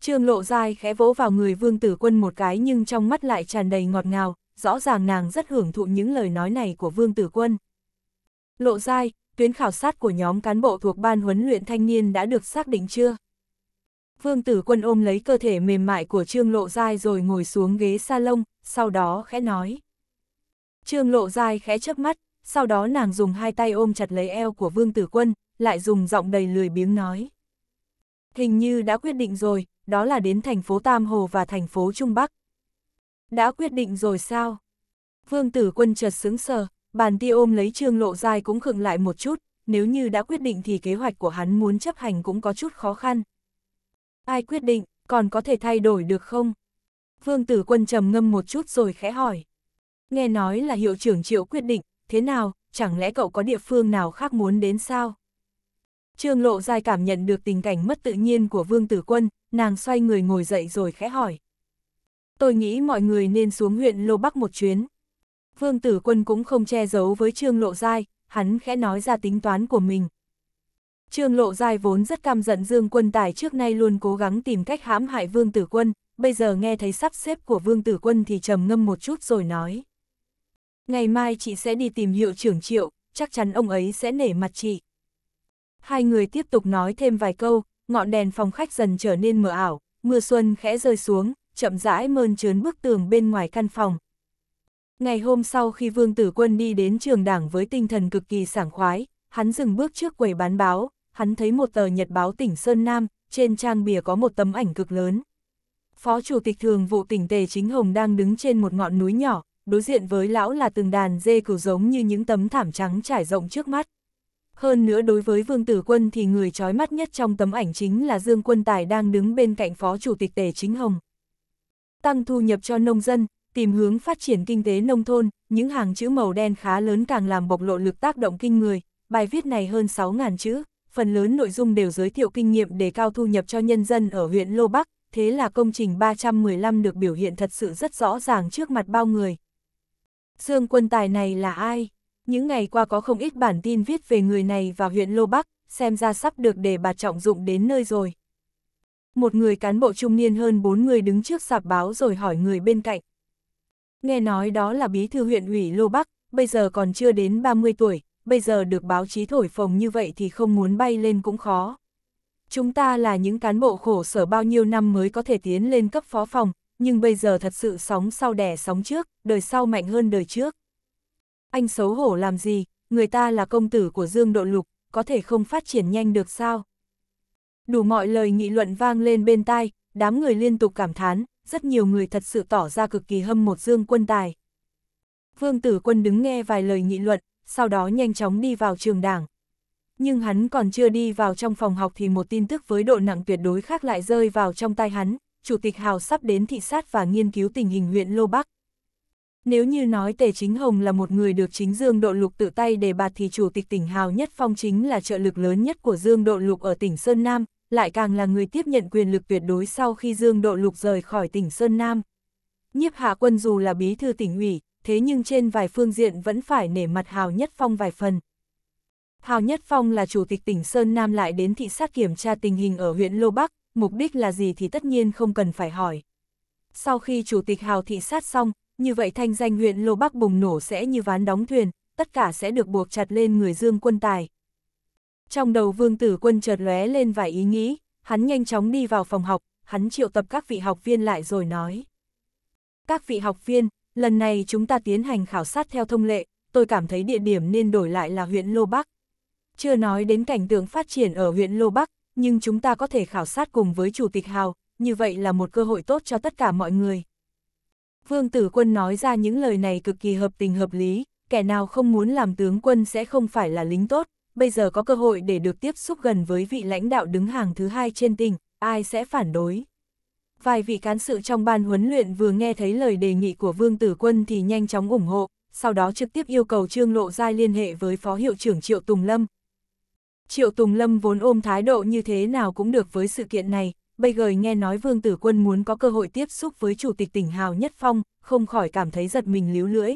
Trương lộ dai khẽ vỗ vào người vương tử quân một cái nhưng trong mắt lại tràn đầy ngọt ngào, rõ ràng nàng rất hưởng thụ những lời nói này của vương tử quân. Lộ dai, tuyến khảo sát của nhóm cán bộ thuộc ban huấn luyện thanh niên đã được xác định chưa? Vương Tử Quân ôm lấy cơ thể mềm mại của Trương Lộ Giai rồi ngồi xuống ghế salon, sau đó khẽ nói. Trương Lộ Giai khẽ chớp mắt, sau đó nàng dùng hai tay ôm chặt lấy eo của Vương Tử Quân, lại dùng giọng đầy lười biếng nói. Hình như đã quyết định rồi, đó là đến thành phố Tam Hồ và thành phố Trung Bắc. Đã quyết định rồi sao? Vương Tử Quân chợt sững sờ, Bàn ti ôm lấy trương lộ dai cũng khựng lại một chút, nếu như đã quyết định thì kế hoạch của hắn muốn chấp hành cũng có chút khó khăn. Ai quyết định, còn có thể thay đổi được không? Vương tử quân trầm ngâm một chút rồi khẽ hỏi. Nghe nói là hiệu trưởng triệu quyết định, thế nào, chẳng lẽ cậu có địa phương nào khác muốn đến sao? Trương lộ dai cảm nhận được tình cảnh mất tự nhiên của vương tử quân, nàng xoay người ngồi dậy rồi khẽ hỏi. Tôi nghĩ mọi người nên xuống huyện Lô Bắc một chuyến, Vương Tử Quân cũng không che giấu với Trương Lộ Giai, hắn khẽ nói ra tính toán của mình. Trương Lộ Giai vốn rất căm giận Dương Quân Tài trước nay luôn cố gắng tìm cách hãm hại Vương Tử Quân, bây giờ nghe thấy sắp xếp của Vương Tử Quân thì trầm ngâm một chút rồi nói. Ngày mai chị sẽ đi tìm hiệu trưởng triệu, chắc chắn ông ấy sẽ nể mặt chị. Hai người tiếp tục nói thêm vài câu, ngọn đèn phòng khách dần trở nên mờ ảo, mưa xuân khẽ rơi xuống, chậm rãi mơn trớn bức tường bên ngoài căn phòng, Ngày hôm sau khi Vương Tử Quân đi đến trường đảng với tinh thần cực kỳ sảng khoái, hắn dừng bước trước quầy bán báo, hắn thấy một tờ nhật báo tỉnh Sơn Nam, trên trang bìa có một tấm ảnh cực lớn. Phó Chủ tịch Thường vụ tỉnh Tề Chính Hồng đang đứng trên một ngọn núi nhỏ, đối diện với lão là từng đàn dê cừu giống như những tấm thảm trắng trải rộng trước mắt. Hơn nữa đối với Vương Tử Quân thì người trói mắt nhất trong tấm ảnh chính là Dương Quân Tài đang đứng bên cạnh Phó Chủ tịch Tề Chính Hồng. Tăng thu nhập cho nông dân, tìm hướng phát triển kinh tế nông thôn, những hàng chữ màu đen khá lớn càng làm bộc lộ lực tác động kinh người, bài viết này hơn 6.000 chữ, phần lớn nội dung đều giới thiệu kinh nghiệm để cao thu nhập cho nhân dân ở huyện Lô Bắc, thế là công trình 315 được biểu hiện thật sự rất rõ ràng trước mặt bao người. Dương quân tài này là ai? Những ngày qua có không ít bản tin viết về người này và huyện Lô Bắc, xem ra sắp được đề bà trọng dụng đến nơi rồi. Một người cán bộ trung niên hơn 4 người đứng trước sạp báo rồi hỏi người bên cạnh, Nghe nói đó là bí thư huyện ủy Lô Bắc, bây giờ còn chưa đến 30 tuổi, bây giờ được báo chí thổi phồng như vậy thì không muốn bay lên cũng khó. Chúng ta là những cán bộ khổ sở bao nhiêu năm mới có thể tiến lên cấp phó phòng, nhưng bây giờ thật sự sóng sau đẻ sóng trước, đời sau mạnh hơn đời trước. Anh xấu hổ làm gì, người ta là công tử của Dương Độ Lục, có thể không phát triển nhanh được sao? Đủ mọi lời nghị luận vang lên bên tai, đám người liên tục cảm thán, rất nhiều người thật sự tỏ ra cực kỳ hâm một Dương quân tài. Vương Tử Quân đứng nghe vài lời nghị luận, sau đó nhanh chóng đi vào trường đảng. Nhưng hắn còn chưa đi vào trong phòng học thì một tin tức với độ nặng tuyệt đối khác lại rơi vào trong tay hắn, Chủ tịch Hào sắp đến thị sát và nghiên cứu tình hình huyện Lô Bắc. Nếu như nói Tề Chính Hồng là một người được chính Dương Độ Lục tự tay đề bạt thì Chủ tịch tỉnh Hào Nhất Phong chính là trợ lực lớn nhất của Dương Độ Lục ở tỉnh Sơn Nam, lại càng là người tiếp nhận quyền lực tuyệt đối sau khi Dương Độ Lục rời khỏi tỉnh Sơn Nam. Nhiếp Hạ Quân dù là bí thư tỉnh ủy, thế nhưng trên vài phương diện vẫn phải nể mặt Hào Nhất Phong vài phần. Hào Nhất Phong là chủ tịch tỉnh Sơn Nam lại đến thị sát kiểm tra tình hình ở huyện Lô Bắc, mục đích là gì thì tất nhiên không cần phải hỏi. Sau khi chủ tịch Hào thị sát xong, như vậy thanh danh huyện Lô Bắc bùng nổ sẽ như ván đóng thuyền, tất cả sẽ được buộc chặt lên người Dương Quân Tài. Trong đầu vương tử quân chợt lóe lên vài ý nghĩ, hắn nhanh chóng đi vào phòng học, hắn triệu tập các vị học viên lại rồi nói. Các vị học viên, lần này chúng ta tiến hành khảo sát theo thông lệ, tôi cảm thấy địa điểm nên đổi lại là huyện Lô Bắc. Chưa nói đến cảnh tượng phát triển ở huyện Lô Bắc, nhưng chúng ta có thể khảo sát cùng với Chủ tịch Hào, như vậy là một cơ hội tốt cho tất cả mọi người. Vương Tử Quân nói ra những lời này cực kỳ hợp tình hợp lý, kẻ nào không muốn làm tướng quân sẽ không phải là lính tốt, bây giờ có cơ hội để được tiếp xúc gần với vị lãnh đạo đứng hàng thứ hai trên tỉnh, ai sẽ phản đối. Vài vị cán sự trong ban huấn luyện vừa nghe thấy lời đề nghị của Vương Tử Quân thì nhanh chóng ủng hộ, sau đó trực tiếp yêu cầu Trương Lộ Giai liên hệ với Phó Hiệu trưởng Triệu Tùng Lâm. Triệu Tùng Lâm vốn ôm thái độ như thế nào cũng được với sự kiện này, bây giờ nghe nói Vương Tử Quân muốn có cơ hội tiếp xúc với Chủ tịch tỉnh Hào Nhất Phong, không khỏi cảm thấy giật mình líu lưỡi.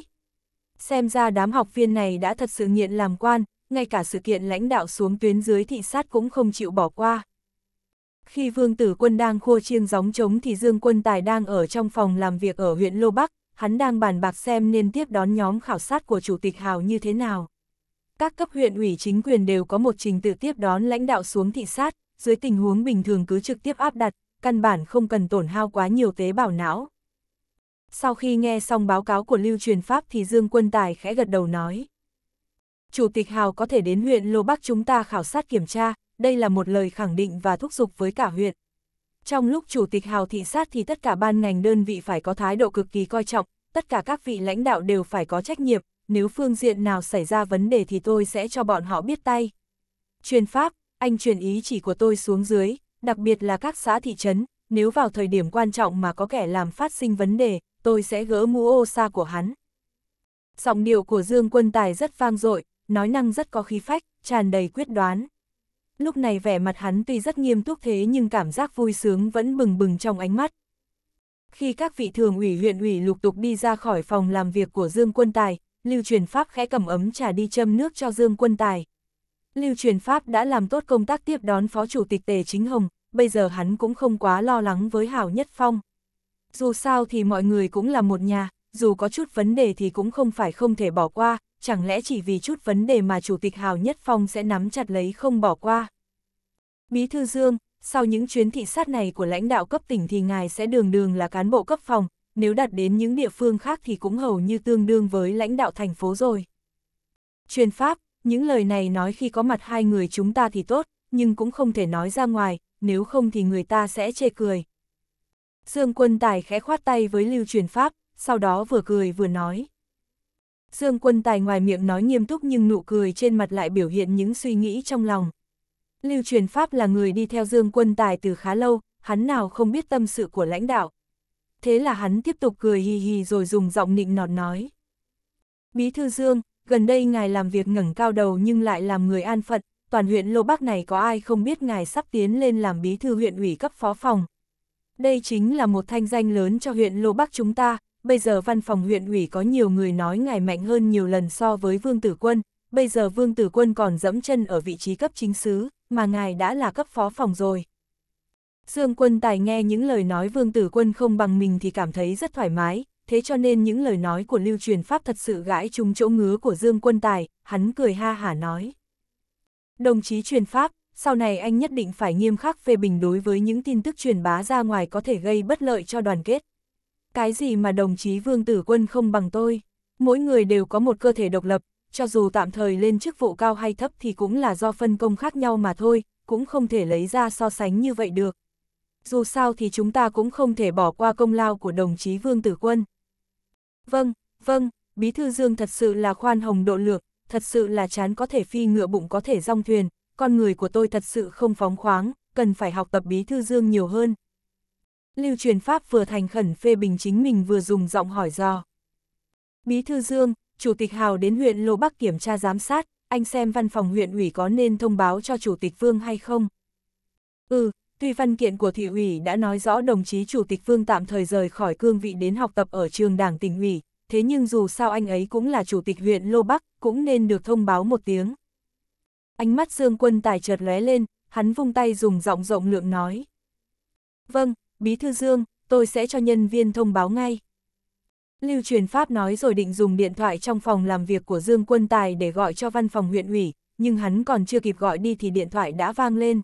Xem ra đám học viên này đã thật sự nghiện làm quan, ngay cả sự kiện lãnh đạo xuống tuyến dưới thị sát cũng không chịu bỏ qua. Khi Vương Tử Quân đang khua chiêng gióng trống thì Dương Quân Tài đang ở trong phòng làm việc ở huyện Lô Bắc, hắn đang bàn bạc xem nên tiếp đón nhóm khảo sát của Chủ tịch Hào như thế nào. Các cấp huyện ủy chính quyền đều có một trình tự tiếp đón lãnh đạo xuống thị sát, dưới tình huống bình thường cứ trực tiếp áp đặt, căn bản không cần tổn hao quá nhiều tế bào não. Sau khi nghe xong báo cáo của Lưu Truyền Pháp thì Dương Quân Tài khẽ gật đầu nói. Chủ tịch Hào có thể đến huyện Lô Bắc chúng ta khảo sát kiểm tra, đây là một lời khẳng định và thúc giục với cả huyện. Trong lúc Chủ tịch Hào thị sát thì tất cả ban ngành đơn vị phải có thái độ cực kỳ coi trọng, tất cả các vị lãnh đạo đều phải có trách nhiệm, nếu phương diện nào xảy ra vấn đề thì tôi sẽ cho bọn họ biết tay. Truyền Pháp, anh truyền ý chỉ của tôi xuống dưới, đặc biệt là các xã thị trấn, nếu vào thời điểm quan trọng mà có kẻ làm phát sinh vấn đề, tôi sẽ gỡ mũ ô xa của hắn. Giọng điệu của Dương Quân Tài rất vang dội, nói năng rất có khí phách, tràn đầy quyết đoán. Lúc này vẻ mặt hắn tuy rất nghiêm túc thế nhưng cảm giác vui sướng vẫn bừng bừng trong ánh mắt. Khi các vị thường ủy huyện ủy lục tục đi ra khỏi phòng làm việc của Dương Quân Tài, Lưu Truyền Pháp khẽ cầm ấm trà đi châm nước cho Dương Quân Tài. Lưu Truyền Pháp đã làm tốt công tác tiếp đón Phó Chủ tịch Tề Chính Hồng, bây giờ hắn cũng không quá lo lắng với Hảo Nhất Phong. Dù sao thì mọi người cũng là một nhà, dù có chút vấn đề thì cũng không phải không thể bỏ qua, chẳng lẽ chỉ vì chút vấn đề mà Chủ tịch Hào Nhất Phong sẽ nắm chặt lấy không bỏ qua. Bí thư Dương, sau những chuyến thị sát này của lãnh đạo cấp tỉnh thì ngài sẽ đường đường là cán bộ cấp phòng, nếu đặt đến những địa phương khác thì cũng hầu như tương đương với lãnh đạo thành phố rồi. Truyền pháp, những lời này nói khi có mặt hai người chúng ta thì tốt, nhưng cũng không thể nói ra ngoài, nếu không thì người ta sẽ chê cười. Dương quân tài khẽ khoát tay với lưu truyền pháp, sau đó vừa cười vừa nói. Dương quân tài ngoài miệng nói nghiêm túc nhưng nụ cười trên mặt lại biểu hiện những suy nghĩ trong lòng. Lưu truyền Pháp là người đi theo Dương quân tài từ khá lâu, hắn nào không biết tâm sự của lãnh đạo. Thế là hắn tiếp tục cười hì hì rồi dùng giọng nịnh nọt nói. Bí thư Dương, gần đây ngài làm việc ngẩng cao đầu nhưng lại làm người an phận, toàn huyện Lô Bắc này có ai không biết ngài sắp tiến lên làm bí thư huyện ủy cấp phó phòng. Đây chính là một thanh danh lớn cho huyện Lô Bắc chúng ta, bây giờ văn phòng huyện ủy có nhiều người nói ngài mạnh hơn nhiều lần so với Vương Tử Quân, bây giờ Vương Tử Quân còn dẫm chân ở vị trí cấp chính sứ, mà ngài đã là cấp phó phòng rồi. Dương Quân Tài nghe những lời nói Vương Tử Quân không bằng mình thì cảm thấy rất thoải mái, thế cho nên những lời nói của lưu truyền Pháp thật sự gãi trúng chỗ ngứa của Dương Quân Tài, hắn cười ha hả nói. Đồng chí truyền Pháp, sau này anh nhất định phải nghiêm khắc phê bình đối với những tin tức truyền bá ra ngoài có thể gây bất lợi cho đoàn kết cái gì mà đồng chí Vương Tử Quân không bằng tôi, mỗi người đều có một cơ thể độc lập, cho dù tạm thời lên chức vụ cao hay thấp thì cũng là do phân công khác nhau mà thôi, cũng không thể lấy ra so sánh như vậy được. Dù sao thì chúng ta cũng không thể bỏ qua công lao của đồng chí Vương Tử Quân. Vâng, vâng, Bí Thư Dương thật sự là khoan hồng độ lược, thật sự là chán có thể phi ngựa bụng có thể rong thuyền, con người của tôi thật sự không phóng khoáng, cần phải học tập Bí Thư Dương nhiều hơn, Lưu truyền Pháp vừa thành khẩn phê bình chính mình vừa dùng giọng hỏi dò. Bí thư Dương, Chủ tịch Hào đến huyện Lô Bắc kiểm tra giám sát, anh xem văn phòng huyện ủy có nên thông báo cho Chủ tịch Vương hay không? Ừ, tuy văn kiện của thị ủy đã nói rõ đồng chí Chủ tịch Vương tạm thời rời khỏi cương vị đến học tập ở trường đảng tỉnh ủy, thế nhưng dù sao anh ấy cũng là Chủ tịch huyện Lô Bắc, cũng nên được thông báo một tiếng. Ánh mắt Dương Quân Tài chợt lóe lên, hắn vung tay dùng giọng rộng lượng nói. Vâng, Bí thư Dương, tôi sẽ cho nhân viên thông báo ngay. Lưu truyền Pháp nói rồi định dùng điện thoại trong phòng làm việc của Dương Quân Tài để gọi cho văn phòng huyện ủy, nhưng hắn còn chưa kịp gọi đi thì điện thoại đã vang lên.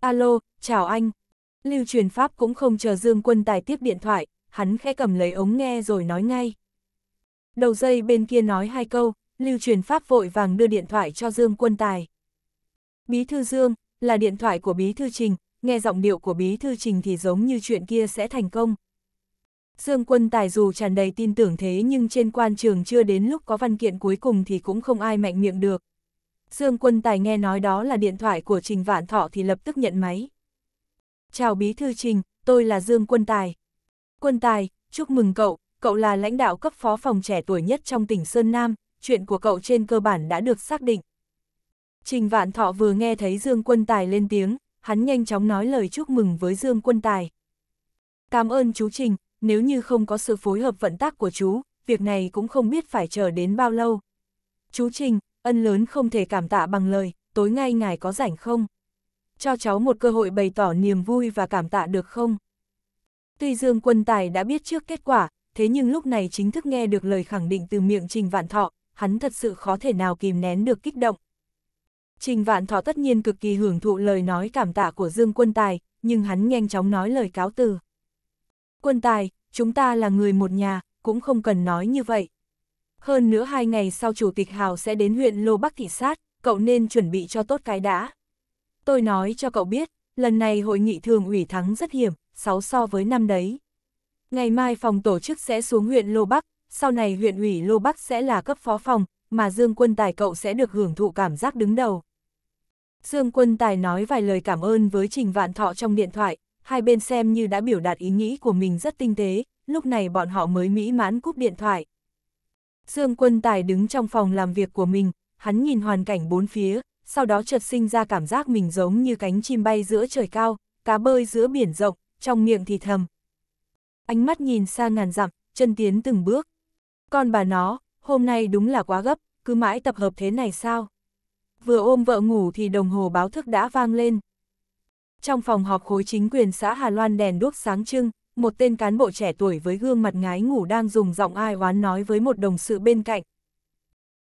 Alo, chào anh. Lưu truyền Pháp cũng không chờ Dương Quân Tài tiếp điện thoại, hắn khẽ cầm lấy ống nghe rồi nói ngay. Đầu dây bên kia nói hai câu, Lưu truyền Pháp vội vàng đưa điện thoại cho Dương Quân Tài. Bí thư Dương, là điện thoại của Bí thư Trình, nghe giọng điệu của bí thư trình thì giống như chuyện kia sẽ thành công. Dương quân tài dù tràn đầy tin tưởng thế nhưng trên quan trường chưa đến lúc có văn kiện cuối cùng thì cũng không ai mạnh miệng được. Dương quân tài nghe nói đó là điện thoại của Trình Vạn Thọ thì lập tức nhận máy. Chào bí thư Trình, tôi là Dương quân tài. Quân tài, chúc mừng cậu, cậu là lãnh đạo cấp phó phòng trẻ tuổi nhất trong tỉnh Sơn Nam, chuyện của cậu trên cơ bản đã được xác định. Trình Vạn Thọ vừa nghe thấy Dương Quân Tài lên tiếng, hắn nhanh chóng nói lời chúc mừng với Dương Quân Tài. Cảm ơn chú Trình, nếu như không có sự phối hợp vận tác của chú, việc này cũng không biết phải chờ đến bao lâu. Chú Trình, ân lớn không thể cảm tạ bằng lời, tối ngay ngài có rảnh không? Cho cháu một cơ hội bày tỏ niềm vui và cảm tạ được không? Tuy Dương Quân Tài đã biết trước kết quả, thế nhưng lúc này chính thức nghe được lời khẳng định từ miệng Trình Vạn Thọ, hắn thật sự khó thể nào kìm nén được kích động, Trình Vạn Thọ tất nhiên cực kỳ hưởng thụ lời nói cảm tạ của Dương Quân Tài, nhưng hắn nhanh chóng nói lời cáo từ. Quân Tài, chúng ta là người một nhà, cũng không cần nói như vậy. Hơn nữa hai ngày sau Chủ tịch Hào sẽ đến huyện Lô Bắc Thị Sát, cậu nên chuẩn bị cho tốt cái đã. Tôi nói cho cậu biết, lần này hội nghị thường ủy thắng rất hiểm, sáu so với năm đấy. Ngày mai phòng tổ chức sẽ xuống huyện Lô Bắc, sau này huyện ủy Lô Bắc sẽ là cấp phó phòng, mà Dương Quân Tài cậu sẽ được hưởng thụ cảm giác đứng đầu. Dương Quân Tài nói vài lời cảm ơn với Trình Vạn Thọ trong điện thoại, hai bên xem như đã biểu đạt ý nghĩ của mình rất tinh tế, lúc này bọn họ mới mỹ mãn cúp điện thoại. Dương Quân Tài đứng trong phòng làm việc của mình, hắn nhìn hoàn cảnh bốn phía, sau đó chợt sinh ra cảm giác mình giống như cánh chim bay giữa trời cao, cá bơi giữa biển rộng, trong miệng thì thầm. Ánh mắt nhìn xa ngàn dặm, chân tiến từng bước. Con bà nó, hôm nay đúng là quá gấp, cứ mãi tập hợp thế này sao? vừa ôm vợ ngủ thì đồng hồ báo thức đã vang lên. Trong phòng họp khối chính quyền xã Hà Loan đèn đuốc sáng trưng, một tên cán bộ trẻ tuổi với gương mặt ngái ngủ đang dùng giọng ai oán nói với một đồng sự bên cạnh.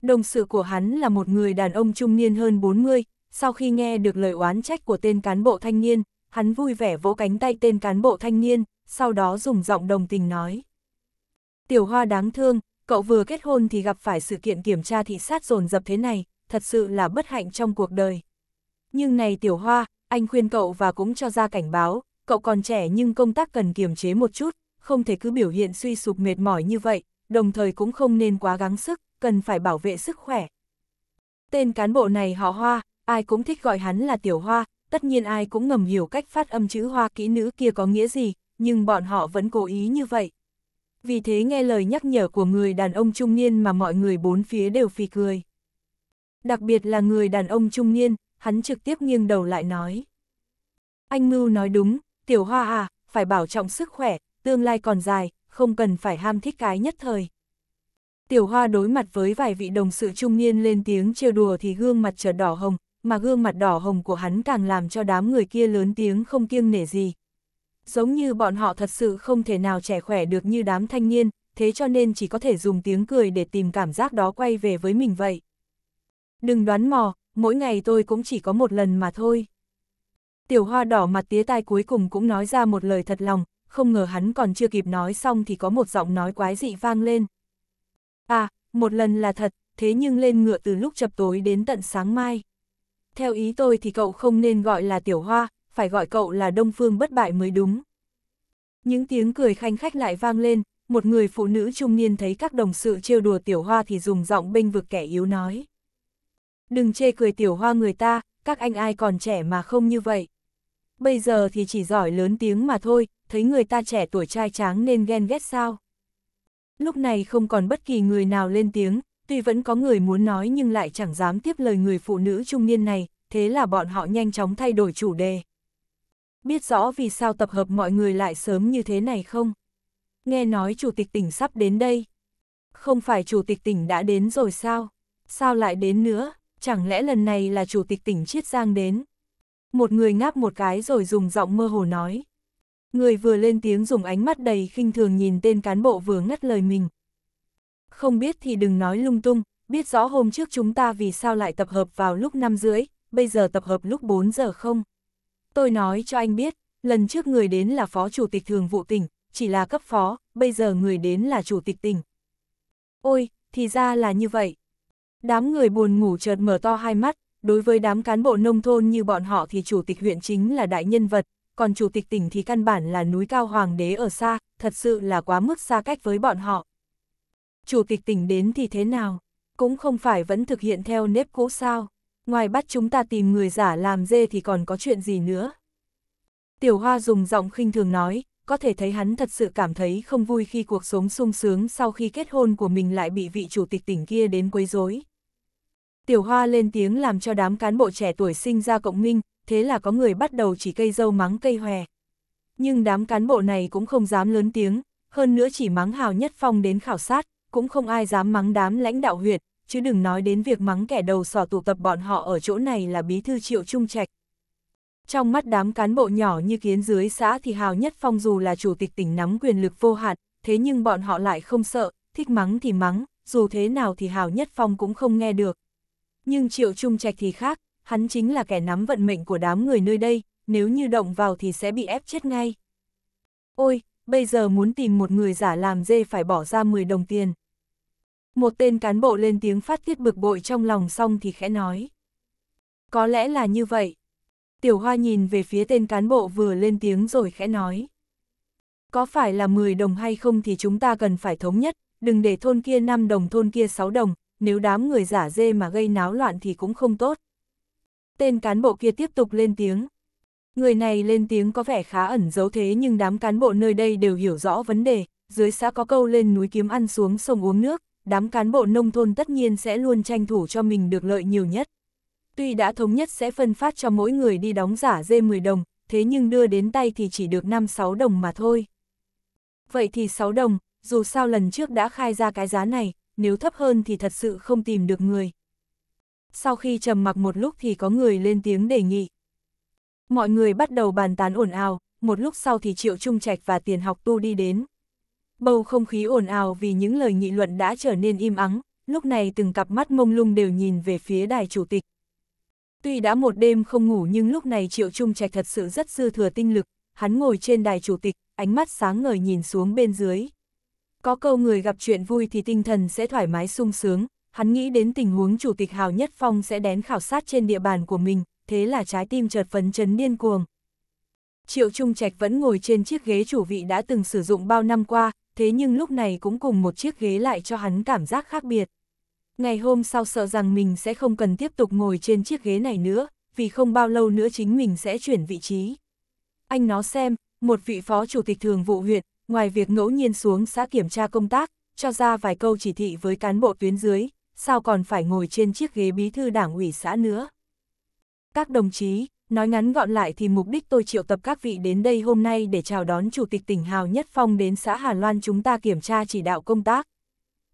Đồng sự của hắn là một người đàn ông trung niên hơn 40, sau khi nghe được lời oán trách của tên cán bộ thanh niên, hắn vui vẻ vỗ cánh tay tên cán bộ thanh niên, sau đó dùng giọng đồng tình nói. Tiểu hoa đáng thương, cậu vừa kết hôn thì gặp phải sự kiện kiểm tra thị sát dồn dập thế này, thật sự là bất hạnh trong cuộc đời. Nhưng này tiểu hoa, anh khuyên cậu và cũng cho ra cảnh báo, cậu còn trẻ nhưng công tác cần kiềm chế một chút, không thể cứ biểu hiện suy sụp mệt mỏi như vậy, đồng thời cũng không nên quá gắng sức, cần phải bảo vệ sức khỏe. Tên cán bộ này họ Hoa, ai cũng thích gọi hắn là Tiểu Hoa, tất nhiên ai cũng ngầm hiểu cách phát âm chữ Hoa kỹ nữ kia có nghĩa gì, nhưng bọn họ vẫn cố ý như vậy. Vì thế nghe lời nhắc nhở của người đàn ông trung niên mà mọi người bốn phía đều phì cười đặc biệt là người đàn ông trung niên, hắn trực tiếp nghiêng đầu lại nói. Anh Ngưu nói đúng, tiểu hoa à, phải bảo trọng sức khỏe, tương lai còn dài, không cần phải ham thích cái nhất thời. Tiểu hoa đối mặt với vài vị đồng sự trung niên lên tiếng trêu đùa thì gương mặt chợt đỏ hồng, mà gương mặt đỏ hồng của hắn càng làm cho đám người kia lớn tiếng không kiêng nể gì. Giống như bọn họ thật sự không thể nào trẻ khỏe được như đám thanh niên, thế cho nên chỉ có thể dùng tiếng cười để tìm cảm giác đó quay về với mình vậy. Đừng đoán mò, mỗi ngày tôi cũng chỉ có một lần mà thôi. Tiểu hoa đỏ mặt tía tai cuối cùng cũng nói ra một lời thật lòng, không ngờ hắn còn chưa kịp nói xong thì có một giọng nói quái dị vang lên. À, một lần là thật, thế nhưng lên ngựa từ lúc chập tối đến tận sáng mai. Theo ý tôi thì cậu không nên gọi là tiểu hoa, phải gọi cậu là đông phương bất bại mới đúng. Những tiếng cười khanh khách lại vang lên, một người phụ nữ trung niên thấy các đồng sự trêu đùa tiểu hoa thì dùng giọng bênh vực kẻ yếu nói. Đừng chê cười tiểu hoa người ta, các anh ai còn trẻ mà không như vậy. Bây giờ thì chỉ giỏi lớn tiếng mà thôi, thấy người ta trẻ tuổi trai tráng nên ghen ghét sao. Lúc này không còn bất kỳ người nào lên tiếng, tuy vẫn có người muốn nói nhưng lại chẳng dám tiếp lời người phụ nữ trung niên này, thế là bọn họ nhanh chóng thay đổi chủ đề. Biết rõ vì sao tập hợp mọi người lại sớm như thế này không? Nghe nói chủ tịch tỉnh sắp đến đây. Không phải chủ tịch tỉnh đã đến rồi sao? Sao lại đến nữa? chẳng lẽ lần này là chủ tịch tỉnh Chiết Giang đến? Một người ngáp một cái rồi dùng giọng mơ hồ nói. Người vừa lên tiếng dùng ánh mắt đầy khinh thường nhìn tên cán bộ vừa ngắt lời mình. Không biết thì đừng nói lung tung, biết rõ hôm trước chúng ta vì sao lại tập hợp vào lúc 5 rưỡi, bây giờ tập hợp lúc 4 giờ không? Tôi nói cho anh biết, lần trước người đến là phó chủ tịch thường vụ tỉnh, chỉ là cấp phó, bây giờ người đến là chủ tịch tỉnh. Ôi, thì ra là như vậy, Đám người buồn ngủ chợt mở to hai mắt, đối với đám cán bộ nông thôn như bọn họ thì chủ tịch huyện chính là đại nhân vật, còn chủ tịch tỉnh thì căn bản là núi cao hoàng đế ở xa, thật sự là quá mức xa cách với bọn họ. Chủ tịch tỉnh đến thì thế nào? Cũng không phải vẫn thực hiện theo nếp cũ sao? Ngoài bắt chúng ta tìm người giả làm dê thì còn có chuyện gì nữa? Tiểu Hoa dùng giọng khinh thường nói, có thể thấy hắn thật sự cảm thấy không vui khi cuộc sống sung sướng sau khi kết hôn của mình lại bị vị chủ tịch tỉnh kia đến quấy rối. Tiểu Hoa lên tiếng làm cho đám cán bộ trẻ tuổi sinh ra cộng minh, thế là có người bắt đầu chỉ cây dâu mắng cây hòe. Nhưng đám cán bộ này cũng không dám lớn tiếng, hơn nữa chỉ mắng Hào Nhất Phong đến khảo sát, cũng không ai dám mắng đám lãnh đạo huyện, chứ đừng nói đến việc mắng kẻ đầu sỏ tụ tập bọn họ ở chỗ này là bí thư triệu trung trạch. Trong mắt đám cán bộ nhỏ như kiến dưới xã thì Hào Nhất Phong dù là chủ tịch tỉnh nắm quyền lực vô hạn, thế nhưng bọn họ lại không sợ, thích mắng thì mắng, dù thế nào thì Hào Nhất Phong cũng không nghe được. Nhưng Triệu Trung Trạch thì khác, hắn chính là kẻ nắm vận mệnh của đám người nơi đây, nếu như động vào thì sẽ bị ép chết ngay. Ôi, bây giờ muốn tìm một người giả làm dê phải bỏ ra 10 đồng tiền. Một tên cán bộ lên tiếng phát tiết bực bội trong lòng xong thì khẽ nói. Có lẽ là như vậy. Tiểu Hoa nhìn về phía tên cán bộ vừa lên tiếng rồi khẽ nói. Có phải là 10 đồng hay không thì chúng ta cần phải thống nhất, đừng để thôn kia 5 đồng thôn kia 6 đồng, nếu đám người giả dê mà gây náo loạn thì cũng không tốt. Tên cán bộ kia tiếp tục lên tiếng. Người này lên tiếng có vẻ khá ẩn giấu thế nhưng đám cán bộ nơi đây đều hiểu rõ vấn đề, dưới xã có câu lên núi kiếm ăn xuống sông uống nước, đám cán bộ nông thôn tất nhiên sẽ luôn tranh thủ cho mình được lợi nhiều nhất. Tuy đã thống nhất sẽ phân phát cho mỗi người đi đóng giả dê 10 đồng, thế nhưng đưa đến tay thì chỉ được 5-6 đồng mà thôi. Vậy thì 6 đồng, dù sao lần trước đã khai ra cái giá này, nếu thấp hơn thì thật sự không tìm được người. Sau khi trầm mặc một lúc thì có người lên tiếng đề nghị. Mọi người bắt đầu bàn tán ồn ào, một lúc sau thì Triệu Trung Trạch và Tiền Học Tu đi đến. Bầu không khí ồn ào vì những lời nghị luận đã trở nên im ắng, lúc này từng cặp mắt mông lung đều nhìn về phía đài chủ tịch. Tuy đã một đêm không ngủ nhưng lúc này Triệu Trung Trạch thật sự rất dư thừa tinh lực, hắn ngồi trên đài chủ tịch, ánh mắt sáng ngời nhìn xuống bên dưới. Có câu người gặp chuyện vui thì tinh thần sẽ thoải mái sung sướng, hắn nghĩ đến tình huống chủ tịch Hào Nhất Phong sẽ đến khảo sát trên địa bàn của mình, thế là trái tim chợt phấn chấn điên cuồng. Triệu Trung Trạch vẫn ngồi trên chiếc ghế chủ vị đã từng sử dụng bao năm qua, thế nhưng lúc này cũng cùng một chiếc ghế lại cho hắn cảm giác khác biệt ngày hôm sau sợ rằng mình sẽ không cần tiếp tục ngồi trên chiếc ghế này nữa, vì không bao lâu nữa chính mình sẽ chuyển vị trí. Anh nó xem, một vị phó chủ tịch thường vụ huyện, ngoài việc ngẫu nhiên xuống xã kiểm tra công tác, cho ra vài câu chỉ thị với cán bộ tuyến dưới, sao còn phải ngồi trên chiếc ghế bí thư đảng ủy xã nữa. Các đồng chí, nói ngắn gọn lại thì mục đích tôi triệu tập các vị đến đây hôm nay để chào đón Chủ tịch tỉnh Hào Nhất Phong đến xã Hà Loan chúng ta kiểm tra chỉ đạo công tác.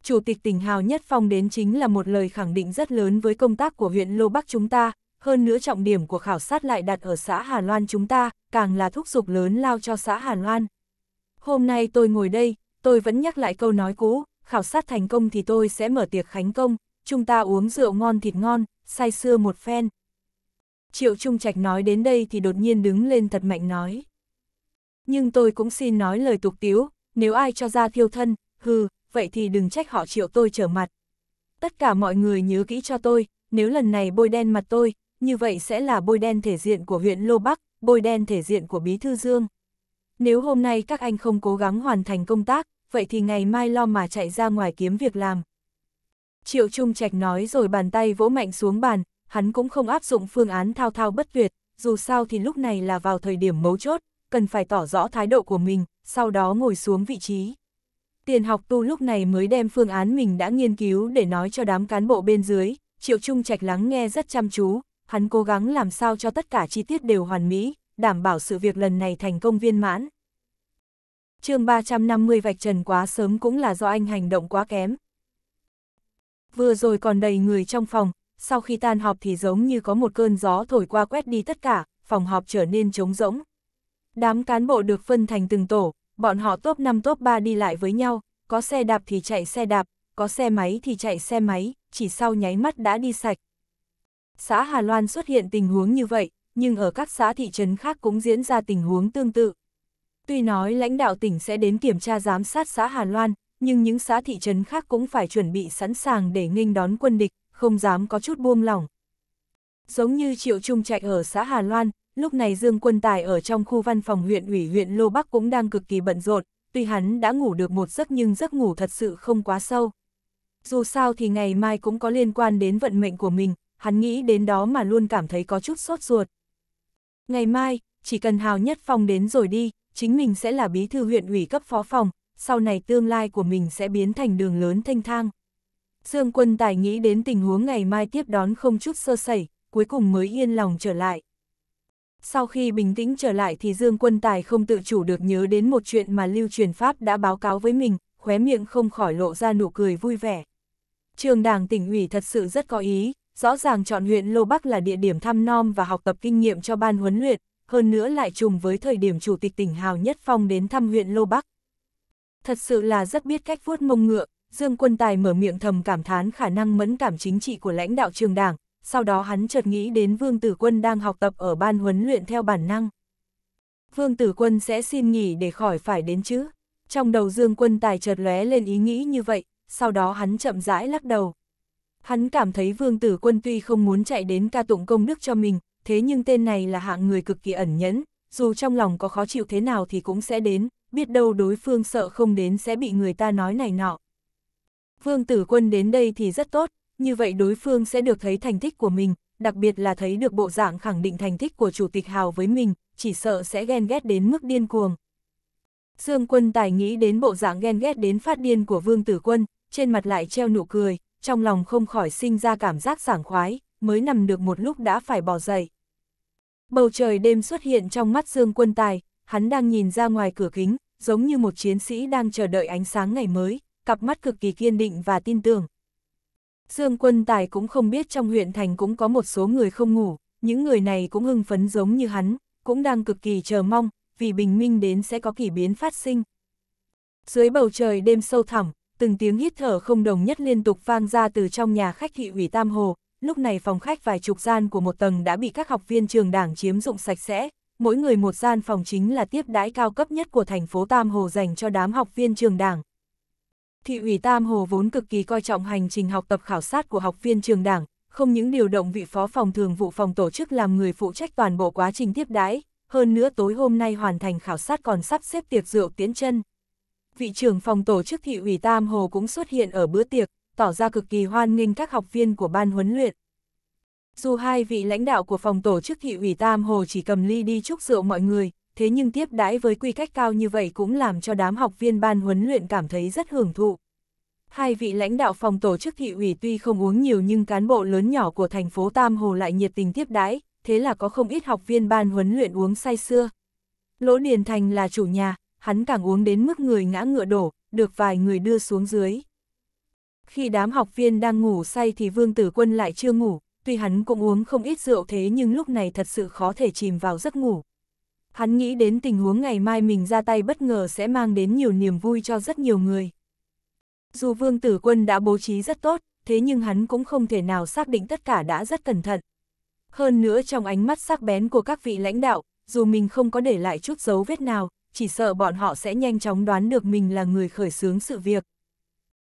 Chủ tịch tỉnh Hào Nhất Phong đến chính là một lời khẳng định rất lớn với công tác của huyện Lô Bắc chúng ta, hơn nữa trọng điểm của khảo sát lại đặt ở xã Hà Loan chúng ta, càng là thúc giục lớn lao cho xã Hà Loan. Hôm nay tôi ngồi đây, tôi vẫn nhắc lại câu nói cũ, khảo sát thành công thì tôi sẽ mở tiệc khánh công, chúng ta uống rượu ngon thịt ngon, say sưa một phen. Triệu Trung Trạch nói đến đây thì đột nhiên đứng lên thật mạnh nói. Nhưng tôi cũng xin nói lời tục tiếu, nếu ai cho ra thiêu thân, hừ, vậy thì đừng trách họ chịu tôi trở mặt. Tất cả mọi người nhớ kỹ cho tôi, nếu lần này bôi đen mặt tôi, như vậy sẽ là bôi đen thể diện của huyện Lô Bắc, bôi đen thể diện của Bí Thư Dương. Nếu hôm nay các anh không cố gắng hoàn thành công tác, vậy thì ngày mai lo mà chạy ra ngoài kiếm việc làm. Triệu Trung Trạch nói rồi bàn tay vỗ mạnh xuống bàn, hắn cũng không áp dụng phương án thao thao bất tuyệt, dù sao thì lúc này là vào thời điểm mấu chốt, cần phải tỏ rõ thái độ của mình, sau đó ngồi xuống vị trí. Tiền học tu lúc này mới đem phương án mình đã nghiên cứu để nói cho đám cán bộ bên dưới, Triệu Trung Trạch lắng nghe rất chăm chú, hắn cố gắng làm sao cho tất cả chi tiết đều hoàn mỹ, đảm bảo sự việc lần này thành công viên mãn. chương 350 vạch trần quá sớm cũng là do anh hành động quá kém. Vừa rồi còn đầy người trong phòng, sau khi tan họp thì giống như có một cơn gió thổi qua quét đi tất cả, phòng họp trở nên trống rỗng. Đám cán bộ được phân thành từng tổ, bọn họ top 5 top 3 đi lại với nhau, có xe đạp thì chạy xe đạp, có xe máy thì chạy xe máy, chỉ sau nháy mắt đã đi sạch. Xã Hà Loan xuất hiện tình huống như vậy, nhưng ở các xã thị trấn khác cũng diễn ra tình huống tương tự. Tuy nói lãnh đạo tỉnh sẽ đến kiểm tra giám sát xã Hà Loan, nhưng những xã thị trấn khác cũng phải chuẩn bị sẵn sàng để nghênh đón quân địch, không dám có chút buông lỏng. Giống như Triệu Trung Trạch ở xã Hà Loan, Lúc này Dương Quân Tài ở trong khu văn phòng huyện ủy huyện Lô Bắc cũng đang cực kỳ bận rộn, tuy hắn đã ngủ được một giấc nhưng giấc ngủ thật sự không quá sâu. Dù sao thì ngày mai cũng có liên quan đến vận mệnh của mình, hắn nghĩ đến đó mà luôn cảm thấy có chút sốt ruột. Ngày mai, chỉ cần Hào Nhất Phong đến rồi đi, chính mình sẽ là bí thư huyện ủy cấp phó phòng, sau này tương lai của mình sẽ biến thành đường lớn thanh thang. Dương Quân Tài nghĩ đến tình huống ngày mai tiếp đón không chút sơ sẩy, cuối cùng mới yên lòng trở lại. Sau khi bình tĩnh trở lại thì Dương Quân Tài không tự chủ được nhớ đến một chuyện mà Lưu Truyền Pháp đã báo cáo với mình, khóe miệng không khỏi lộ ra nụ cười vui vẻ. Trường đảng tỉnh ủy thật sự rất có ý, rõ ràng chọn huyện Lô Bắc là địa điểm thăm nom và học tập kinh nghiệm cho ban huấn luyện, hơn nữa lại trùng với thời điểm Chủ tịch tỉnh Hào Nhất Phong đến thăm huyện Lô Bắc. Thật sự là rất biết cách vuốt mông ngựa, Dương Quân Tài mở miệng thầm cảm thán khả năng mẫn cảm chính trị của lãnh đạo trường đảng, sau đó hắn chợt nghĩ đến Vương Tử Quân đang học tập ở ban huấn luyện theo bản năng. Vương Tử Quân sẽ xin nghỉ để khỏi phải đến chứ. Trong đầu Dương Quân Tài chợt lóe lên ý nghĩ như vậy, sau đó hắn chậm rãi lắc đầu. Hắn cảm thấy Vương Tử Quân tuy không muốn chạy đến ca tụng công đức cho mình, thế nhưng tên này là hạng người cực kỳ ẩn nhẫn, dù trong lòng có khó chịu thế nào thì cũng sẽ đến, biết đâu đối phương sợ không đến sẽ bị người ta nói này nọ. Vương Tử Quân đến đây thì rất tốt, như vậy đối phương sẽ được thấy thành tích của mình, đặc biệt là thấy được bộ dạng khẳng định thành tích của Chủ tịch Hào với mình, chỉ sợ sẽ ghen ghét đến mức điên cuồng. Dương quân tài nghĩ đến bộ dạng ghen ghét đến phát điên của Vương Tử Quân, trên mặt lại treo nụ cười, trong lòng không khỏi sinh ra cảm giác sảng khoái, mới nằm được một lúc đã phải bỏ dậy. Bầu trời đêm xuất hiện trong mắt Dương quân tài, hắn đang nhìn ra ngoài cửa kính, giống như một chiến sĩ đang chờ đợi ánh sáng ngày mới, cặp mắt cực kỳ kiên định và tin tưởng, Dương Quân Tài cũng không biết trong huyện thành cũng có một số người không ngủ, những người này cũng hưng phấn giống như hắn, cũng đang cực kỳ chờ mong, vì bình minh đến sẽ có kỷ biến phát sinh. Dưới bầu trời đêm sâu thẳm, từng tiếng hít thở không đồng nhất liên tục vang ra từ trong nhà khách thị ủy Tam Hồ, lúc này phòng khách vài chục gian của một tầng đã bị các học viên trường đảng chiếm dụng sạch sẽ, mỗi người một gian phòng chính là tiếp đãi cao cấp nhất của thành phố Tam Hồ dành cho đám học viên trường đảng, thị ủy Tam Hồ vốn cực kỳ coi trọng hành trình học tập khảo sát của học viên trường đảng, không những điều động vị phó phòng thường vụ phòng tổ chức làm người phụ trách toàn bộ quá trình tiếp đãi, hơn nữa tối hôm nay hoàn thành khảo sát còn sắp xếp tiệc rượu tiến chân. Vị trưởng phòng tổ chức thị ủy Tam Hồ cũng xuất hiện ở bữa tiệc, tỏ ra cực kỳ hoan nghênh các học viên của ban huấn luyện. Dù hai vị lãnh đạo của phòng tổ chức thị ủy Tam Hồ chỉ cầm ly đi chúc rượu mọi người, thế nhưng tiếp đãi với quy cách cao như vậy cũng làm cho đám học viên ban huấn luyện cảm thấy rất hưởng thụ. Hai vị lãnh đạo phòng tổ chức thị ủy tuy không uống nhiều nhưng cán bộ lớn nhỏ của thành phố Tam Hồ lại nhiệt tình tiếp đãi, thế là có không ít học viên ban huấn luyện uống say xưa. Lỗ Điền Thành là chủ nhà, hắn càng uống đến mức người ngã ngựa đổ, được vài người đưa xuống dưới. Khi đám học viên đang ngủ say thì Vương Tử Quân lại chưa ngủ, tuy hắn cũng uống không ít rượu thế nhưng lúc này thật sự khó thể chìm vào giấc ngủ hắn nghĩ đến tình huống ngày mai mình ra tay bất ngờ sẽ mang đến nhiều niềm vui cho rất nhiều người. Dù vương tử quân đã bố trí rất tốt, thế nhưng hắn cũng không thể nào xác định tất cả đã rất cẩn thận. Hơn nữa trong ánh mắt sắc bén của các vị lãnh đạo, dù mình không có để lại chút dấu vết nào, chỉ sợ bọn họ sẽ nhanh chóng đoán được mình là người khởi xướng sự việc.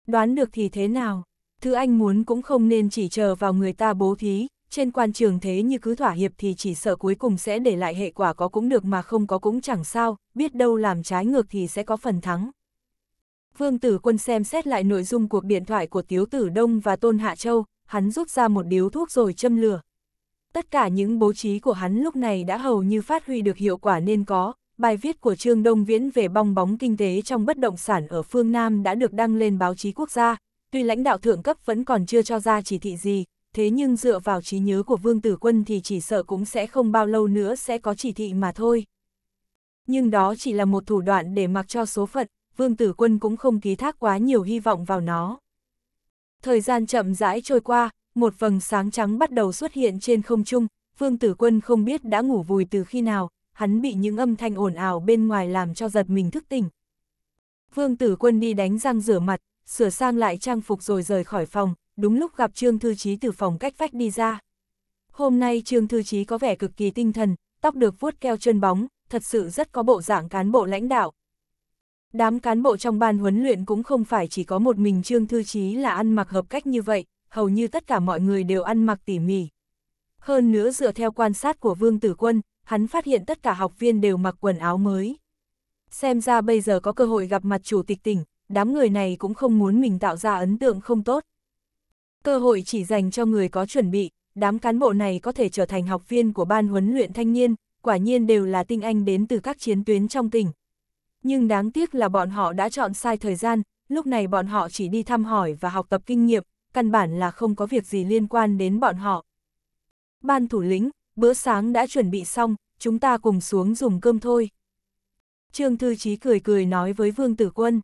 Đoán được thì thế nào? Thứ anh muốn cũng không nên chỉ chờ vào người ta bố thí, trên quan trường thế như cứ thỏa hiệp thì chỉ sợ cuối cùng sẽ để lại hệ quả có cũng được mà không có cũng chẳng sao, biết đâu làm trái ngược thì sẽ có phần thắng. Vương Tử Quân xem xét lại nội dung cuộc điện thoại của Tiếu Tử Đông và Tôn Hạ Châu, hắn rút ra một điếu thuốc rồi châm lửa. Tất cả những bố trí của hắn lúc này đã hầu như phát huy được hiệu quả nên có, bài viết của Trương Đông Viễn về bong bóng kinh tế trong bất động sản ở phương Nam đã được đăng lên báo chí quốc gia. Tuy lãnh đạo thượng cấp vẫn còn chưa cho ra chỉ thị gì, thế nhưng dựa vào trí nhớ của Vương Tử Quân thì chỉ sợ cũng sẽ không bao lâu nữa sẽ có chỉ thị mà thôi. Nhưng đó chỉ là một thủ đoạn để mặc cho số phận, Vương Tử Quân cũng không ký thác quá nhiều hy vọng vào nó. Thời gian chậm rãi trôi qua, một vầng sáng trắng bắt đầu xuất hiện trên không trung, Vương Tử Quân không biết đã ngủ vùi từ khi nào, hắn bị những âm thanh ồn ào bên ngoài làm cho giật mình thức tỉnh. Vương Tử Quân đi đánh răng rửa mặt, sửa sang lại trang phục rồi rời khỏi phòng, đúng lúc gặp Trương Thư Chí từ phòng cách vách đi ra. Hôm nay Trương Thư Chí có vẻ cực kỳ tinh thần, tóc được vuốt keo chân bóng, thật sự rất có bộ dạng cán bộ lãnh đạo. Đám cán bộ trong ban huấn luyện cũng không phải chỉ có một mình Trương Thư Chí là ăn mặc hợp cách như vậy, hầu như tất cả mọi người đều ăn mặc tỉ mỉ. Hơn nữa dựa theo quan sát của Vương Tử Quân, hắn phát hiện tất cả học viên đều mặc quần áo mới. Xem ra bây giờ có cơ hội gặp mặt chủ tịch tỉnh, đám người này cũng không muốn mình tạo ra ấn tượng không tốt. Cơ hội chỉ dành cho người có chuẩn bị, đám cán bộ này có thể trở thành học viên của ban huấn luyện thanh niên, quả nhiên đều là tinh anh đến từ các chiến tuyến trong tỉnh. Nhưng đáng tiếc là bọn họ đã chọn sai thời gian, lúc này bọn họ chỉ đi thăm hỏi và học tập kinh nghiệm, căn bản là không có việc gì liên quan đến bọn họ. Ban thủ lĩnh, bữa sáng đã chuẩn bị xong, chúng ta cùng xuống dùng cơm thôi. Trương Thư Chí cười cười nói với Vương Tử Quân.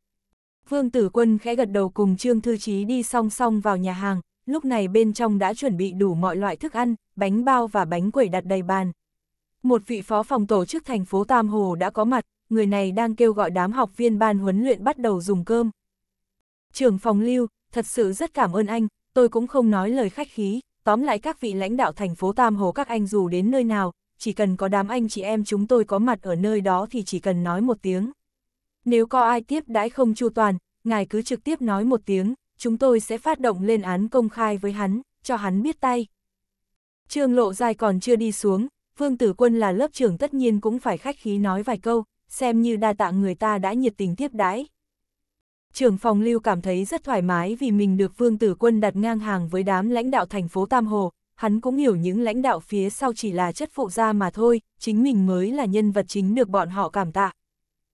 Vương Tử Quân khẽ gật đầu cùng Trương Thư Chí đi song song vào nhà hàng, lúc này bên trong đã chuẩn bị đủ mọi loại thức ăn, bánh bao và bánh quẩy đặt đầy bàn. Một vị phó phòng tổ chức thành phố Tam Hồ đã có mặt, người này đang kêu gọi đám học viên ban huấn luyện bắt đầu dùng cơm. Trưởng phòng lưu, thật sự rất cảm ơn anh, tôi cũng không nói lời khách khí, tóm lại các vị lãnh đạo thành phố Tam Hồ các anh dù đến nơi nào, chỉ cần có đám anh chị em chúng tôi có mặt ở nơi đó thì chỉ cần nói một tiếng. Nếu có ai tiếp đãi không chu toàn, ngài cứ trực tiếp nói một tiếng, chúng tôi sẽ phát động lên án công khai với hắn, cho hắn biết tay. Trương lộ dài còn chưa đi xuống, Vương Tử Quân là lớp trưởng tất nhiên cũng phải khách khí nói vài câu, xem như đa tạ người ta đã nhiệt tình tiếp đãi. Trưởng phòng lưu cảm thấy rất thoải mái vì mình được Vương Tử Quân đặt ngang hàng với đám lãnh đạo thành phố Tam Hồ, hắn cũng hiểu những lãnh đạo phía sau chỉ là chất phụ gia mà thôi, chính mình mới là nhân vật chính được bọn họ cảm tạ.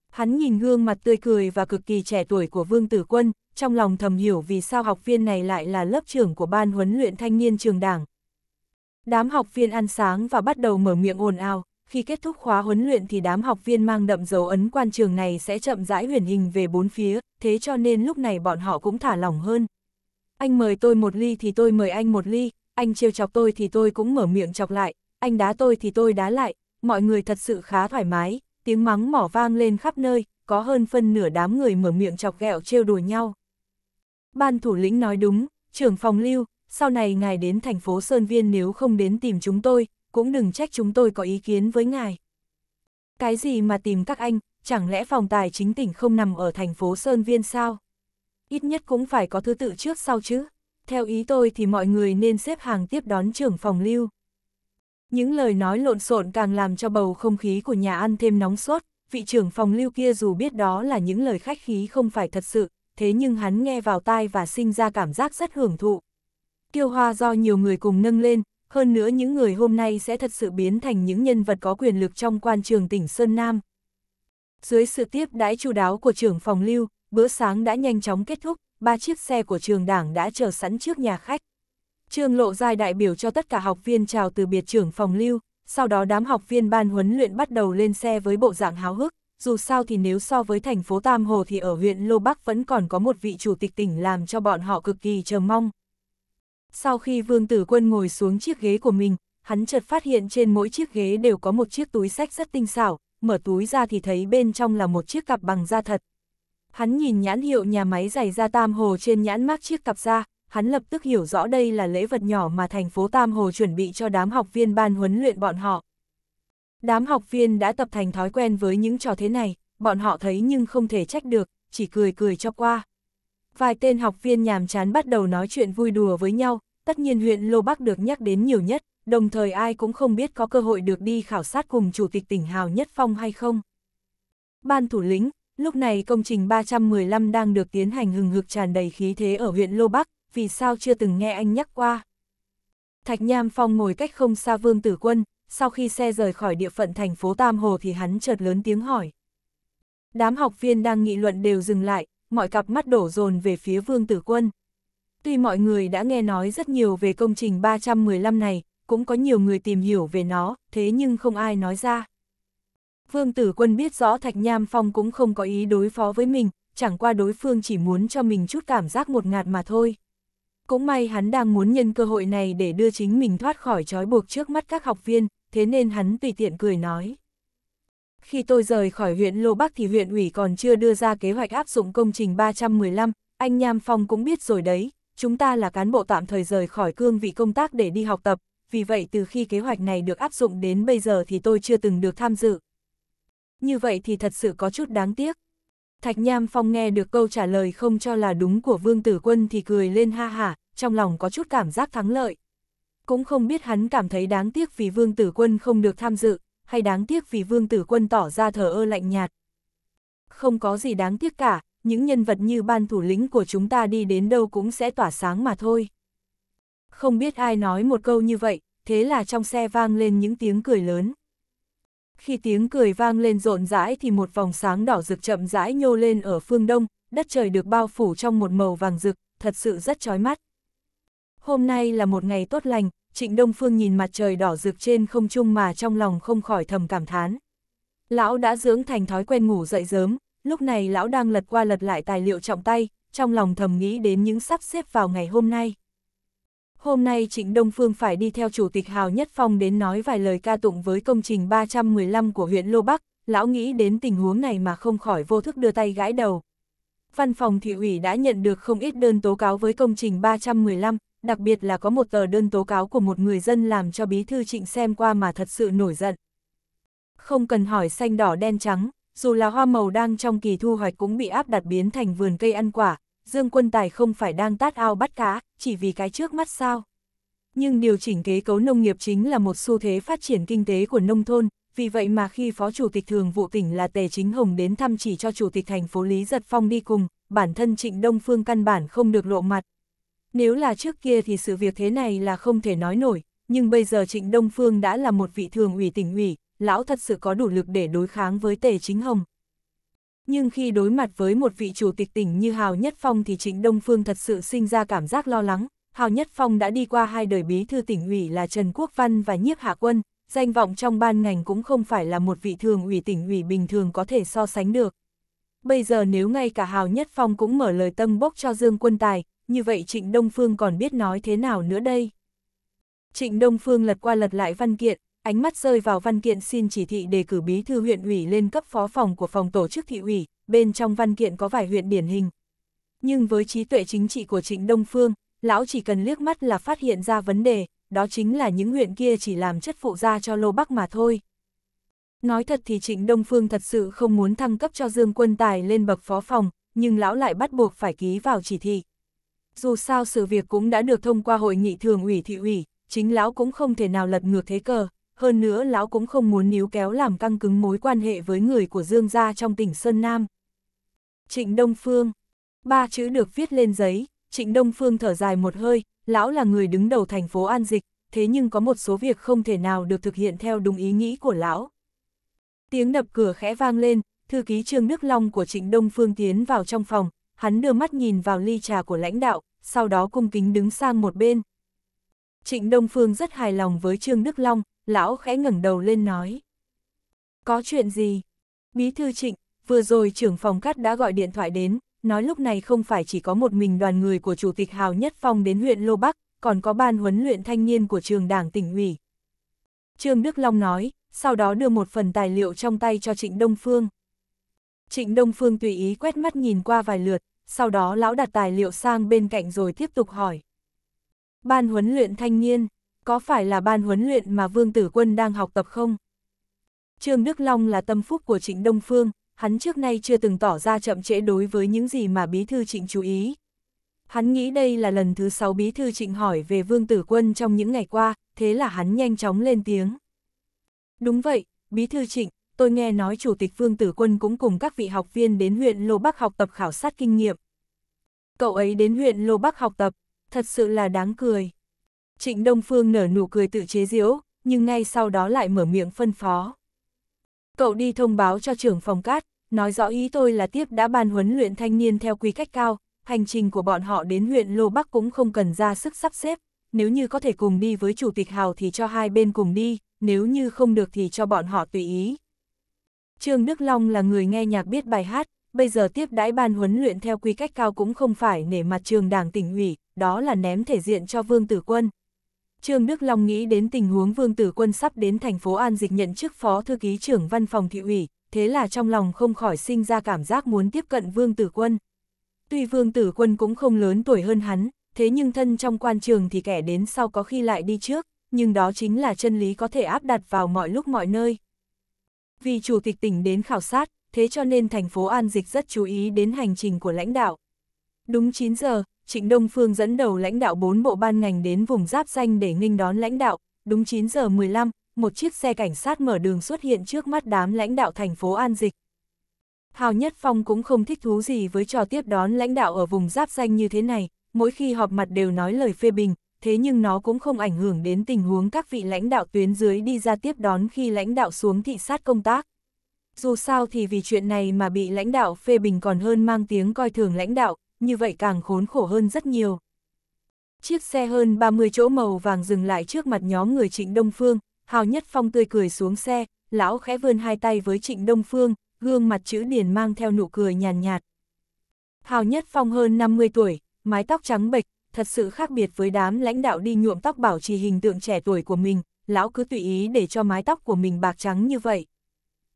Hắn nhìn gương mặt tươi cười và cực kỳ trẻ tuổi của Vương Tử Quân, trong lòng thầm hiểu vì sao học viên này lại là lớp trưởng của ban huấn luyện thanh niên trường đảng. Đám học viên ăn sáng và bắt đầu mở miệng ồn ào, khi kết thúc khóa huấn luyện thì đám học viên mang đậm dấu ấn quan trường này sẽ chậm rãi huyền hình về bốn phía, thế cho nên lúc này bọn họ cũng thả lỏng hơn. Anh mời tôi một ly thì tôi mời anh một ly, anh trêu chọc tôi thì tôi cũng mở miệng chọc lại, anh đá tôi thì tôi đá lại, mọi người thật sự khá thoải mái, tiếng mắng mỏ vang lên khắp nơi, có hơn phân nửa đám người mở miệng chọc ghẹo trêu đùa nhau ban thủ lĩnh nói đúng, trưởng phòng lưu, sau này ngài đến thành phố Sơn Viên nếu không đến tìm chúng tôi, cũng đừng trách chúng tôi có ý kiến với ngài. Cái gì mà tìm các anh, chẳng lẽ phòng tài chính tỉnh không nằm ở thành phố Sơn Viên sao? Ít nhất cũng phải có thứ tự trước sau chứ. Theo ý tôi thì mọi người nên xếp hàng tiếp đón trưởng phòng lưu. Những lời nói lộn xộn càng làm cho bầu không khí của nhà ăn thêm nóng sốt, vị trưởng phòng lưu kia dù biết đó là những lời khách khí không phải thật sự, thế nhưng hắn nghe vào tai và sinh ra cảm giác rất hưởng thụ. Kiêu hoa do nhiều người cùng nâng lên, hơn nữa những người hôm nay sẽ thật sự biến thành những nhân vật có quyền lực trong quan trường tỉnh Sơn Nam. Dưới sự tiếp đãi chu đáo của trưởng phòng lưu, bữa sáng đã nhanh chóng kết thúc, ba chiếc xe của trường đảng đã chờ sẵn trước nhà khách. Trường lộ dài đại biểu cho tất cả học viên chào từ biệt trưởng phòng lưu, sau đó đám học viên ban huấn luyện bắt đầu lên xe với bộ dạng háo hức dù sao thì nếu so với thành phố Tam Hồ thì ở huyện Lô Bắc vẫn còn có một vị chủ tịch tỉnh làm cho bọn họ cực kỳ chờ mong. Sau khi Vương Tử Quân ngồi xuống chiếc ghế của mình, hắn chợt phát hiện trên mỗi chiếc ghế đều có một chiếc túi sách rất tinh xảo, mở túi ra thì thấy bên trong là một chiếc cặp bằng da thật. Hắn nhìn nhãn hiệu nhà máy giày da Tam Hồ trên nhãn mát chiếc cặp da, hắn lập tức hiểu rõ đây là lễ vật nhỏ mà thành phố Tam Hồ chuẩn bị cho đám học viên ban huấn luyện bọn họ. Đám học viên đã tập thành thói quen với những trò thế này, bọn họ thấy nhưng không thể trách được, chỉ cười cười cho qua. Vài tên học viên nhàm chán bắt đầu nói chuyện vui đùa với nhau, tất nhiên huyện Lô Bắc được nhắc đến nhiều nhất, đồng thời ai cũng không biết có cơ hội được đi khảo sát cùng chủ tịch tỉnh Hào Nhất Phong hay không. Ban thủ lĩnh, lúc này công trình 315 đang được tiến hành hừng hực tràn đầy khí thế ở huyện Lô Bắc, vì sao chưa từng nghe anh nhắc qua. Thạch Nham Phong ngồi cách không xa Vương Tử Quân, sau khi xe rời khỏi địa phận thành phố Tam Hồ thì hắn chợt lớn tiếng hỏi. Đám học viên đang nghị luận đều dừng lại, mọi cặp mắt đổ dồn về phía Vương Tử Quân. Tuy mọi người đã nghe nói rất nhiều về công trình 315 này, cũng có nhiều người tìm hiểu về nó, thế nhưng không ai nói ra. Vương Tử Quân biết rõ Thạch Nham Phong cũng không có ý đối phó với mình, chẳng qua đối phương chỉ muốn cho mình chút cảm giác một ngạt mà thôi. Cũng may hắn đang muốn nhân cơ hội này để đưa chính mình thoát khỏi trói buộc trước mắt các học viên, thế nên hắn tùy tiện cười nói. Khi tôi rời khỏi huyện Lô Bắc thì huyện ủy còn chưa đưa ra kế hoạch áp dụng công trình 315, anh Nham Phong cũng biết rồi đấy, chúng ta là cán bộ tạm thời rời khỏi cương vị công tác để đi học tập, vì vậy từ khi kế hoạch này được áp dụng đến bây giờ thì tôi chưa từng được tham dự. Như vậy thì thật sự có chút đáng tiếc. Thạch Nham Phong nghe được câu trả lời không cho là đúng của Vương Tử Quân thì cười lên ha hả, trong lòng có chút cảm giác thắng lợi cũng không biết hắn cảm thấy đáng tiếc vì Vương Tử Quân không được tham dự, hay đáng tiếc vì Vương Tử Quân tỏ ra thờ ơ lạnh nhạt. Không có gì đáng tiếc cả, những nhân vật như ban thủ lĩnh của chúng ta đi đến đâu cũng sẽ tỏa sáng mà thôi. Không biết ai nói một câu như vậy, thế là trong xe vang lên những tiếng cười lớn. Khi tiếng cười vang lên rộn rãi thì một vòng sáng đỏ rực chậm rãi nhô lên ở phương đông, đất trời được bao phủ trong một màu vàng rực, thật sự rất chói mắt. Hôm nay là một ngày tốt lành, trịnh Đông Phương nhìn mặt trời đỏ rực trên không trung mà trong lòng không khỏi thầm cảm thán. Lão đã dưỡng thành thói quen ngủ dậy sớm, lúc này lão đang lật qua lật lại tài liệu trọng tay, trong lòng thầm nghĩ đến những sắp xếp vào ngày hôm nay. Hôm nay Trịnh Đông Phương phải đi theo Chủ tịch Hào Nhất Phong đến nói vài lời ca tụng với công trình 315 của huyện Lô Bắc, lão nghĩ đến tình huống này mà không khỏi vô thức đưa tay gãi đầu. Văn phòng thị ủy đã nhận được không ít đơn tố cáo với công trình 315, đặc biệt là có một tờ đơn tố cáo của một người dân làm cho bí thư trịnh xem qua mà thật sự nổi giận. Không cần hỏi xanh đỏ đen trắng, dù là hoa màu đang trong kỳ thu hoạch cũng bị áp đặt biến thành vườn cây ăn quả, Dương Quân Tài không phải đang tát ao bắt cá, chỉ vì cái trước mắt sao. Nhưng điều chỉnh kế cấu nông nghiệp chính là một xu thế phát triển kinh tế của nông thôn, vì vậy mà khi Phó Chủ tịch Thường vụ tỉnh là Tề Chính Hồng đến thăm chỉ cho Chủ tịch thành phố Lý Giật Phong đi cùng, bản thân Trịnh Đông Phương căn bản không được lộ mặt, nếu là trước kia thì sự việc thế này là không thể nói nổi, nhưng bây giờ Trịnh Đông Phương đã là một vị thường ủy tỉnh ủy, lão thật sự có đủ lực để đối kháng với Tề Chính Hồng. Nhưng khi đối mặt với một vị chủ tịch tỉnh như Hào Nhất Phong thì Trịnh Đông Phương thật sự sinh ra cảm giác lo lắng. Hào Nhất Phong đã đi qua hai đời bí thư tỉnh ủy là Trần Quốc Văn và Nhiếp Hạ Quân, danh vọng trong ban ngành cũng không phải là một vị thường ủy tỉnh ủy bình thường có thể so sánh được. Bây giờ nếu ngay cả Hào Nhất Phong cũng mở lời tâm bốc cho Dương Quân Tài, như vậy Trịnh Đông Phương còn biết nói thế nào nữa đây? Trịnh Đông Phương lật qua lật lại văn kiện, ánh mắt rơi vào văn kiện xin chỉ thị đề cử bí thư huyện ủy lên cấp phó phòng của phòng tổ chức thị ủy, bên trong văn kiện có vài huyện điển hình. Nhưng với trí tuệ chính trị của Trịnh Đông Phương, lão chỉ cần liếc mắt là phát hiện ra vấn đề, đó chính là những huyện kia chỉ làm chất phụ ra cho Lô Bắc mà thôi. Nói thật thì Trịnh Đông Phương thật sự không muốn thăng cấp cho Dương Quân Tài lên bậc phó phòng, nhưng lão lại bắt buộc phải ký vào chỉ thị dù sao sự việc cũng đã được thông qua hội nghị thường ủy thị ủy, chính lão cũng không thể nào lật ngược thế cờ, hơn nữa lão cũng không muốn níu kéo làm căng cứng mối quan hệ với người của Dương gia trong tỉnh Sơn Nam. Trịnh Đông Phương Ba chữ được viết lên giấy, Trịnh Đông Phương thở dài một hơi, lão là người đứng đầu thành phố An Dịch, thế nhưng có một số việc không thể nào được thực hiện theo đúng ý nghĩ của lão. Tiếng đập cửa khẽ vang lên, thư ký Trương Đức Long của Trịnh Đông Phương tiến vào trong phòng, hắn đưa mắt nhìn vào ly trà của lãnh đạo, sau đó cung kính đứng sang một bên. Trịnh Đông Phương rất hài lòng với Trương Đức Long, lão khẽ ngẩng đầu lên nói. Có chuyện gì? Bí thư trịnh, vừa rồi trưởng phòng cắt đã gọi điện thoại đến, nói lúc này không phải chỉ có một mình đoàn người của Chủ tịch Hào Nhất Phong đến huyện Lô Bắc, còn có ban huấn luyện thanh niên của trường đảng tỉnh ủy. Trương Đức Long nói, sau đó đưa một phần tài liệu trong tay cho Trịnh Đông Phương. Trịnh Đông Phương tùy ý quét mắt nhìn qua vài lượt, sau đó lão đặt tài liệu sang bên cạnh rồi tiếp tục hỏi. Ban huấn luyện thanh niên, có phải là ban huấn luyện mà Vương Tử Quân đang học tập không? Trương Đức Long là tâm phúc của Trịnh Đông Phương, hắn trước nay chưa từng tỏ ra chậm trễ đối với những gì mà bí thư trịnh chú ý. Hắn nghĩ đây là lần thứ sáu bí thư trịnh hỏi về Vương Tử Quân trong những ngày qua, thế là hắn nhanh chóng lên tiếng. Đúng vậy, bí thư trịnh, tôi nghe nói Chủ tịch Vương Tử Quân cũng cùng các vị học viên đến huyện Lô Bắc học tập khảo sát kinh nghiệm. Cậu ấy đến huyện Lô Bắc học tập, thật sự là đáng cười. Trịnh Đông Phương nở nụ cười tự chế giễu, nhưng ngay sau đó lại mở miệng phân phó. Cậu đi thông báo cho trưởng phòng cát, nói rõ ý tôi là tiếp đã ban huấn luyện thanh niên theo quy cách cao, hành trình của bọn họ đến huyện Lô Bắc cũng không cần ra sức sắp xếp, nếu như có thể cùng đi với Chủ tịch Hào thì cho hai bên cùng đi, nếu như không được thì cho bọn họ tùy ý. Trương Đức Long là người nghe nhạc biết bài hát, bây giờ tiếp đãi ban huấn luyện theo quy cách cao cũng không phải nể mặt trường đảng tỉnh ủy, đó là ném thể diện cho Vương Tử Quân. Trương Đức Long nghĩ đến tình huống Vương Tử Quân sắp đến thành phố An Dịch nhận chức phó thư ký trưởng văn phòng thị ủy, thế là trong lòng không khỏi sinh ra cảm giác muốn tiếp cận Vương Tử Quân. Tuy Vương Tử Quân cũng không lớn tuổi hơn hắn, thế nhưng thân trong quan trường thì kẻ đến sau có khi lại đi trước, nhưng đó chính là chân lý có thể áp đặt vào mọi lúc mọi nơi. Vì chủ tịch tỉnh đến khảo sát, thế cho nên thành phố An Dịch rất chú ý đến hành trình của lãnh đạo. Đúng 9 giờ, Trịnh Đông Phương dẫn đầu lãnh đạo 4 bộ ban ngành đến vùng giáp danh để nghênh đón lãnh đạo. Đúng 9 giờ 15, một chiếc xe cảnh sát mở đường xuất hiện trước mắt đám lãnh đạo thành phố An Dịch. Hào Nhất Phong cũng không thích thú gì với trò tiếp đón lãnh đạo ở vùng giáp danh như thế này, mỗi khi họp mặt đều nói lời phê bình, thế nhưng nó cũng không ảnh hưởng đến tình huống các vị lãnh đạo tuyến dưới đi ra tiếp đón khi lãnh đạo xuống thị sát công tác. Dù sao thì vì chuyện này mà bị lãnh đạo phê bình còn hơn mang tiếng coi thường lãnh đạo, như vậy càng khốn khổ hơn rất nhiều. Chiếc xe hơn 30 chỗ màu vàng dừng lại trước mặt nhóm người Trịnh Đông Phương, Hào Nhất Phong tươi cười xuống xe, lão khẽ vươn hai tay với Trịnh Đông Phương, gương mặt chữ điền mang theo nụ cười nhàn nhạt, Hào Nhất Phong hơn 50 tuổi, mái tóc trắng bệch, thật sự khác biệt với đám lãnh đạo đi nhuộm tóc bảo trì hình tượng trẻ tuổi của mình, lão cứ tùy ý để cho mái tóc của mình bạc trắng như vậy.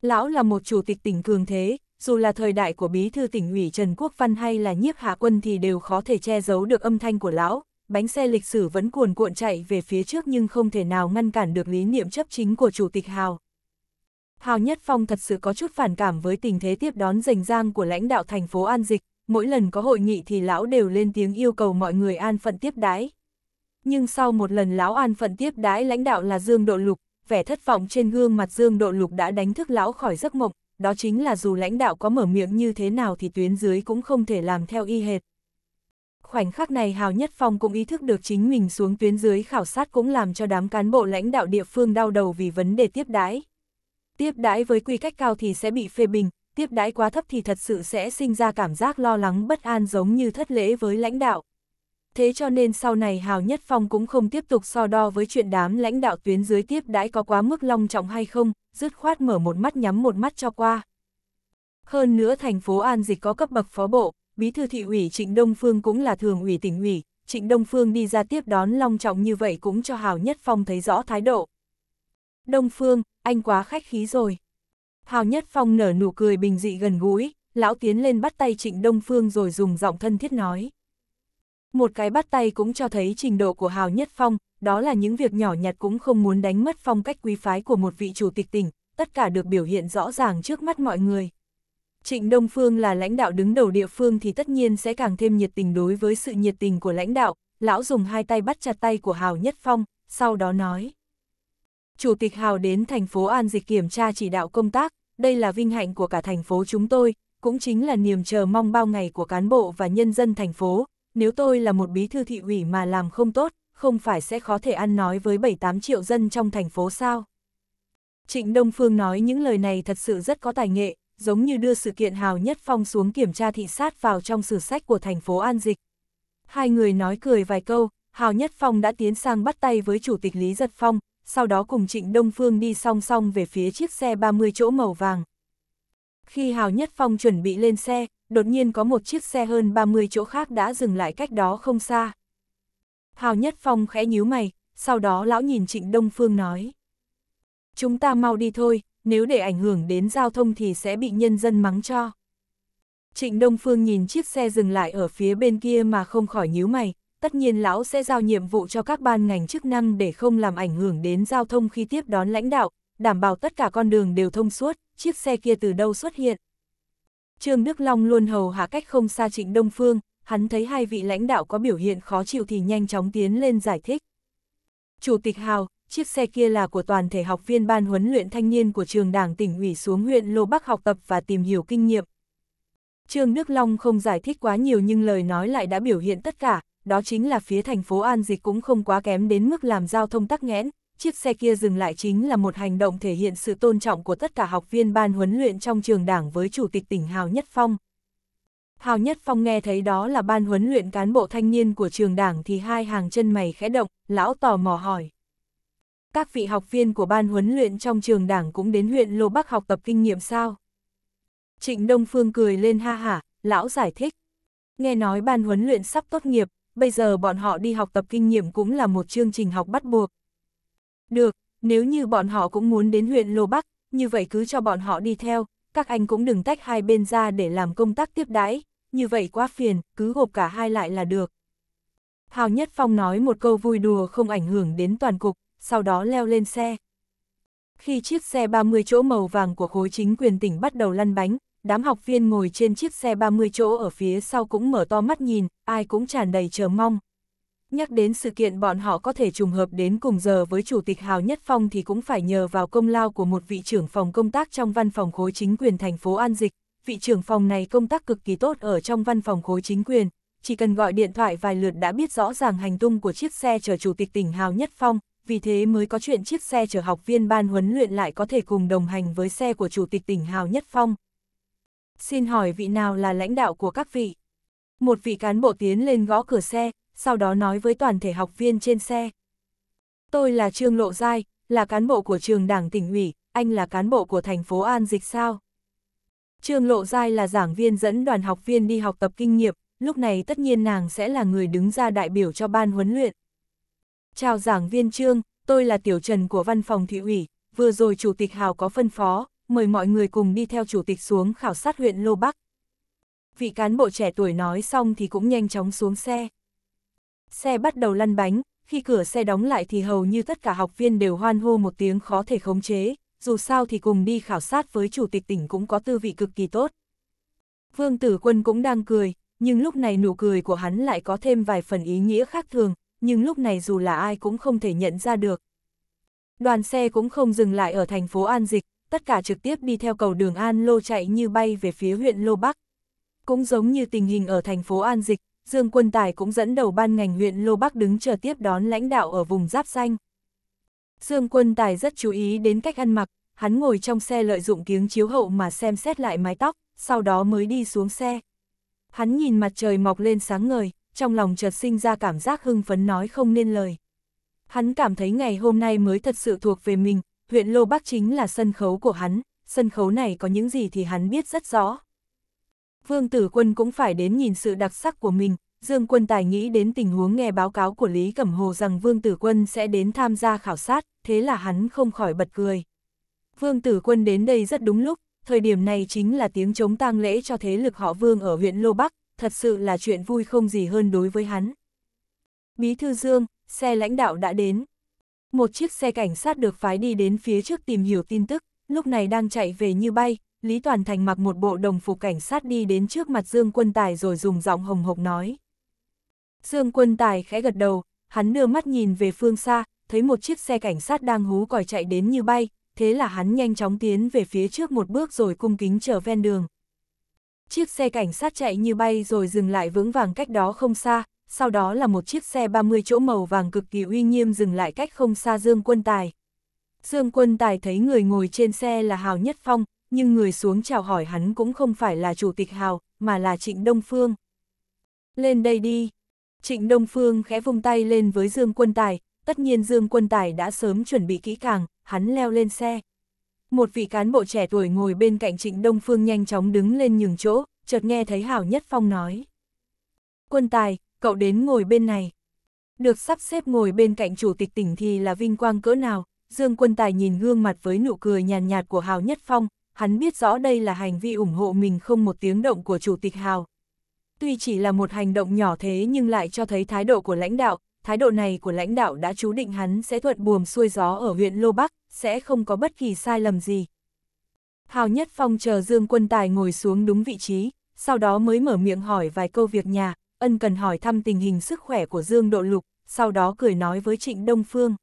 Lão là một chủ tịch tỉnh cường thế, dù là thời đại của bí thư tỉnh ủy Trần Quốc Văn hay là nhiếp hạ quân thì đều khó thể che giấu được âm thanh của lão, bánh xe lịch sử vẫn cuồn cuộn chạy về phía trước nhưng không thể nào ngăn cản được lý niệm chấp chính của chủ tịch Hào. Hào Nhất Phong thật sự có chút phản cảm với tình thế tiếp đón rành giang của lãnh đạo thành phố An Dịch, mỗi lần có hội nghị thì lão đều lên tiếng yêu cầu mọi người an phận tiếp đái. Nhưng sau một lần lão an phận tiếp đái lãnh đạo là Dương Độ Lục, vẻ thất vọng trên gương mặt Dương Độ Lục đã đánh thức lão khỏi giấc mộng, đó chính là dù lãnh đạo có mở miệng như thế nào thì tuyến dưới cũng không thể làm theo y hệt. Khoảnh khắc này Hào Nhất Phong cũng ý thức được chính mình xuống tuyến dưới khảo sát cũng làm cho đám cán bộ lãnh đạo địa phương đau đầu vì vấn đề tiếp đái. Tiếp đái với quy cách cao thì sẽ bị phê bình, tiếp đãi quá thấp thì thật sự sẽ sinh ra cảm giác lo lắng bất an giống như thất lễ với lãnh đạo. Thế cho nên sau này Hào Nhất Phong cũng không tiếp tục so đo với chuyện đám lãnh đạo tuyến dưới tiếp đãi có quá mức long trọng hay không, dứt khoát mở một mắt nhắm một mắt cho qua. Hơn nữa thành phố An Dịch có cấp bậc phó bộ, bí thư thị ủy Trịnh Đông Phương cũng là thường ủy tỉnh ủy, Trịnh Đông Phương đi ra tiếp đón long trọng như vậy cũng cho Hào Nhất Phong thấy rõ thái độ. Đông Phương, anh quá khách khí rồi. Hào Nhất Phong nở nụ cười bình dị gần gũi, lão tiến lên bắt tay Trịnh Đông Phương rồi dùng giọng thân thiết nói. Một cái bắt tay cũng cho thấy trình độ của Hào Nhất Phong, đó là những việc nhỏ nhặt cũng không muốn đánh mất phong cách quý phái của một vị chủ tịch tỉnh, tất cả được biểu hiện rõ ràng trước mắt mọi người. Trịnh Đông Phương là lãnh đạo đứng đầu địa phương thì tất nhiên sẽ càng thêm nhiệt tình đối với sự nhiệt tình của lãnh đạo, lão dùng hai tay bắt chặt tay của Hào Nhất Phong, sau đó nói. Chủ tịch Hào đến thành phố An Dịch kiểm tra chỉ đạo công tác, đây là vinh hạnh của cả thành phố chúng tôi, cũng chính là niềm chờ mong bao ngày của cán bộ và nhân dân thành phố. Nếu tôi là một bí thư thị ủy mà làm không tốt, không phải sẽ khó thể ăn nói với 7-8 triệu dân trong thành phố sao? Trịnh Đông Phương nói những lời này thật sự rất có tài nghệ, giống như đưa sự kiện Hào Nhất Phong xuống kiểm tra thị sát vào trong sử sách của thành phố An Dịch. Hai người nói cười vài câu, Hào Nhất Phong đã tiến sang bắt tay với Chủ tịch Lý Giật Phong, sau đó cùng Trịnh Đông Phương đi song song về phía chiếc xe 30 chỗ màu vàng. Khi Hào Nhất Phong chuẩn bị lên xe, đột nhiên có một chiếc xe hơn 30 chỗ khác đã dừng lại cách đó không xa. Hào Nhất Phong khẽ nhíu mày, sau đó lão nhìn Trịnh Đông Phương nói. Chúng ta mau đi thôi, nếu để ảnh hưởng đến giao thông thì sẽ bị nhân dân mắng cho. Trịnh Đông Phương nhìn chiếc xe dừng lại ở phía bên kia mà không khỏi nhíu mày, tất nhiên lão sẽ giao nhiệm vụ cho các ban ngành chức năng để không làm ảnh hưởng đến giao thông khi tiếp đón lãnh đạo, đảm bảo tất cả con đường đều thông suốt, chiếc xe kia từ đâu xuất hiện. Trương Đức Long luôn hầu hạ cách không xa trịnh Đông Phương, hắn thấy hai vị lãnh đạo có biểu hiện khó chịu thì nhanh chóng tiến lên giải thích. Chủ tịch Hào, chiếc xe kia là của toàn thể học viên ban huấn luyện thanh niên của trường đảng tỉnh ủy xuống huyện Lô Bắc học tập và tìm hiểu kinh nghiệm. Trương Đức Long không giải thích quá nhiều nhưng lời nói lại đã biểu hiện tất cả, đó chính là phía thành phố An Dịch cũng không quá kém đến mức làm giao thông tắc nghẽn, chiếc xe kia dừng lại chính là một hành động thể hiện sự tôn trọng của tất cả học viên ban huấn luyện trong trường đảng với Chủ tịch tỉnh Hào Nhất Phong. Hào Nhất Phong nghe thấy đó là ban huấn luyện cán bộ thanh niên của trường đảng thì hai hàng chân mày khẽ động, lão tò mò hỏi. Các vị học viên của ban huấn luyện trong trường đảng cũng đến huyện Lô Bắc học tập kinh nghiệm sao? Trịnh Đông Phương cười lên ha hả, lão giải thích. Nghe nói ban huấn luyện sắp tốt nghiệp, bây giờ bọn họ đi học tập kinh nghiệm cũng là một chương trình học bắt buộc. Được, nếu như bọn họ cũng muốn đến huyện Lô Bắc, như vậy cứ cho bọn họ đi theo, các anh cũng đừng tách hai bên ra để làm công tác tiếp đãi, như vậy quá phiền, cứ gộp cả hai lại là được. Hào Nhất Phong nói một câu vui đùa không ảnh hưởng đến toàn cục, sau đó leo lên xe. Khi chiếc xe 30 chỗ màu vàng của khối chính quyền tỉnh bắt đầu lăn bánh, đám học viên ngồi trên chiếc xe 30 chỗ ở phía sau cũng mở to mắt nhìn, ai cũng tràn đầy chờ mong. Nhắc đến sự kiện bọn họ có thể trùng hợp đến cùng giờ với Chủ tịch Hào Nhất Phong thì cũng phải nhờ vào công lao của một vị trưởng phòng công tác trong văn phòng khối chính quyền thành phố An Dịch. Vị trưởng phòng này công tác cực kỳ tốt ở trong văn phòng khối chính quyền, chỉ cần gọi điện thoại vài lượt đã biết rõ ràng hành tung của chiếc xe chở Chủ tịch tỉnh Hào Nhất Phong, vì thế mới có chuyện chiếc xe chở học viên ban huấn luyện lại có thể cùng đồng hành với xe của Chủ tịch tỉnh Hào Nhất Phong. Xin hỏi vị nào là lãnh đạo của các vị? Một vị cán bộ tiến lên gõ cửa xe, sau đó nói với toàn thể học viên trên xe. Tôi là Trương Lộ Giai, là cán bộ của trường đảng tỉnh ủy, anh là cán bộ của thành phố An Dịch sao? Trương Lộ Giai là giảng viên dẫn đoàn học viên đi học tập kinh nghiệm, lúc này tất nhiên nàng sẽ là người đứng ra đại biểu cho ban huấn luyện. Chào giảng viên Trương, tôi là Tiểu Trần của văn phòng thị ủy, vừa rồi Chủ tịch Hào có phân phó, mời mọi người cùng đi theo chủ tịch xuống khảo sát huyện Lô Bắc. Vị cán bộ trẻ tuổi nói xong thì cũng nhanh chóng xuống xe. Xe bắt đầu lăn bánh, khi cửa xe đóng lại thì hầu như tất cả học viên đều hoan hô một tiếng khó thể khống chế, dù sao thì cùng đi khảo sát với chủ tịch tỉnh cũng có tư vị cực kỳ tốt. Vương Tử Quân cũng đang cười, nhưng lúc này nụ cười của hắn lại có thêm vài phần ý nghĩa khác thường, nhưng lúc này dù là ai cũng không thể nhận ra được. Đoàn xe cũng không dừng lại ở thành phố An Dịch, tất cả trực tiếp đi theo cầu đường An Lô chạy như bay về phía huyện Lô Bắc. Cũng giống như tình hình ở thành phố An Dịch, Dương Quân Tài cũng dẫn đầu ban ngành huyện Lô Bắc đứng chờ tiếp đón lãnh đạo ở vùng giáp xanh. Dương Quân Tài rất chú ý đến cách ăn mặc, hắn ngồi trong xe lợi dụng kiếng chiếu hậu mà xem xét lại mái tóc, sau đó mới đi xuống xe. Hắn nhìn mặt trời mọc lên sáng ngời, trong lòng chợt sinh ra cảm giác hưng phấn nói không nên lời. Hắn cảm thấy ngày hôm nay mới thật sự thuộc về mình, huyện Lô Bắc chính là sân khấu của hắn, sân khấu này có những gì thì hắn biết rất rõ. Vương Tử Quân cũng phải đến nhìn sự đặc sắc của mình, Dương Quân Tài nghĩ đến tình huống nghe báo cáo của Lý Cẩm Hồ rằng Vương Tử Quân sẽ đến tham gia khảo sát, thế là hắn không khỏi bật cười. Vương Tử Quân đến đây rất đúng lúc, thời điểm này chính là tiếng chống tang lễ cho thế lực họ Vương ở huyện Lô Bắc, thật sự là chuyện vui không gì hơn đối với hắn. Bí thư Dương, xe lãnh đạo đã đến. Một chiếc xe cảnh sát được phái đi đến phía trước tìm hiểu tin tức, lúc này đang chạy về như bay, Lý Toàn Thành mặc một bộ đồng phục cảnh sát đi đến trước mặt Dương Quân Tài rồi dùng giọng hồng hộc nói. Dương Quân Tài khẽ gật đầu, hắn đưa mắt nhìn về phương xa, thấy một chiếc xe cảnh sát đang hú còi chạy đến như bay, thế là hắn nhanh chóng tiến về phía trước một bước rồi cung kính chờ ven đường. Chiếc xe cảnh sát chạy như bay rồi dừng lại vững vàng cách đó không xa, sau đó là một chiếc xe 30 chỗ màu vàng cực kỳ uy nghiêm dừng lại cách không xa Dương Quân Tài. Dương Quân Tài thấy người ngồi trên xe là Hào Nhất Phong, nhưng người xuống chào hỏi hắn cũng không phải là Chủ tịch Hào, mà là Trịnh Đông Phương. Lên đây đi. Trịnh Đông Phương khẽ vung tay lên với Dương Quân Tài, tất nhiên Dương Quân Tài đã sớm chuẩn bị kỹ càng, hắn leo lên xe. Một vị cán bộ trẻ tuổi ngồi bên cạnh Trịnh Đông Phương nhanh chóng đứng lên nhường chỗ, chợt nghe thấy hào Nhất Phong nói. Quân Tài, cậu đến ngồi bên này. Được sắp xếp ngồi bên cạnh chủ tịch tỉnh thì là vinh quang cỡ nào, Dương Quân Tài nhìn gương mặt với nụ cười nhàn nhạt, nhạt của Hào Nhất Phong, hắn biết rõ đây là hành vi ủng hộ mình không một tiếng động của chủ tịch Hào. Tuy chỉ là một hành động nhỏ thế nhưng lại cho thấy thái độ của lãnh đạo, thái độ này của lãnh đạo đã chú định hắn sẽ thuận buồm xuôi gió ở huyện Lô Bắc, sẽ không có bất kỳ sai lầm gì. Hào Nhất Phong chờ Dương Quân Tài ngồi xuống đúng vị trí, sau đó mới mở miệng hỏi vài câu việc nhà, ân cần hỏi thăm tình hình sức khỏe của Dương Độ Lục, sau đó cười nói với Trịnh Đông Phương.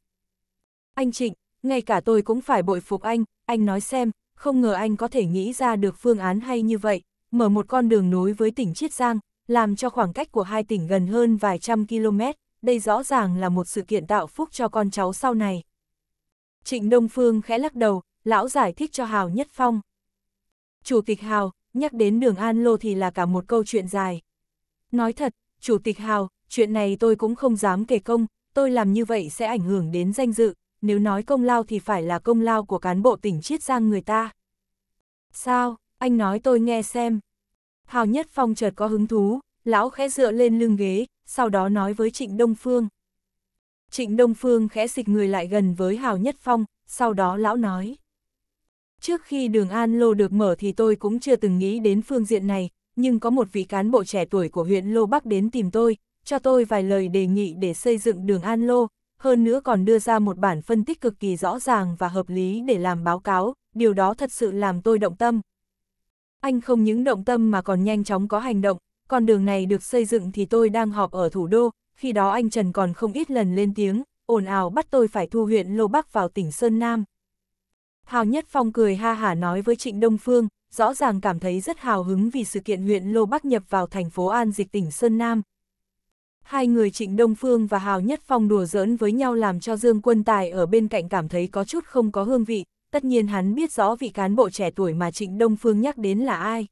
Anh Trịnh, ngay cả tôi cũng phải bội phục anh, anh nói xem, không ngờ anh có thể nghĩ ra được phương án hay như vậy, mở một con đường nối với tỉnh Chiết Giang, làm cho khoảng cách của hai tỉnh gần hơn vài trăm km, đây rõ ràng là một sự kiện tạo phúc cho con cháu sau này. Trịnh Đông Phương khẽ lắc đầu, lão giải thích cho Hào Nhất Phong. Chủ tịch Hào, nhắc đến đường An Lô thì là cả một câu chuyện dài. Nói thật, Chủ tịch Hào, chuyện này tôi cũng không dám kể công, tôi làm như vậy sẽ ảnh hưởng đến danh dự, nếu nói công lao thì phải là công lao của cán bộ tỉnh Chiết Giang người ta. Sao, anh nói tôi nghe xem. Hào Nhất Phong chợt có hứng thú, lão khẽ dựa lên lưng ghế, sau đó nói với Trịnh Đông Phương. Trịnh Đông Phương khẽ xịt người lại gần với Hào Nhất Phong, sau đó lão nói. Trước khi đường An Lô được mở thì tôi cũng chưa từng nghĩ đến phương diện này, nhưng có một vị cán bộ trẻ tuổi của huyện Lô Bắc đến tìm tôi, cho tôi vài lời đề nghị để xây dựng đường An Lô, hơn nữa còn đưa ra một bản phân tích cực kỳ rõ ràng và hợp lý để làm báo cáo, điều đó thật sự làm tôi động tâm. Anh không những động tâm mà còn nhanh chóng có hành động, Con đường này được xây dựng thì tôi đang họp ở thủ đô, khi đó anh Trần còn không ít lần lên tiếng, ồn ào bắt tôi phải thu huyện Lô Bắc vào tỉnh Sơn Nam. Hào Nhất Phong cười ha hả nói với Trịnh Đông Phương, rõ ràng cảm thấy rất hào hứng vì sự kiện huyện Lô Bắc nhập vào thành phố An Dịch tỉnh Sơn Nam. Hai người Trịnh Đông Phương và Hào Nhất Phong đùa giỡn với nhau làm cho Dương Quân Tài ở bên cạnh cảm thấy có chút không có hương vị, tất nhiên hắn biết rõ vị cán bộ trẻ tuổi mà Trịnh Đông Phương nhắc đến là ai.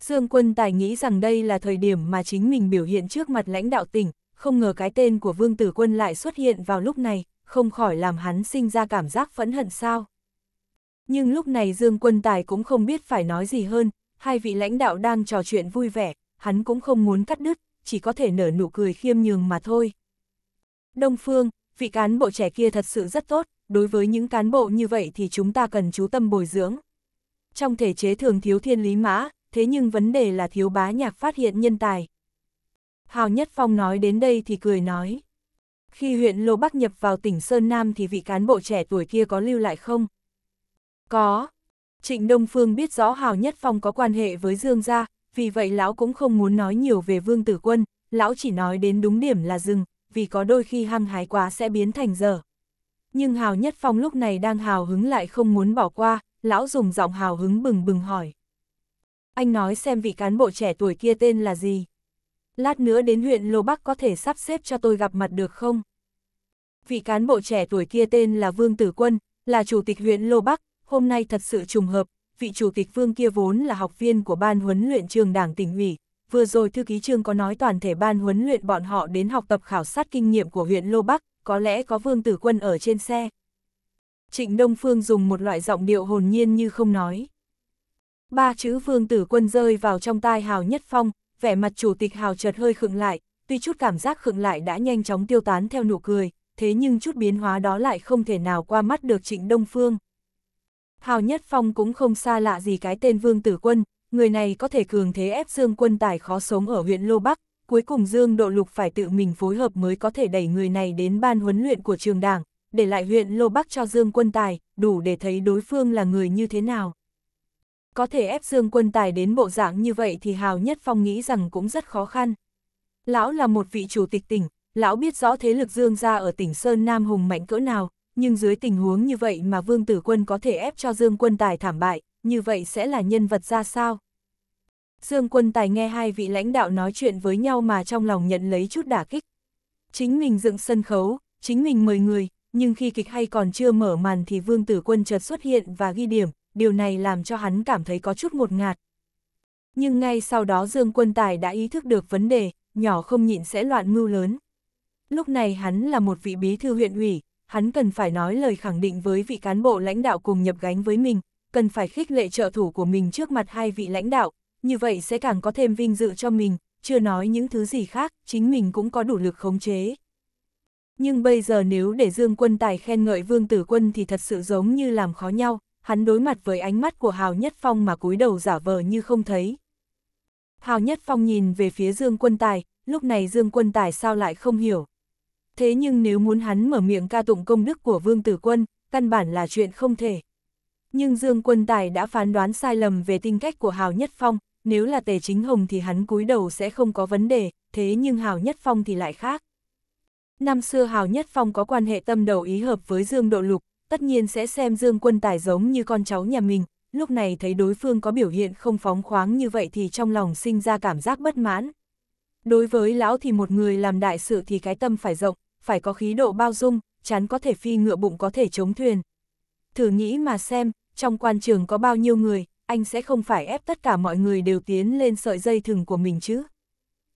Dương Quân Tài nghĩ rằng đây là thời điểm mà chính mình biểu hiện trước mặt lãnh đạo tỉnh, không ngờ cái tên của Vương Tử Quân lại xuất hiện vào lúc này, không khỏi làm hắn sinh ra cảm giác phẫn hận sao. Nhưng lúc này Dương Quân Tài cũng không biết phải nói gì hơn, hai vị lãnh đạo đang trò chuyện vui vẻ, hắn cũng không muốn cắt đứt, chỉ có thể nở nụ cười khiêm nhường mà thôi. Đông Phương, vị cán bộ trẻ kia thật sự rất tốt, đối với những cán bộ như vậy thì chúng ta cần chú tâm bồi dưỡng. Trong thể chế thường thiếu thiên lý mã, thế nhưng vấn đề là thiếu bá nhạc phát hiện nhân tài. Hào Nhất Phong nói đến đây thì cười nói. Khi huyện Lô Bắc nhập vào tỉnh Sơn Nam thì vị cán bộ trẻ tuổi kia có lưu lại không? Có. Trịnh Đông Phương biết rõ Hào Nhất Phong có quan hệ với Dương gia, vì vậy lão cũng không muốn nói nhiều về Vương Tử Quân, lão chỉ nói đến đúng điểm là dừng, vì có đôi khi hăng hái quá sẽ biến thành dở. Nhưng Hào Nhất Phong lúc này đang hào hứng lại không muốn bỏ qua, lão dùng giọng hào hứng bừng bừng hỏi. Anh nói xem vị cán bộ trẻ tuổi kia tên là gì? Lát nữa đến huyện Lô Bắc có thể sắp xếp cho tôi gặp mặt được không? Vị cán bộ trẻ tuổi kia tên là Vương Tử Quân, là chủ tịch huyện Lô Bắc, hôm nay thật sự trùng hợp, vị chủ tịch vương kia vốn là học viên của ban huấn luyện trường đảng tỉnh ủy, vừa rồi thư ký trương có nói toàn thể ban huấn luyện bọn họ đến học tập khảo sát kinh nghiệm của huyện Lô Bắc, có lẽ có vương tử quân ở trên xe. Trịnh Đông Phương dùng một loại giọng điệu hồn nhiên như không nói. Ba chữ vương tử quân rơi vào trong tai Hào Nhất Phong, vẻ mặt chủ tịch Hào chợt hơi khựng lại, tuy chút cảm giác khựng lại đã nhanh chóng tiêu tán theo nụ cười, thế nhưng chút biến hóa đó lại không thể nào qua mắt được Trịnh Đông Phương. Hào Nhất Phong cũng không xa lạ gì cái tên Vương Tử Quân, người này có thể cường thế ép Dương Quân Tài khó sống ở huyện Lô Bắc, cuối cùng Dương Độ Lục phải tự mình phối hợp mới có thể đẩy người này đến ban huấn luyện của trường đảng, để lại huyện Lô Bắc cho Dương Quân Tài, đủ để thấy đối phương là người như thế nào. Có thể ép Dương Quân Tài đến bộ dạng như vậy thì Hào Nhất Phong nghĩ rằng cũng rất khó khăn. Lão là một vị chủ tịch tỉnh, lão biết rõ thế lực Dương gia ở tỉnh Sơn Nam hùng mạnh cỡ nào, nhưng dưới tình huống như vậy mà Vương Tử Quân có thể ép cho Dương Quân Tài thảm bại, như vậy sẽ là nhân vật ra sao? Dương Quân Tài nghe hai vị lãnh đạo nói chuyện với nhau mà trong lòng nhận lấy chút đả kích. Chính mình dựng sân khấu, chính mình mời người, nhưng khi kịch hay còn chưa mở màn thì Vương Tử Quân chợt xuất hiện và ghi điểm, điều này làm cho hắn cảm thấy có chút ngột ngạt. Nhưng ngay sau đó Dương Quân Tài đã ý thức được vấn đề, nhỏ không nhịn sẽ loạn mưu lớn. Lúc này hắn là một vị bí thư huyện ủy, hắn cần phải nói lời khẳng định với vị cán bộ lãnh đạo cùng nhập gánh với mình, cần phải khích lệ trợ thủ của mình trước mặt hai vị lãnh đạo, như vậy sẽ càng có thêm vinh dự cho mình, chưa nói những thứ gì khác, chính mình cũng có đủ lực khống chế. Nhưng bây giờ nếu để Dương Quân Tài khen ngợi Vương Tử Quân thì thật sự giống như làm khó nhau, hắn đối mặt với ánh mắt của Hào Nhất Phong mà cúi đầu giả vờ như không thấy. Hào Nhất Phong nhìn về phía Dương Quân Tài, lúc này Dương Quân Tài sao lại không hiểu, thế nhưng nếu muốn hắn mở miệng ca tụng công đức của Vương Tử Quân, căn bản là chuyện không thể. Nhưng Dương Quân Tài đã phán đoán sai lầm về tinh cách của Hào Nhất Phong, nếu là Tề Chính Hồng thì hắn cúi đầu sẽ không có vấn đề, thế nhưng Hào Nhất Phong thì lại khác. Năm xưa Hào Nhất Phong có quan hệ tâm đầu ý hợp với Dương Độ Lục, tất nhiên sẽ xem Dương Quân Tài giống như con cháu nhà mình, lúc này thấy đối phương có biểu hiện không phóng khoáng như vậy thì trong lòng sinh ra cảm giác bất mãn. Đối với lão thì một người làm đại sự thì cái tâm phải rộng, phải có khí độ bao dung, chắn có thể phi ngựa bụng có thể chống thuyền. Thử nghĩ mà xem, trong quan trường có bao nhiêu người, anh sẽ không phải ép tất cả mọi người đều tiến lên sợi dây thừng của mình chứ.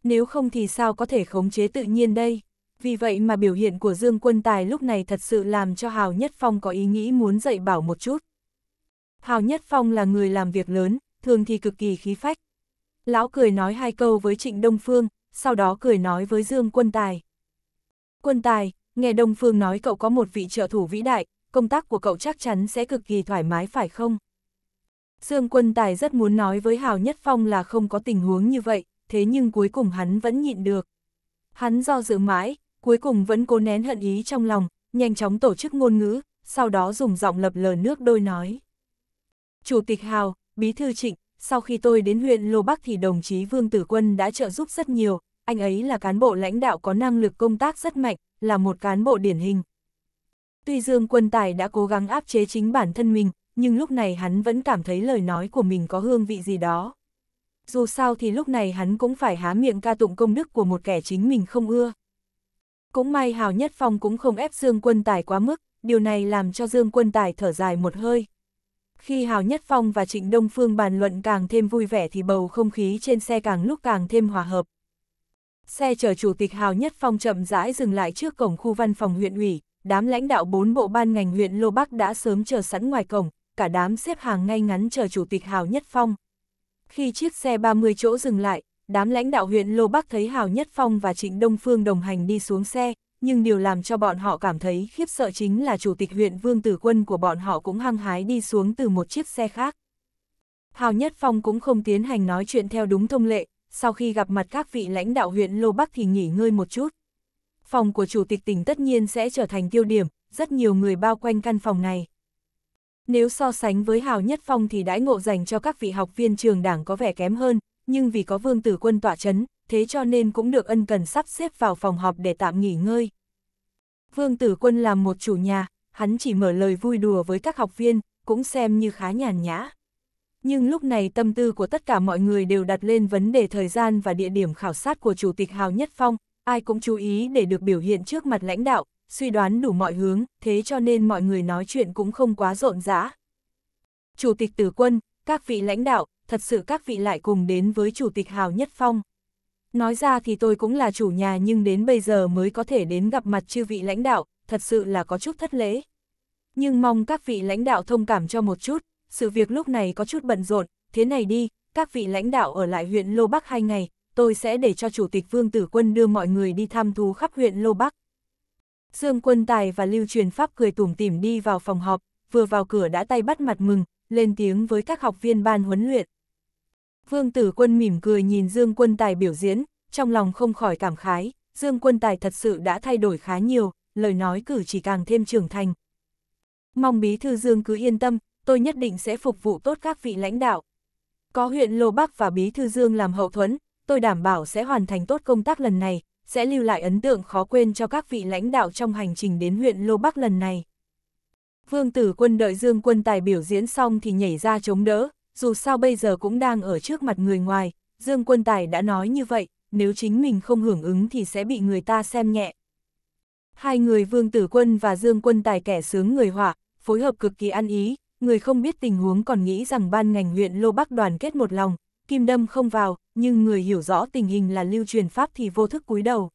Nếu không thì sao có thể khống chế tự nhiên đây? Vì vậy mà biểu hiện của Dương Quân Tài lúc này thật sự làm cho Hào Nhất Phong có ý nghĩ muốn dạy bảo một chút. Hào Nhất Phong là người làm việc lớn, thường thì cực kỳ khí phách. Lão cười nói hai câu với Trịnh Đông Phương, sau đó cười nói với Dương Quân Tài. Quân tài, nghe Đông Phương nói cậu có một vị trợ thủ vĩ đại, công tác của cậu chắc chắn sẽ cực kỳ thoải mái phải không? Dương quân tài rất muốn nói với Hào Nhất Phong là không có tình huống như vậy, thế nhưng cuối cùng hắn vẫn nhịn được. Hắn do dự mãi, cuối cùng vẫn cố nén hận ý trong lòng, nhanh chóng tổ chức ngôn ngữ, sau đó dùng giọng lập lờ nước đôi nói. Chủ tịch Hào, Bí Thư Trịnh, sau khi tôi đến huyện Lô Bắc thì đồng chí Vương Tử Quân đã trợ giúp rất nhiều, anh ấy là cán bộ lãnh đạo có năng lực công tác rất mạnh, là một cán bộ điển hình. Tuy Dương Quân Tài đã cố gắng áp chế chính bản thân mình, nhưng lúc này hắn vẫn cảm thấy lời nói của mình có hương vị gì đó. Dù sao thì lúc này hắn cũng phải há miệng ca tụng công đức của một kẻ chính mình không ưa. Cũng may Hào Nhất Phong cũng không ép Dương Quân Tài quá mức, điều này làm cho Dương Quân Tài thở dài một hơi. Khi Hào Nhất Phong và Trịnh Đông Phương bàn luận càng thêm vui vẻ thì bầu không khí trên xe càng lúc càng thêm hòa hợp. Xe chở Chủ tịch Hào Nhất Phong chậm rãi dừng lại trước cổng khu văn phòng huyện ủy, đám lãnh đạo bốn bộ ban ngành huyện Lô Bắc đã sớm chờ sẵn ngoài cổng, cả đám xếp hàng ngay ngắn chờ Chủ tịch Hào Nhất Phong. Khi chiếc xe 30 chỗ dừng lại, đám lãnh đạo huyện Lô Bắc thấy Hào Nhất Phong và Trịnh Đông Phương đồng hành đi xuống xe, nhưng điều làm cho bọn họ cảm thấy khiếp sợ chính là Chủ tịch huyện Vương Tử Quân của bọn họ cũng hăng hái đi xuống từ một chiếc xe khác. Hào Nhất Phong cũng không tiến hành nói chuyện theo đúng thông lệ, sau khi gặp mặt các vị lãnh đạo huyện Lô Bắc thì nghỉ ngơi một chút. Phòng của chủ tịch tỉnh tất nhiên sẽ trở thành tiêu điểm, rất nhiều người bao quanh căn phòng này. Nếu so sánh với Hào Nhất Phong thì đãi ngộ dành cho các vị học viên trường đảng có vẻ kém hơn, nhưng vì có vương tử quân tỏa chấn, thế cho nên cũng được ân cần sắp xếp vào phòng họp để tạm nghỉ ngơi. Vương tử quân là một chủ nhà, hắn chỉ mở lời vui đùa với các học viên, cũng xem như khá nhàn nhã nhưng lúc này tâm tư của tất cả mọi người đều đặt lên vấn đề thời gian và địa điểm khảo sát của Chủ tịch Hào Nhất Phong, ai cũng chú ý để được biểu hiện trước mặt lãnh đạo, suy đoán đủ mọi hướng, thế cho nên mọi người nói chuyện cũng không quá rộn rã. Chủ tịch Tử Quân, các vị lãnh đạo, thật sự các vị lại cùng đến với Chủ tịch Hào Nhất Phong. Nói ra thì tôi cũng là chủ nhà nhưng đến bây giờ mới có thể đến gặp mặt chư vị lãnh đạo, thật sự là có chút thất lễ. Nhưng mong các vị lãnh đạo thông cảm cho một chút, sự việc lúc này có chút bận rộn, thế này đi, các vị lãnh đạo ở lại huyện Lô Bắc hai ngày, tôi sẽ để cho Chủ tịch Vương Tử Quân đưa mọi người đi thăm thú khắp huyện Lô Bắc. Dương Quân Tài và Lưu Truyền Pháp cười tủm tỉm đi vào phòng họp, vừa vào cửa đã tay bắt mặt mừng, lên tiếng với các học viên ban huấn luyện. Vương Tử Quân mỉm cười nhìn Dương Quân Tài biểu diễn, trong lòng không khỏi cảm khái, Dương Quân Tài thật sự đã thay đổi khá nhiều, lời nói cử chỉ càng thêm trưởng thành. Mong bí thư Dương cứ yên tâm, tôi nhất định sẽ phục vụ tốt các vị lãnh đạo. Có huyện Lô Bắc và Bí Thư Dương làm hậu thuẫn, tôi đảm bảo sẽ hoàn thành tốt công tác lần này, sẽ lưu lại ấn tượng khó quên cho các vị lãnh đạo trong hành trình đến huyện Lô Bắc lần này. Vương Tử Quân đợi Dương Quân Tài biểu diễn xong thì nhảy ra chống đỡ, dù sao bây giờ cũng đang ở trước mặt người ngoài, Dương Quân Tài đã nói như vậy, nếu chính mình không hưởng ứng thì sẽ bị người ta xem nhẹ. Hai người Vương Tử Quân và Dương Quân Tài kẻ sướng người họa, phối hợp cực kỳ ăn ý, người không biết tình huống còn nghĩ rằng ban ngành huyện Lô Bắc đoàn kết một lòng, kim đâm không vào, nhưng người hiểu rõ tình hình là lưu truyền pháp thì vô thức cúi đầu.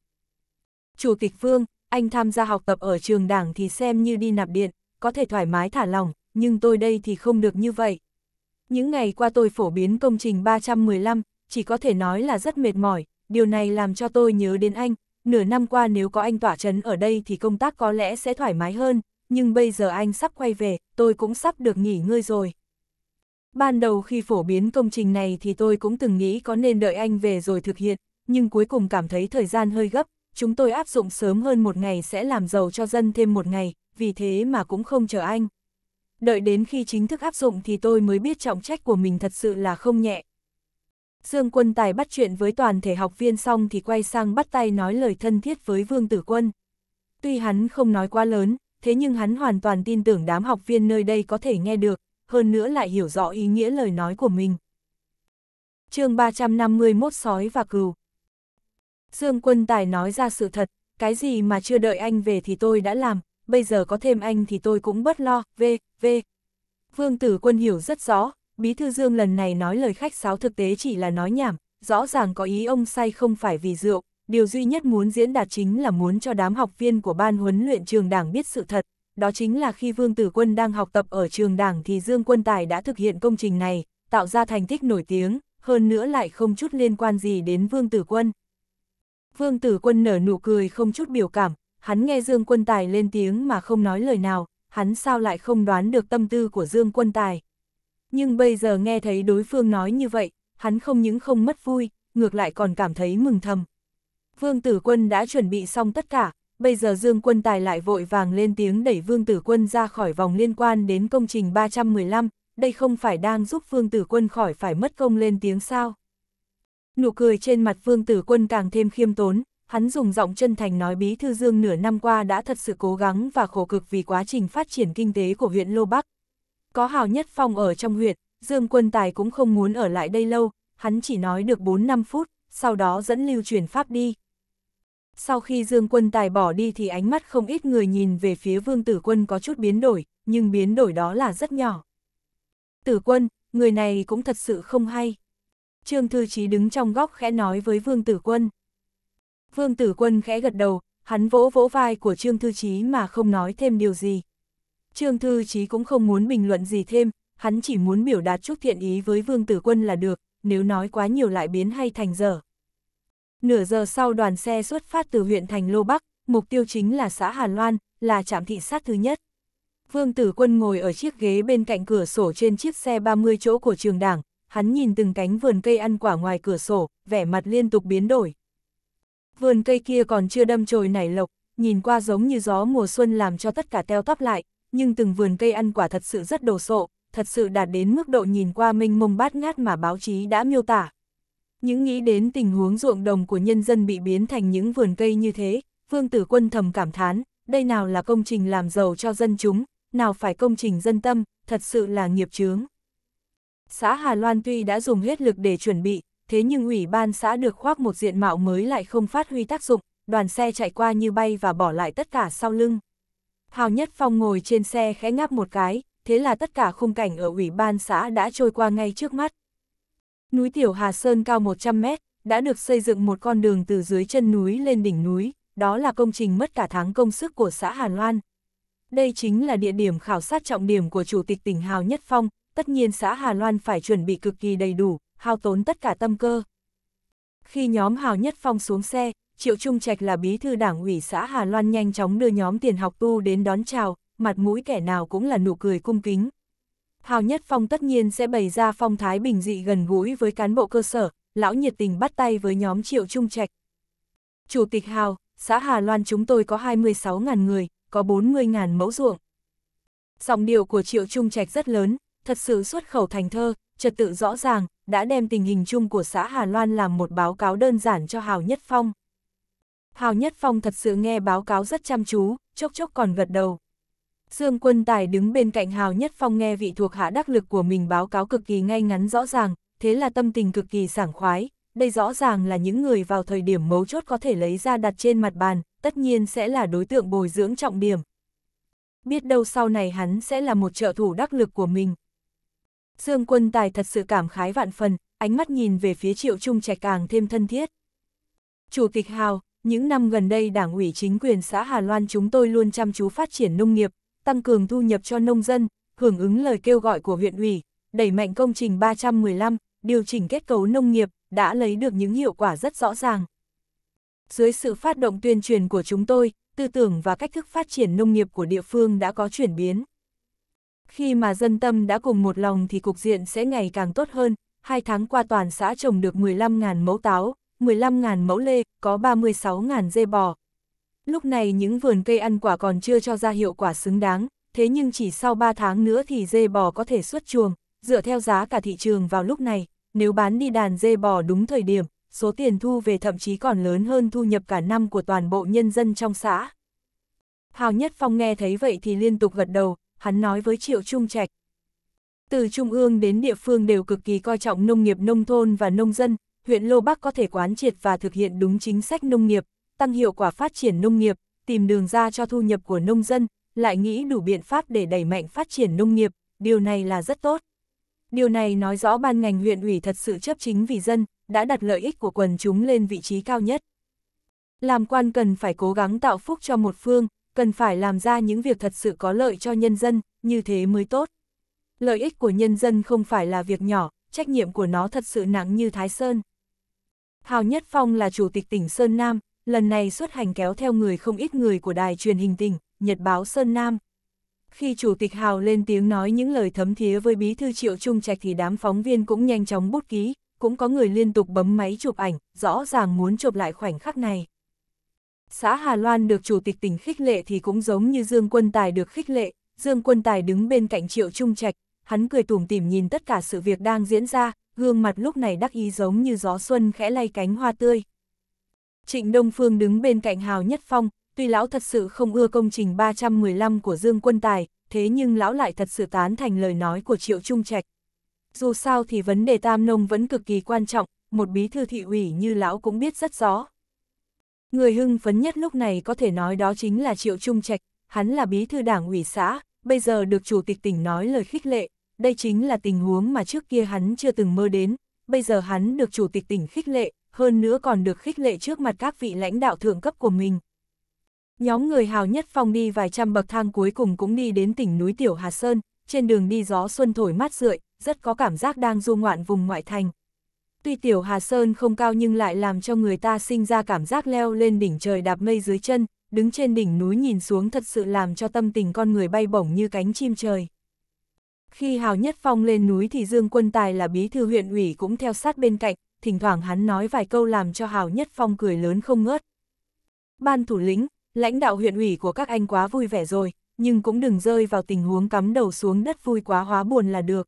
Chủ tịch Vương, anh tham gia học tập ở trường đảng thì xem như đi nạp điện, có thể thoải mái thả lòng, nhưng tôi đây thì không được như vậy. Những ngày qua tôi phổ biến công trình 315, chỉ có thể nói là rất mệt mỏi, điều này làm cho tôi nhớ đến anh, nửa năm qua nếu có anh tỏa chấn ở đây thì công tác có lẽ sẽ thoải mái hơn, nhưng bây giờ anh sắp quay về, tôi cũng sắp được nghỉ ngơi rồi. Ban đầu khi phổ biến công trình này thì tôi cũng từng nghĩ có nên đợi anh về rồi thực hiện, nhưng cuối cùng cảm thấy thời gian hơi gấp, chúng tôi áp dụng sớm hơn một ngày sẽ làm giàu cho dân thêm một ngày, vì thế mà cũng không chờ anh. Đợi đến khi chính thức áp dụng thì tôi mới biết trọng trách của mình thật sự là không nhẹ. Dương Quân Tài bắt chuyện với toàn thể học viên xong thì quay sang bắt tay nói lời thân thiết với Vương Tử Quân. Tuy hắn không nói quá lớn, thế nhưng hắn hoàn toàn tin tưởng đám học viên nơi đây có thể nghe được, hơn nữa lại hiểu rõ ý nghĩa lời nói của mình. chương 351 Sói và Cừu Dương Quân Tài nói ra sự thật, cái gì mà chưa đợi anh về thì tôi đã làm, bây giờ có thêm anh thì tôi cũng bất lo, v, v. Vương Tử Quân hiểu rất rõ, Bí Thư Dương lần này nói lời khách sáo thực tế chỉ là nói nhảm, rõ ràng có ý ông say không phải vì rượu, điều duy nhất muốn diễn đạt chính là muốn cho đám học viên của ban huấn luyện trường đảng biết sự thật, đó chính là khi Vương Tử Quân đang học tập ở trường đảng thì Dương Quân Tài đã thực hiện công trình này, tạo ra thành tích nổi tiếng, hơn nữa lại không chút liên quan gì đến Vương Tử Quân. Vương Tử Quân nở nụ cười không chút biểu cảm, hắn nghe Dương Quân Tài lên tiếng mà không nói lời nào, hắn sao lại không đoán được tâm tư của Dương Quân Tài. Nhưng bây giờ nghe thấy đối phương nói như vậy, hắn không những không mất vui, ngược lại còn cảm thấy mừng thầm, Vương Tử Quân đã chuẩn bị xong tất cả, bây giờ Dương Quân Tài lại vội vàng lên tiếng đẩy Vương Tử Quân ra khỏi vòng liên quan đến công trình 315, đây không phải đang giúp Vương Tử Quân khỏi phải mất công lên tiếng sao. Nụ cười trên mặt Vương Tử Quân càng thêm khiêm tốn, hắn dùng giọng chân thành nói bí thư Dương nửa năm qua đã thật sự cố gắng và khổ cực vì quá trình phát triển kinh tế của huyện Lô Bắc. Có Hào Nhất Phong ở trong huyện, Dương Quân Tài cũng không muốn ở lại đây lâu, hắn chỉ nói được 4-5 phút, sau đó dẫn lưu truyền pháp đi. Sau khi Dương Quân Tài bỏ đi thì ánh mắt không ít người nhìn về phía Vương Tử Quân có chút biến đổi, nhưng biến đổi đó là rất nhỏ. Tử Quân, người này cũng thật sự không hay. Trương Thư Chí đứng trong góc khẽ nói với Vương Tử Quân. Vương Tử Quân khẽ gật đầu, hắn vỗ vỗ vai của Trương Thư Chí mà không nói thêm điều gì. Trương Thư Chí cũng không muốn bình luận gì thêm, hắn chỉ muốn biểu đạt chút thiện ý với Vương Tử Quân là được, nếu nói quá nhiều lại biến hay thành dở. Nửa giờ sau đoàn xe xuất phát từ huyện Thành Lô Bắc, mục tiêu chính là xã Hà Loan, là trạm thị sát thứ nhất. Vương Tử Quân ngồi ở chiếc ghế bên cạnh cửa sổ trên chiếc xe 30 chỗ của trường đảng, hắn nhìn từng cánh vườn cây ăn quả ngoài cửa sổ, vẻ mặt liên tục biến đổi. Vườn cây kia còn chưa đâm chồi nảy lộc, nhìn qua giống như gió mùa xuân làm cho tất cả teo tóc lại, nhưng từng vườn cây ăn quả thật sự rất đồ sộ, thật sự đạt đến mức độ nhìn qua mênh mông bát ngát mà báo chí đã miêu tả. Những nghĩ đến tình huống ruộng đồng của nhân dân bị biến thành những vườn cây như thế, Vương Tử Quân thầm cảm thán, đây nào là công trình làm giàu cho dân chúng, nào phải công trình dân tâm, thật sự là nghiệp chướng. Xã Hà Loan tuy đã dùng hết lực để chuẩn bị, thế nhưng ủy ban xã được khoác một diện mạo mới lại không phát huy tác dụng, đoàn xe chạy qua như bay và bỏ lại tất cả sau lưng. Hào Nhất Phong ngồi trên xe khẽ ngáp một cái, thế là tất cả khung cảnh ở ủy ban xã đã trôi qua ngay trước mắt. Núi Tiểu Hà Sơn cao 100 mét, đã được xây dựng một con đường từ dưới chân núi lên đỉnh núi, đó là công trình mất cả tháng công sức của xã Hàn Loan. Đây chính là địa điểm khảo sát trọng điểm của Chủ tịch tỉnh Hào Nhất Phong, tất nhiên xã Hà Loan phải chuẩn bị cực kỳ đầy đủ, hao tốn tất cả tâm cơ. Khi nhóm Hào Nhất Phong xuống xe, Triệu Trung Trạch là bí thư đảng ủy xã Hà Loan nhanh chóng đưa nhóm tiền học tu đến đón chào, mặt mũi kẻ nào cũng là nụ cười cung kính, Hào Nhất Phong tất nhiên sẽ bày ra phong thái bình dị gần gũi với cán bộ cơ sở, lão nhiệt tình bắt tay với nhóm Triệu Trung Trạch. Chủ tịch Hào, xã Hà Loan chúng tôi có 26.000 người, có 40.000 mẫu ruộng. Dòng điệu của Triệu Trung Trạch rất lớn, thật sự xuất khẩu thành thơ, trật tự rõ ràng, đã đem tình hình chung của xã Hà Loan làm một báo cáo đơn giản cho Hào Nhất Phong. Hào Nhất Phong thật sự nghe báo cáo rất chăm chú, chốc chốc còn gật đầu. Dương quân tài đứng bên cạnh Hào Nhất Phong nghe vị thuộc hạ đắc lực của mình báo cáo cực kỳ ngay ngắn rõ ràng, thế là tâm tình cực kỳ sảng khoái, đây rõ ràng là những người vào thời điểm mấu chốt có thể lấy ra đặt trên mặt bàn, tất nhiên sẽ là đối tượng bồi dưỡng trọng điểm. Biết đâu sau này hắn sẽ là một trợ thủ đắc lực của mình. Dương quân tài thật sự cảm khái vạn phần, ánh mắt nhìn về phía triệu trung trẻ càng thêm thân thiết. Chủ tịch Hào, những năm gần đây đảng ủy chính quyền xã Hà Loan chúng tôi luôn chăm chú phát triển nông nghiệp, tăng cường thu nhập cho nông dân, hưởng ứng lời kêu gọi của huyện ủy, đẩy mạnh công trình 315, điều chỉnh kết cấu nông nghiệp, đã lấy được những hiệu quả rất rõ ràng. Dưới sự phát động tuyên truyền của chúng tôi, tư tưởng và cách thức phát triển nông nghiệp của địa phương đã có chuyển biến. Khi mà dân tâm đã cùng một lòng thì cục diện sẽ ngày càng tốt hơn, hai tháng qua toàn xã trồng được 15.000 mẫu táo, 15.000 mẫu lê, có 36.000 dê bò, Lúc này những vườn cây ăn quả còn chưa cho ra hiệu quả xứng đáng, thế nhưng chỉ sau 3 tháng nữa thì dê bò có thể xuất chuồng, dựa theo giá cả thị trường vào lúc này, nếu bán đi đàn dê bò đúng thời điểm, số tiền thu về thậm chí còn lớn hơn thu nhập cả năm của toàn bộ nhân dân trong xã. Hào Nhất Phong nghe thấy vậy thì liên tục gật đầu, hắn nói với Triệu Trung Trạch. Từ trung ương đến địa phương đều cực kỳ coi trọng nông nghiệp nông thôn và nông dân, huyện Lô Bắc có thể quán triệt và thực hiện đúng chính sách nông nghiệp, tăng hiệu quả phát triển nông nghiệp, tìm đường ra cho thu nhập của nông dân, lại nghĩ đủ biện pháp để đẩy mạnh phát triển nông nghiệp, điều này là rất tốt. Điều này nói rõ ban ngành huyện ủy thật sự chấp chính vì dân, đã đặt lợi ích của quần chúng lên vị trí cao nhất. Làm quan cần phải cố gắng tạo phúc cho một phương, cần phải làm ra những việc thật sự có lợi cho nhân dân, như thế mới tốt. Lợi ích của nhân dân không phải là việc nhỏ, trách nhiệm của nó thật sự nặng như Thái Sơn. Hào Nhất Phong là chủ tịch tỉnh Sơn Nam, lần này xuất hành kéo theo người không ít người của đài truyền hình tỉnh, Nhật báo Sơn Nam. Khi Chủ tịch Hào lên tiếng nói những lời thấm thía với Bí thư Triệu Trung Trạch thì đám phóng viên cũng nhanh chóng bút ký, cũng có người liên tục bấm máy chụp ảnh, rõ ràng muốn chụp lại khoảnh khắc này. Xã Hà Loan được Chủ tịch tỉnh khích lệ thì cũng giống như Dương Quân Tài được khích lệ, Dương Quân Tài đứng bên cạnh Triệu Trung Trạch, hắn cười tủm tỉm nhìn tất cả sự việc đang diễn ra, gương mặt lúc này đắc ý giống như gió xuân khẽ lay cánh hoa tươi. Trịnh Đông Phương đứng bên cạnh Hào Nhất Phong, tuy lão thật sự không ưa công trình 315 của Dương Quân Tài, thế nhưng lão lại thật sự tán thành lời nói của Triệu Trung Trạch. Dù sao thì vấn đề Tam Nông vẫn cực kỳ quan trọng, một bí thư thị ủy như lão cũng biết rất rõ. Người hưng phấn nhất lúc này có thể nói đó chính là Triệu Trung Trạch, hắn là bí thư đảng ủy xã, bây giờ được chủ tịch tỉnh nói lời khích lệ, đây chính là tình huống mà trước kia hắn chưa từng mơ đến, bây giờ hắn được chủ tịch tỉnh khích lệ, hơn nữa còn được khích lệ trước mặt các vị lãnh đạo thượng cấp của mình. Nhóm người hào nhất phong đi vài trăm bậc thang cuối cùng cũng đi đến tỉnh núi Tiểu Hà Sơn, trên đường đi gió xuân thổi mát rượi, rất có cảm giác đang du ngoạn vùng ngoại thành. Tuy Tiểu Hà Sơn không cao nhưng lại làm cho người ta sinh ra cảm giác leo lên đỉnh trời đạp mây dưới chân, đứng trên đỉnh núi nhìn xuống thật sự làm cho tâm tình con người bay bổng như cánh chim trời. Khi Hào Nhất Phong lên núi thì Dương Quân Tài là bí thư huyện ủy cũng theo sát bên cạnh, thỉnh thoảng hắn nói vài câu làm cho Hào Nhất Phong cười lớn không ngớt. Ban thủ lĩnh, lãnh đạo huyện ủy của các anh quá vui vẻ rồi, nhưng cũng đừng rơi vào tình huống cắm đầu xuống đất vui quá hóa buồn là được.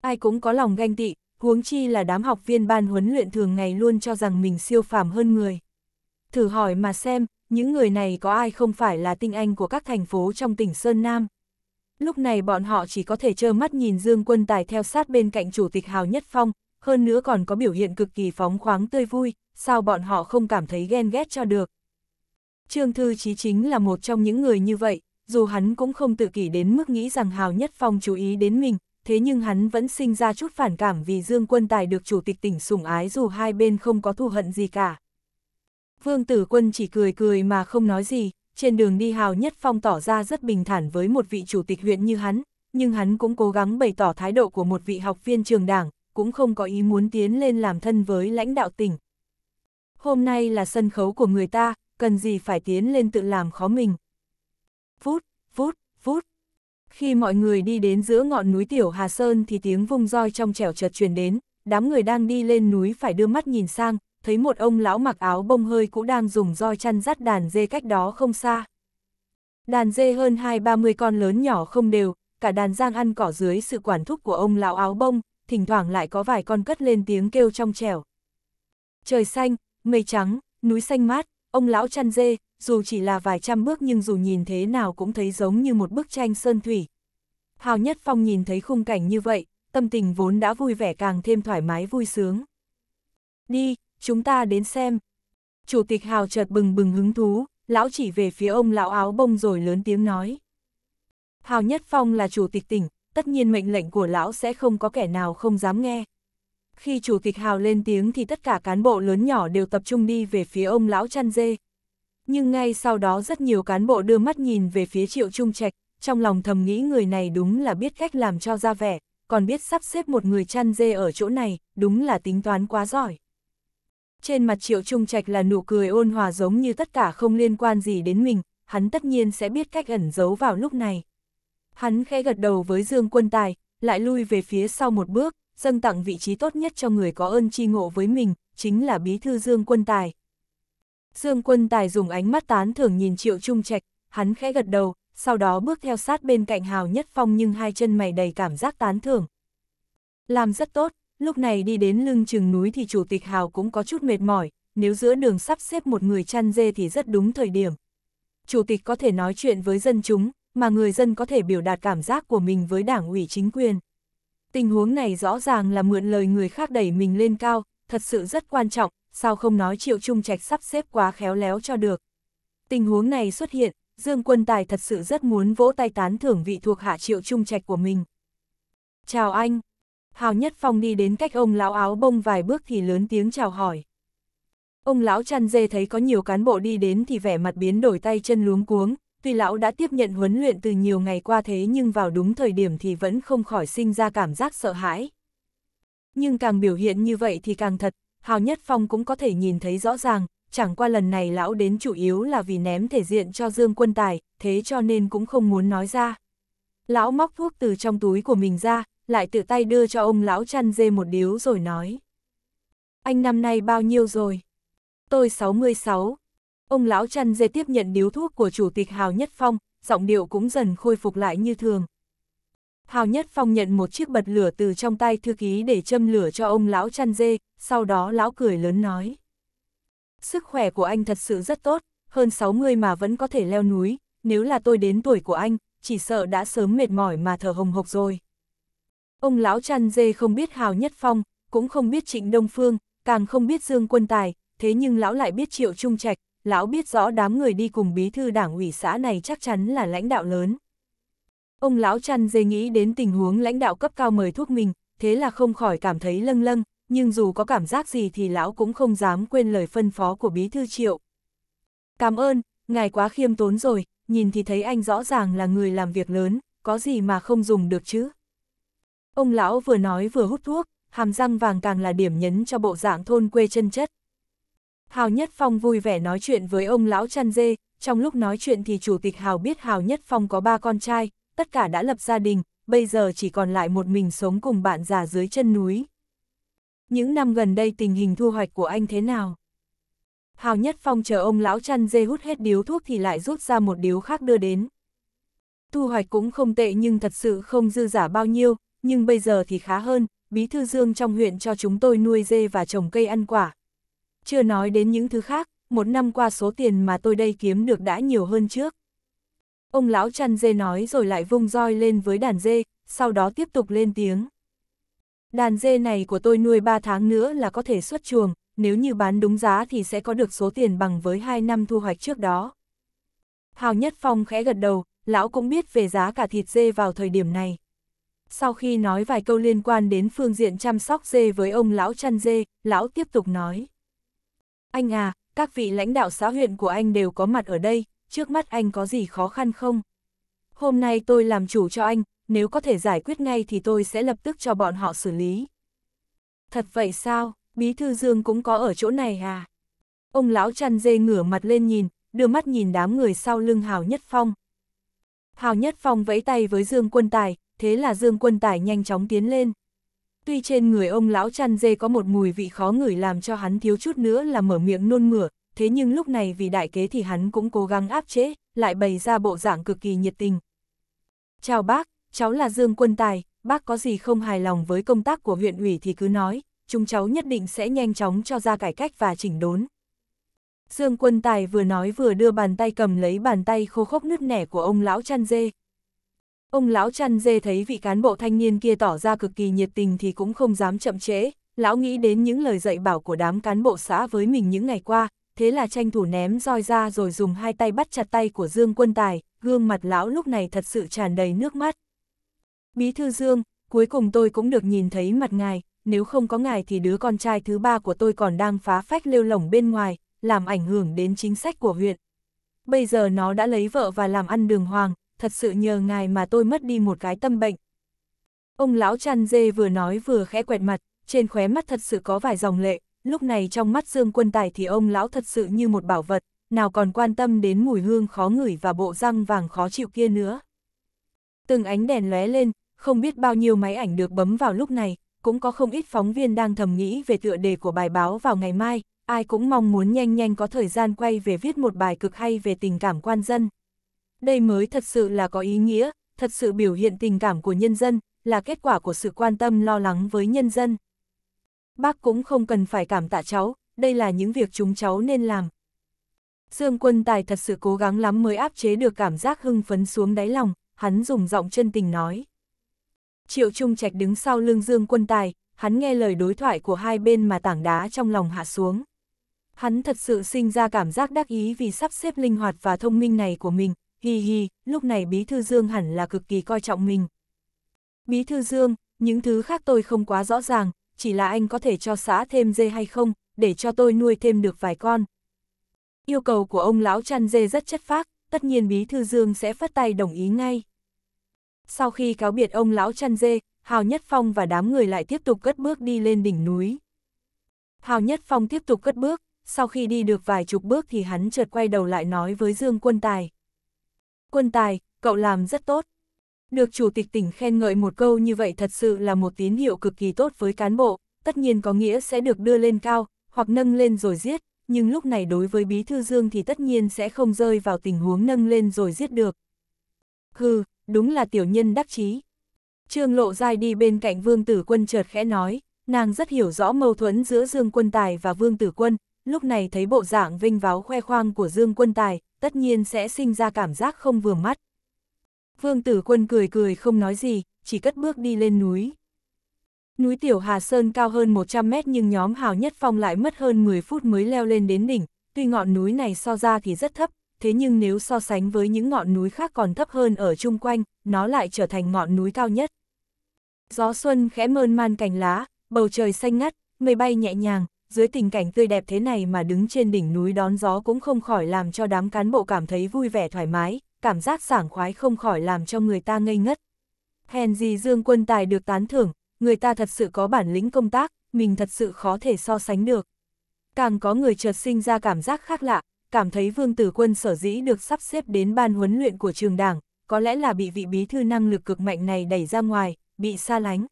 Ai cũng có lòng ganh tị, huống chi là đám học viên ban huấn luyện thường ngày luôn cho rằng mình siêu phàm hơn người. Thử hỏi mà xem, những người này có ai không phải là tinh anh của các thành phố trong tỉnh Sơn Nam. Lúc này bọn họ chỉ có thể trơ mắt nhìn Dương Quân Tài theo sát bên cạnh Chủ tịch Hào Nhất Phong, hơn nữa còn có biểu hiện cực kỳ phóng khoáng tươi vui, sao bọn họ không cảm thấy ghen ghét cho được. Trương Thư Chí chính là một trong những người như vậy, dù hắn cũng không tự kỷ đến mức nghĩ rằng Hào Nhất Phong chú ý đến mình, thế nhưng hắn vẫn sinh ra chút phản cảm vì Dương Quân Tài được chủ tịch tỉnh sủng ái dù hai bên không có thù hận gì cả. Vương Tử Quân chỉ cười cười mà không nói gì, trên đường đi Hào Nhất Phong tỏ ra rất bình thản với một vị chủ tịch huyện như hắn, nhưng hắn cũng cố gắng bày tỏ thái độ của một vị học viên trường đảng, cũng không có ý muốn tiến lên làm thân với lãnh đạo tỉnh. Hôm nay là sân khấu của người ta, cần gì phải tiến lên tự làm khó mình. phút, phút, phút. Khi mọi người đi đến giữa ngọn núi Tiểu Hà Sơn thì tiếng vung roi trong trẻo chợt truyền đến, đám người đang đi lên núi phải đưa mắt nhìn sang, thấy một ông lão mặc áo bông hơi cũng đang dùng roi chăn dắt đàn dê cách đó không xa. Đàn dê hơn hai ba mươi con lớn nhỏ không đều, cả đàn giang ăn cỏ dưới sự quản thúc của ông lão áo bông, thỉnh thoảng lại có vài con cất lên tiếng kêu trong trẻo. Trời xanh, mây trắng, núi xanh mát, ông lão chăn dê, dù chỉ là vài trăm bước nhưng dù nhìn thế nào cũng thấy giống như một bức tranh sơn thủy. Hào Nhất Phong nhìn thấy khung cảnh như vậy, tâm tình vốn đã vui vẻ càng thêm thoải mái vui sướng. Đi, chúng ta đến xem. Chủ tịch Hào chợt bừng bừng hứng thú, lão chỉ về phía ông lão áo bông rồi lớn tiếng nói. Hào Nhất Phong là chủ tịch tỉnh, tất nhiên mệnh lệnh của lão sẽ không có kẻ nào không dám nghe. Khi chủ tịch Hào lên tiếng thì tất cả cán bộ lớn nhỏ đều tập trung đi về phía ông lão chăn dê. Nhưng ngay sau đó rất nhiều cán bộ đưa mắt nhìn về phía triệu trung trạch, trong lòng thầm nghĩ người này đúng là biết cách làm cho ra vẻ, còn biết sắp xếp một người chăn dê ở chỗ này, đúng là tính toán quá giỏi. Trên mặt triệu trung trạch là nụ cười ôn hòa giống như tất cả không liên quan gì đến mình, hắn tất nhiên sẽ biết cách ẩn giấu vào lúc này. Hắn khẽ gật đầu với Dương Quân Tài, lại lui về phía sau một bước, dâng tặng vị trí tốt nhất cho người có ơn tri ngộ với mình, chính là bí thư Dương Quân Tài. Dương Quân Tài dùng ánh mắt tán thưởng nhìn Triệu Trung Trạch, hắn khẽ gật đầu, sau đó bước theo sát bên cạnh Hào Nhất Phong nhưng hai chân mày đầy cảm giác tán thưởng. Làm rất tốt, lúc này đi đến lưng chừng núi thì chủ tịch Hào cũng có chút mệt mỏi, nếu giữa đường sắp xếp một người chăn dê thì rất đúng thời điểm. Chủ tịch có thể nói chuyện với dân chúng, mà người dân có thể biểu đạt cảm giác của mình với đảng ủy chính quyền. Tình huống này rõ ràng là mượn lời người khác đẩy mình lên cao, thật sự rất quan trọng, sao không nói Triệu Trung Trạch sắp xếp quá khéo léo cho được. Tình huống này xuất hiện, Dương Quân Tài thật sự rất muốn vỗ tay tán thưởng vị thuộc hạ Triệu Trung Trạch của mình. Chào anh. Hào Nhất Phong đi đến cách ông lão áo bông vài bước thì lớn tiếng chào hỏi. Ông lão chăn dê thấy có nhiều cán bộ đi đến thì vẻ mặt biến đổi tay chân luống cuống, tuy lão đã tiếp nhận huấn luyện từ nhiều ngày qua thế nhưng vào đúng thời điểm thì vẫn không khỏi sinh ra cảm giác sợ hãi. Nhưng càng biểu hiện như vậy thì càng thật, Hào Nhất Phong cũng có thể nhìn thấy rõ ràng, chẳng qua lần này lão đến chủ yếu là vì ném thể diện cho Dương Quân Tài, thế cho nên cũng không muốn nói ra. Lão móc thuốc từ trong túi của mình ra, lại tự tay đưa cho ông lão chăn dê một điếu rồi nói. Anh năm nay bao nhiêu rồi? Tôi 66, Ông lão chăn dê tiếp nhận điếu thuốc của Chủ tịch Hào Nhất Phong, giọng điệu cũng dần khôi phục lại như thường. Hào Nhất Phong nhận một chiếc bật lửa từ trong tay thư ký để châm lửa cho ông lão chăn dê, sau đó lão cười lớn nói. Sức khỏe của anh thật sự rất tốt, hơn 60 mà vẫn có thể leo núi, nếu là tôi đến tuổi của anh, chỉ sợ đã sớm mệt mỏi mà thở hồng hộc rồi. Ông lão chăn dê không biết Hào Nhất Phong, cũng không biết Trịnh Đông Phương, càng không biết Dương Quân Tài, thế nhưng lão lại biết Triệu Trung Trạch, lão biết rõ đám người đi cùng bí thư đảng ủy xã này chắc chắn là lãnh đạo lớn. Ông lão chăn dê nghĩ đến tình huống lãnh đạo cấp cao mời thuốc mình, thế là không khỏi cảm thấy lâng lâng, nhưng dù có cảm giác gì thì lão cũng không dám quên lời phân phó của bí thư triệu. Cảm ơn, ngài quá khiêm tốn rồi, nhìn thì thấy anh rõ ràng là người làm việc lớn, có gì mà không dùng được chứ. Ông lão vừa nói vừa hút thuốc, hàm răng vàng càng là điểm nhấn cho bộ dạng thôn quê chân chất. Hào Nhất Phong vui vẻ nói chuyện với ông lão chăn dê, trong lúc nói chuyện thì chủ tịch Hào biết Hào Nhất Phong có ba con trai, tất cả đã lập gia đình, bây giờ chỉ còn lại một mình sống cùng bạn già dưới chân núi. Những năm gần đây tình hình thu hoạch của anh thế nào? Hào Nhất Phong chờ ông lão chăn dê hút hết điếu thuốc thì lại rút ra một điếu khác đưa đến. Thu hoạch cũng không tệ nhưng thật sự không dư giả bao nhiêu, nhưng bây giờ thì khá hơn, Bí Thư Dương trong huyện cho chúng tôi nuôi dê và trồng cây ăn quả, chưa nói đến những thứ khác, một năm qua số tiền mà tôi đây kiếm được đã nhiều hơn trước. Ông lão chăn dê nói rồi lại vung roi lên với đàn dê, sau đó tiếp tục lên tiếng. Đàn dê này của tôi nuôi 3 tháng nữa là có thể xuất chuồng, nếu như bán đúng giá thì sẽ có được số tiền bằng với 2 năm thu hoạch trước đó. Hào Nhất Phong khẽ gật đầu, lão cũng biết về giá cả thịt dê vào thời điểm này. Sau khi nói vài câu liên quan đến phương diện chăm sóc dê với ông lão chăn dê, lão tiếp tục nói. Anh à, các vị lãnh đạo xã huyện của anh đều có mặt ở đây, trước mắt anh có gì khó khăn không? Hôm nay tôi làm chủ cho anh, nếu có thể giải quyết ngay thì tôi sẽ lập tức cho bọn họ xử lý. Thật vậy sao, Bí Thư Dương cũng có ở chỗ này à? Ông lão chăn dê ngửa mặt lên nhìn, đưa mắt nhìn đám người sau lưng Hào Nhất Phong. Hào Nhất Phong vẫy tay với Dương Quân Tài, thế là Dương Quân Tài nhanh chóng tiến lên tuy trên người ông lão chăn dê có một mùi vị khó ngửi làm cho hắn thiếu chút nữa là mở miệng nôn mửa, thế nhưng lúc này vì đại kế thì hắn cũng cố gắng áp chế, lại bày ra bộ dạng cực kỳ nhiệt tình. Chào bác, cháu là Dương Quân Tài, bác có gì không hài lòng với công tác của huyện ủy thì cứ nói, chúng cháu nhất định sẽ nhanh chóng cho ra cải cách và chỉnh đốn. Dương Quân Tài vừa nói vừa đưa bàn tay cầm lấy bàn tay khô khốc nứt nẻ của ông lão chăn dê, Ông lão chăn dê thấy vị cán bộ thanh niên kia tỏ ra cực kỳ nhiệt tình thì cũng không dám chậm trễ, lão nghĩ đến những lời dạy bảo của đám cán bộ xã với mình những ngày qua, thế là tranh thủ ném roi ra rồi dùng hai tay bắt chặt tay của Dương Quân Tài, gương mặt lão lúc này thật sự tràn đầy nước mắt. Bí thư Dương, cuối cùng tôi cũng được nhìn thấy mặt ngài, nếu không có ngài thì đứa con trai thứ ba của tôi còn đang phá phách lêu lỏng bên ngoài, làm ảnh hưởng đến chính sách của huyện. Bây giờ nó đã lấy vợ và làm ăn đường hoàng, thật sự nhờ ngài mà tôi mất đi một cái tâm bệnh. Ông lão chăn dê vừa nói vừa khẽ quẹt mặt, trên khóe mắt thật sự có vài dòng lệ, lúc này trong mắt Dương Quân Tài thì ông lão thật sự như một bảo vật, nào còn quan tâm đến mùi hương khó ngửi và bộ răng vàng khó chịu kia nữa. Từng ánh đèn lóe lên, không biết bao nhiêu máy ảnh được bấm vào lúc này, cũng có không ít phóng viên đang thầm nghĩ về tựa đề của bài báo vào ngày mai, ai cũng mong muốn nhanh nhanh có thời gian quay về viết một bài cực hay về tình cảm quan dân đây mới thật sự là có ý nghĩa, thật sự biểu hiện tình cảm của nhân dân, là kết quả của sự quan tâm lo lắng với nhân dân. Bác cũng không cần phải cảm tạ cháu, đây là những việc chúng cháu nên làm. Dương quân tài thật sự cố gắng lắm mới áp chế được cảm giác hưng phấn xuống đáy lòng, hắn dùng giọng chân tình nói. Triệu Trung Trạch đứng sau lưng Dương quân tài, hắn nghe lời đối thoại của hai bên mà tảng đá trong lòng hạ xuống. Hắn thật sự sinh ra cảm giác đắc ý vì sắp xếp linh hoạt và thông minh này của mình, hi hi, lúc này Bí Thư Dương hẳn là cực kỳ coi trọng mình. Bí Thư Dương, những thứ khác tôi không quá rõ ràng, chỉ là anh có thể cho xã thêm dê hay không, để cho tôi nuôi thêm được vài con. Yêu cầu của ông lão chăn dê rất chất phác, tất nhiên Bí Thư Dương sẽ phát tay đồng ý ngay. Sau khi cáo biệt ông lão chăn dê, Hào Nhất Phong và đám người lại tiếp tục cất bước đi lên đỉnh núi. Hào Nhất Phong tiếp tục cất bước, sau khi đi được vài chục bước thì hắn chợt quay đầu lại nói với Dương Quân Tài. Quân tài, cậu làm rất tốt. Được chủ tịch tỉnh khen ngợi một câu như vậy thật sự là một tín hiệu cực kỳ tốt với cán bộ, tất nhiên có nghĩa sẽ được đưa lên cao, hoặc nâng lên rồi giết, nhưng lúc này đối với Bí Thư Dương thì tất nhiên sẽ không rơi vào tình huống nâng lên rồi giết được. Hừ, đúng là tiểu nhân đắc chí. Trương Lộ Giai đi bên cạnh Vương Tử Quân chợt khẽ nói, nàng rất hiểu rõ mâu thuẫn giữa Dương Quân Tài và Vương Tử Quân, lúc này thấy bộ dạng vinh váo khoe khoang của Dương Quân Tài, tất nhiên sẽ sinh ra cảm giác không vừa mắt. Vương Tử Quân cười cười không nói gì, chỉ cất bước đi lên núi. Núi Tiểu Hà Sơn cao hơn 100 mét nhưng nhóm Hào Nhất Phong lại mất hơn 10 phút mới leo lên đến đỉnh, tuy ngọn núi này so ra thì rất thấp, thế nhưng nếu so sánh với những ngọn núi khác còn thấp hơn ở chung quanh, nó lại trở thành ngọn núi cao nhất. Gió xuân khẽ mơn man cành lá, bầu trời xanh ngắt, mây bay nhẹ nhàng, dưới tình cảnh tươi đẹp thế này mà đứng trên đỉnh núi đón gió cũng không khỏi làm cho đám cán bộ cảm thấy vui vẻ thoải mái, cảm giác sảng khoái không khỏi làm cho người ta ngây ngất. Hèn gì Dương Quân Tài được tán thưởng, người ta thật sự có bản lĩnh công tác, mình thật sự khó thể so sánh được. Càng có người chợt sinh ra cảm giác khác lạ, cảm thấy Vương Tử Quân sở dĩ được sắp xếp đến ban huấn luyện của trường đảng, có lẽ là bị vị bí thư năng lực cực mạnh này đẩy ra ngoài, bị xa lánh.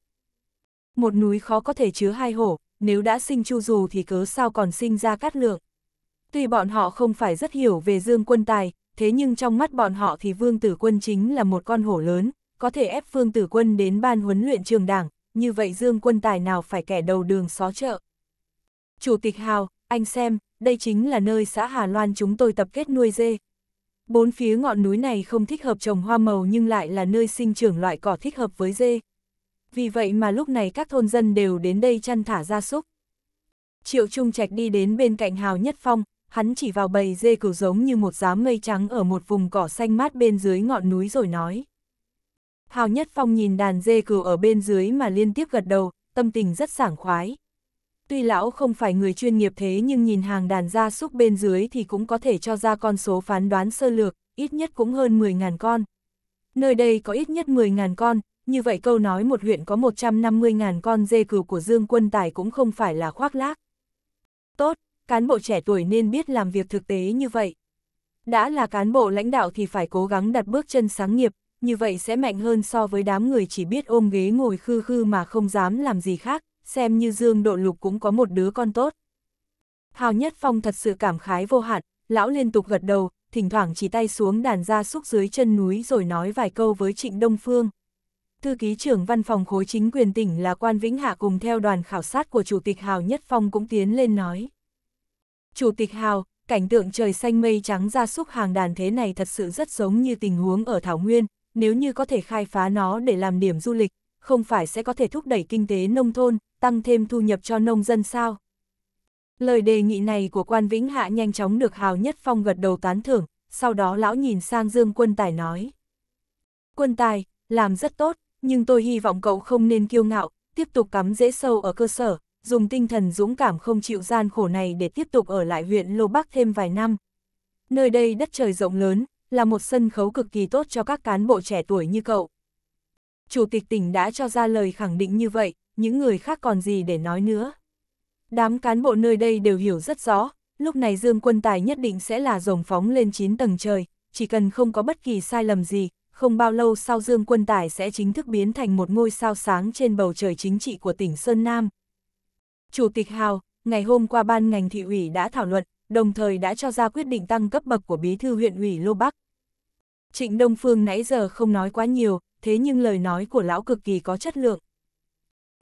Một núi khó có thể chứa hai hổ, nếu đã sinh Chu Dù thì cớ sao còn sinh ra Cát Lượng. Tuy bọn họ không phải rất hiểu về Dương Quân Tài, thế nhưng trong mắt bọn họ thì Vương Tử Quân chính là một con hổ lớn, có thể ép Vương Tử Quân đến ban huấn luyện trường đảng, như vậy Dương Quân Tài nào phải kẻ đầu đường xó chợ. Chủ tịch Hào, anh xem, đây chính là nơi xã Hà Loan chúng tôi tập kết nuôi dê. Bốn phía ngọn núi này không thích hợp trồng hoa màu nhưng lại là nơi sinh trưởng loại cỏ thích hợp với dê vì vậy mà lúc này các thôn dân đều đến đây chăn thả gia súc. Triệu Trung Trạch đi đến bên cạnh Hào Nhất Phong, hắn chỉ vào bầy dê cừu giống như một giám mây trắng ở một vùng cỏ xanh mát bên dưới ngọn núi rồi nói. Hào Nhất Phong nhìn đàn dê cừu ở bên dưới mà liên tiếp gật đầu, tâm tình rất sảng khoái. Tuy lão không phải người chuyên nghiệp thế nhưng nhìn hàng đàn gia súc bên dưới thì cũng có thể cho ra con số phán đoán sơ lược, ít nhất cũng hơn 10.000 con. Nơi đây có ít nhất 10.000 con, như vậy câu nói một huyện có 150.000 con dê cừu của Dương Quân Tài cũng không phải là khoác lác. Tốt, cán bộ trẻ tuổi nên biết làm việc thực tế như vậy. Đã là cán bộ lãnh đạo thì phải cố gắng đặt bước chân sáng nghiệp, như vậy sẽ mạnh hơn so với đám người chỉ biết ôm ghế ngồi khư khư mà không dám làm gì khác, xem như Dương Độ Lục cũng có một đứa con tốt. Hào Nhất Phong thật sự cảm khái vô hạn, lão liên tục gật đầu, thỉnh thoảng chỉ tay xuống đàn ra xúc dưới chân núi rồi nói vài câu với Trịnh Đông Phương thư ký trưởng văn phòng khối chính quyền tỉnh là quan Vĩnh Hạ cùng theo đoàn khảo sát của Chủ tịch Hào Nhất Phong cũng tiến lên nói. Chủ tịch Hào, cảnh tượng trời xanh mây trắng ra súc hàng đàn thế này thật sự rất giống như tình huống ở Thảo Nguyên, nếu như có thể khai phá nó để làm điểm du lịch, không phải sẽ có thể thúc đẩy kinh tế nông thôn, tăng thêm thu nhập cho nông dân sao? Lời đề nghị này của quan Vĩnh Hạ nhanh chóng được Hào Nhất Phong gật đầu tán thưởng, sau đó lão nhìn sang Dương Quân Tài nói. Quân Tài, làm rất tốt, nhưng tôi hy vọng cậu không nên kiêu ngạo, tiếp tục cắm rễ sâu ở cơ sở, dùng tinh thần dũng cảm không chịu gian khổ này để tiếp tục ở lại huyện Lô Bắc thêm vài năm. Nơi đây đất trời rộng lớn, là một sân khấu cực kỳ tốt cho các cán bộ trẻ tuổi như cậu. Chủ tịch tỉnh đã cho ra lời khẳng định như vậy, những người khác còn gì để nói nữa. Đám cán bộ nơi đây đều hiểu rất rõ, lúc này Dương Quân Tài nhất định sẽ là rồng phóng lên 9 tầng trời, chỉ cần không có bất kỳ sai lầm gì, không bao lâu sau Dương Quân Tài sẽ chính thức biến thành một ngôi sao sáng trên bầu trời chính trị của tỉnh Sơn Nam. Chủ tịch Hào, ngày hôm qua ban ngành thị ủy đã thảo luận, đồng thời đã cho ra quyết định tăng cấp bậc của bí thư huyện ủy Lô Bắc. Trịnh Đông Phương nãy giờ không nói quá nhiều, thế nhưng lời nói của lão cực kỳ có chất lượng.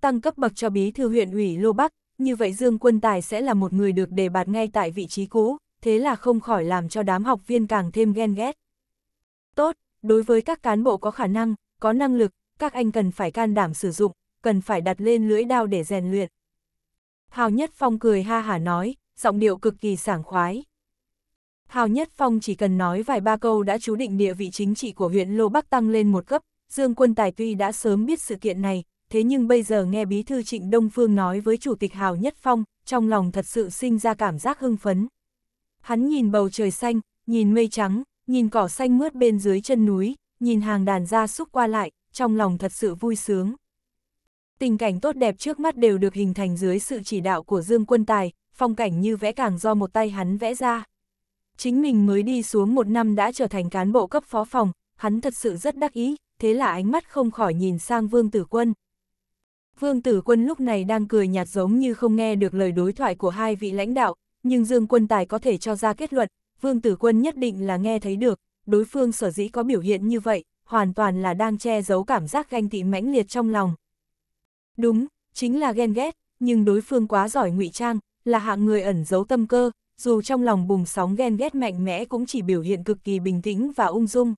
Tăng cấp bậc cho bí thư huyện ủy Lô Bắc, như vậy Dương Quân Tài sẽ là một người được đề bạt ngay tại vị trí cũ, thế là không khỏi làm cho đám học viên càng thêm ghen ghét. Tốt, đối với các cán bộ có khả năng, có năng lực, các anh cần phải can đảm sử dụng, cần phải đặt lên lưỡi đao để rèn luyện. Hào Nhất Phong cười ha hả nói, giọng điệu cực kỳ sảng khoái. Hào Nhất Phong chỉ cần nói vài ba câu đã chú định địa vị chính trị của huyện Lô Bắc tăng lên một cấp, Dương Quân Tài tuy đã sớm biết sự kiện này, thế nhưng bây giờ nghe Bí Thư Trịnh Đông Phương nói với Chủ tịch Hào Nhất Phong, trong lòng thật sự sinh ra cảm giác hưng phấn. Hắn nhìn bầu trời xanh, nhìn mây trắng, nhìn cỏ xanh mướt bên dưới chân núi, nhìn hàng đàn gia súc qua lại, trong lòng thật sự vui sướng. Tình cảnh tốt đẹp trước mắt đều được hình thành dưới sự chỉ đạo của Dương Quân Tài, phong cảnh như vẽ càng do một tay hắn vẽ ra. Chính mình mới đi xuống một năm đã trở thành cán bộ cấp phó phòng, hắn thật sự rất đắc ý, thế là ánh mắt không khỏi nhìn sang Vương Tử Quân. Vương Tử Quân lúc này đang cười nhạt giống như không nghe được lời đối thoại của hai vị lãnh đạo, nhưng Dương Quân Tài có thể cho ra kết luận, Vương Tử Quân nhất định là nghe thấy được, đối phương sở dĩ có biểu hiện như vậy, hoàn toàn là đang che giấu cảm giác ganh tị mãnh liệt trong lòng. Đúng, chính là ghen ghét, nhưng đối phương quá giỏi ngụy trang, là hạng người ẩn giấu tâm cơ, dù trong lòng bùng sóng ghen ghét mạnh mẽ cũng chỉ biểu hiện cực kỳ bình tĩnh và ung dung.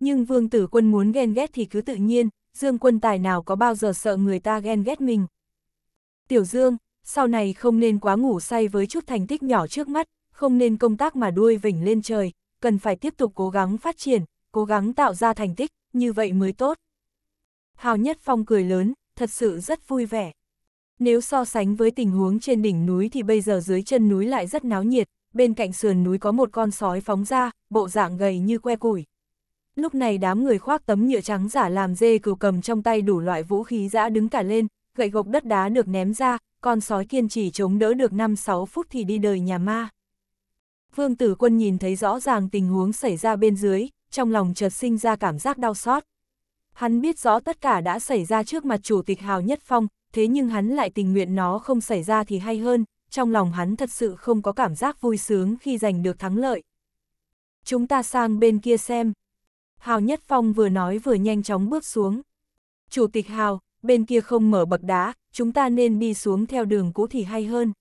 Nhưng Vương Tử Quân muốn ghen ghét thì cứ tự nhiên, Dương Quân Tài nào có bao giờ sợ người ta ghen ghét mình. Tiểu Dương, sau này không nên quá ngủ say với chút thành tích nhỏ trước mắt, không nên công tác mà đuôi vỉnh lên trời, cần phải tiếp tục cố gắng phát triển, cố gắng tạo ra thành tích, như vậy mới tốt. Hào Nhất Phong cười lớn, thật sự rất vui vẻ. Nếu so sánh với tình huống trên đỉnh núi thì bây giờ dưới chân núi lại rất náo nhiệt, bên cạnh sườn núi có một con sói phóng ra, bộ dạng gầy như que củi. Lúc này đám người khoác tấm nhựa trắng giả làm dê cừu cầm trong tay đủ loại vũ khí dã đứng cả lên, gậy gộc đất đá được ném ra, con sói kiên trì chống đỡ được 5-6 phút thì đi đời nhà ma. Vương Tử Quân nhìn thấy rõ ràng tình huống xảy ra bên dưới, trong lòng chợt sinh ra cảm giác đau xót. Hắn biết rõ tất cả đã xảy ra trước mặt chủ tịch Hào Nhất Phong, thế nhưng hắn lại tình nguyện nó không xảy ra thì hay hơn, trong lòng hắn thật sự không có cảm giác vui sướng khi giành được thắng lợi. Chúng ta sang bên kia xem. Hào Nhất Phong vừa nói vừa nhanh chóng bước xuống. Chủ tịch Hào, bên kia không mở bậc đá, chúng ta nên đi xuống theo đường cũ thì hay hơn.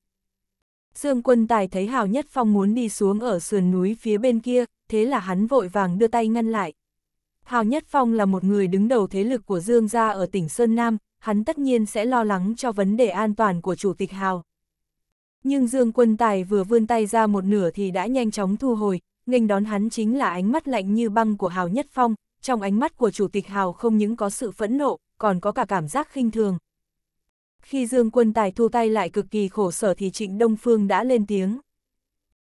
Dương quân tài thấy Hào Nhất Phong muốn đi xuống ở sườn núi phía bên kia, thế là hắn vội vàng đưa tay ngăn lại. Hào Nhất Phong là một người đứng đầu thế lực của Dương gia ở tỉnh Sơn Nam, hắn tất nhiên sẽ lo lắng cho vấn đề an toàn của chủ tịch Hào. Nhưng Dương Quân Tài vừa vươn tay ra một nửa thì đã nhanh chóng thu hồi, nghênh đón hắn chính là ánh mắt lạnh như băng của Hào Nhất Phong, trong ánh mắt của chủ tịch Hào không những có sự phẫn nộ, còn có cả cảm giác khinh thường. Khi Dương Quân Tài thu tay lại cực kỳ khổ sở thì Trịnh Đông Phương đã lên tiếng.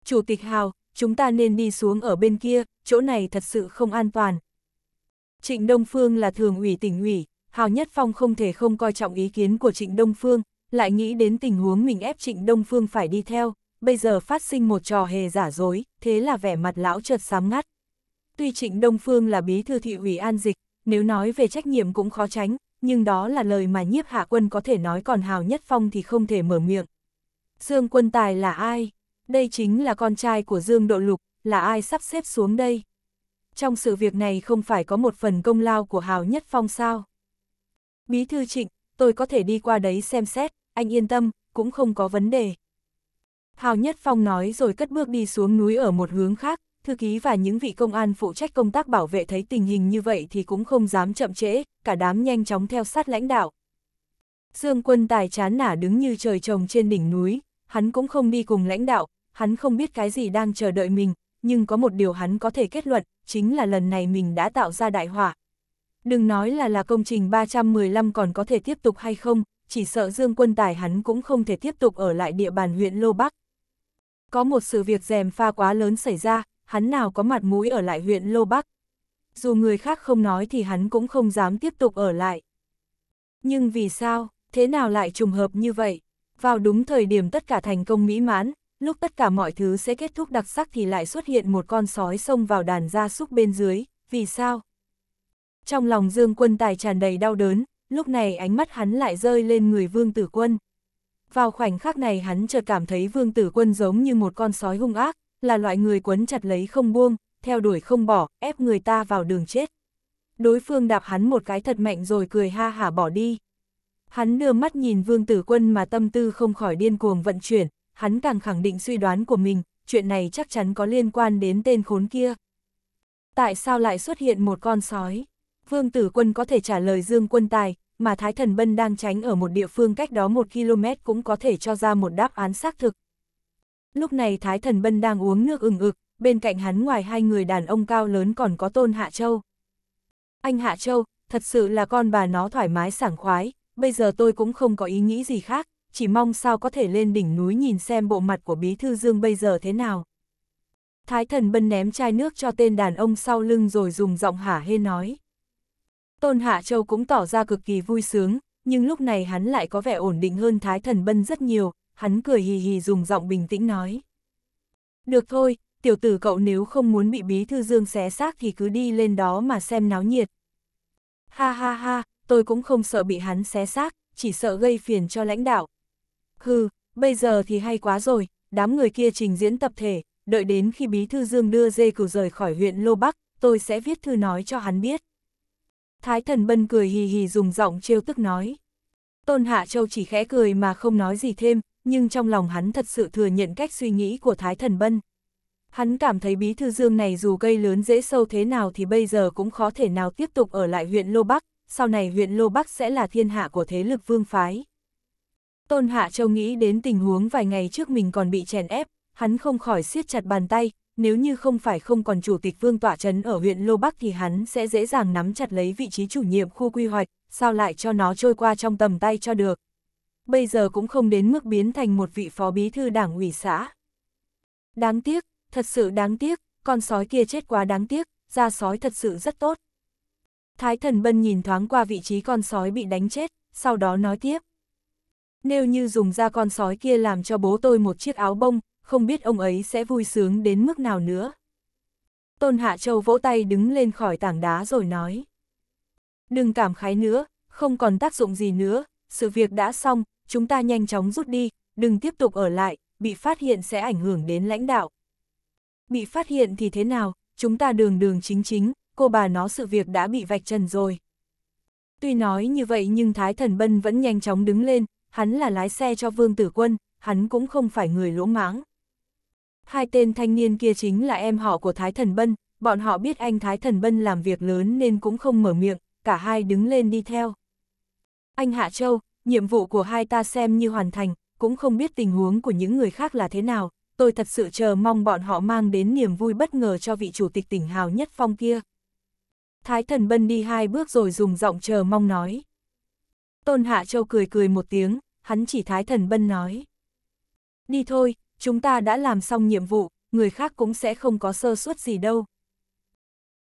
Chủ tịch Hào, chúng ta nên đi xuống ở bên kia, chỗ này thật sự không an toàn. Trịnh Đông Phương là thường ủy tỉnh ủy, Hào Nhất Phong không thể không coi trọng ý kiến của Trịnh Đông Phương, lại nghĩ đến tình huống mình ép Trịnh Đông Phương phải đi theo, bây giờ phát sinh một trò hề giả dối, thế là vẻ mặt lão chợt sám ngắt. Tuy Trịnh Đông Phương là bí thư thị ủy An Dịch, nếu nói về trách nhiệm cũng khó tránh, nhưng đó là lời mà nhiếp hạ quân có thể nói còn Hào Nhất Phong thì không thể mở miệng. Dương quân tài là ai? Đây chính là con trai của Dương Độ Lục, là ai sắp xếp xuống đây? Trong sự việc này không phải có một phần công lao của Hào Nhất Phong sao? Bí thư trịnh, tôi có thể đi qua đấy xem xét, anh yên tâm, cũng không có vấn đề. Hào Nhất Phong nói rồi cất bước đi xuống núi ở một hướng khác, thư ký và những vị công an phụ trách công tác bảo vệ thấy tình hình như vậy thì cũng không dám chậm trễ, cả đám nhanh chóng theo sát lãnh đạo. Dương quân tài chán nả đứng như trời trồng trên đỉnh núi, hắn cũng không đi cùng lãnh đạo, hắn không biết cái gì đang chờ đợi mình, nhưng có một điều hắn có thể kết luận, chính là lần này mình đã tạo ra đại họa. Đừng nói là là công trình 315 còn có thể tiếp tục hay không, chỉ sợ Dương Quân Tài hắn cũng không thể tiếp tục ở lại địa bàn huyện Lô Bắc. Có một sự việc rèm pha quá lớn xảy ra, hắn nào có mặt mũi ở lại huyện Lô Bắc. Dù người khác không nói thì hắn cũng không dám tiếp tục ở lại. Nhưng vì sao, thế nào lại trùng hợp như vậy? Vào đúng thời điểm tất cả thành công mỹ mãn, lúc tất cả mọi thứ sẽ kết thúc đặc sắc thì lại xuất hiện một con sói xông vào đàn gia súc bên dưới, vì sao? Trong lòng Dương Quân Tài tràn đầy đau đớn, lúc này ánh mắt hắn lại rơi lên người Vương Tử Quân. Vào khoảnh khắc này hắn chợt cảm thấy Vương Tử Quân giống như một con sói hung ác, là loại người quấn chặt lấy không buông, theo đuổi không bỏ, ép người ta vào đường chết. Đối phương đạp hắn một cái thật mạnh rồi cười ha hả bỏ đi. Hắn đưa mắt nhìn vương tử quân mà tâm tư không khỏi điên cuồng vận chuyển, hắn càng khẳng định suy đoán của mình, chuyện này chắc chắn có liên quan đến tên khốn kia. Tại sao lại xuất hiện một con sói? Vương tử quân có thể trả lời Dương quân tài, mà Thái Thần Bân đang tránh ở một địa phương cách đó một km cũng có thể cho ra một đáp án xác thực lúc này Thái Thần Bân đang uống nước ừng ực, bên cạnh hắn ngoài hai người đàn ông cao lớn còn có Tôn Hạ Châu. Anh Hạ Châu, thật sự là con bà nó thoải mái sảng khoái, bây giờ tôi cũng không có ý nghĩ gì khác, chỉ mong sao có thể lên đỉnh núi nhìn xem bộ mặt của Bí Thư Dương bây giờ thế nào. Thái Thần Bân ném chai nước cho tên đàn ông sau lưng rồi dùng giọng hả hê nói. Tôn Hạ Châu cũng tỏ ra cực kỳ vui sướng, nhưng lúc này hắn lại có vẻ ổn định hơn Thái Thần Bân rất nhiều, hắn cười hì hì dùng giọng bình tĩnh nói. Được thôi, tiểu tử cậu nếu không muốn bị bí thư dương xé xác thì cứ đi lên đó mà xem náo nhiệt. Ha ha ha, tôi cũng không sợ bị hắn xé xác, chỉ sợ gây phiền cho lãnh đạo. Hừ, bây giờ thì hay quá rồi, đám người kia trình diễn tập thể, đợi đến khi bí thư dương đưa dê cửu rời khỏi huyện Lô Bắc, tôi sẽ viết thư nói cho hắn biết. Thái thần bân cười hì hì dùng giọng trêu tức nói. Tôn Hạ Châu chỉ khẽ cười mà không nói gì thêm, nhưng trong lòng hắn thật sự thừa nhận cách suy nghĩ của Thái Thần Bân. Hắn cảm thấy bí thư dương này dù gây lớn dễ sâu thế nào thì bây giờ cũng khó thể nào tiếp tục ở lại huyện Lô Bắc, sau này huyện Lô Bắc sẽ là thiên hạ của thế lực vương phái. Tôn Hạ Châu nghĩ đến tình huống vài ngày trước mình còn bị chèn ép, hắn không khỏi siết chặt bàn tay, nếu như không phải không còn chủ tịch vương Tọa trấn ở huyện Lô Bắc thì hắn sẽ dễ dàng nắm chặt lấy vị trí chủ nhiệm khu quy hoạch, sao lại cho nó trôi qua trong tầm tay cho được bây giờ cũng không đến mức biến thành một vị phó bí thư đảng ủy xã. Đáng tiếc, thật sự đáng tiếc, con sói kia chết quá đáng tiếc, da sói thật sự rất tốt. Thái thần bân nhìn thoáng qua vị trí con sói bị đánh chết, sau đó nói tiếp. Nếu như dùng da con sói kia làm cho bố tôi một chiếc áo bông, không biết ông ấy sẽ vui sướng đến mức nào nữa. Tôn Hạ Châu vỗ tay đứng lên khỏi tảng đá rồi nói. Đừng cảm khái nữa, không còn tác dụng gì nữa, sự việc đã xong, chúng ta nhanh chóng rút đi, đừng tiếp tục ở lại, bị phát hiện sẽ ảnh hưởng đến lãnh đạo. Bị phát hiện thì thế nào, chúng ta đường đường chính chính, cô bà nó sự việc đã bị vạch trần rồi. Tuy nói như vậy nhưng Thái Thần Bân vẫn nhanh chóng đứng lên, hắn là lái xe cho Vương Tử Quân, hắn cũng không phải người lỗ mãng. Hai tên thanh niên kia chính là em họ của Thái Thần Bân, bọn họ biết anh Thái Thần Bân làm việc lớn nên cũng không mở miệng, cả hai đứng lên đi theo. Anh Hạ Châu, nhiệm vụ của hai ta xem như hoàn thành, cũng không biết tình huống của những người khác là thế nào, tôi thật sự chờ mong bọn họ mang đến niềm vui bất ngờ cho vị chủ tịch tỉnh hào nhất phong kia. Thái thần bân đi hai bước rồi dùng giọng chờ mong nói. Tôn Hạ Châu cười cười một tiếng, hắn chỉ thái thần bân nói. Đi thôi, chúng ta đã làm xong nhiệm vụ, người khác cũng sẽ không có sơ suất gì đâu.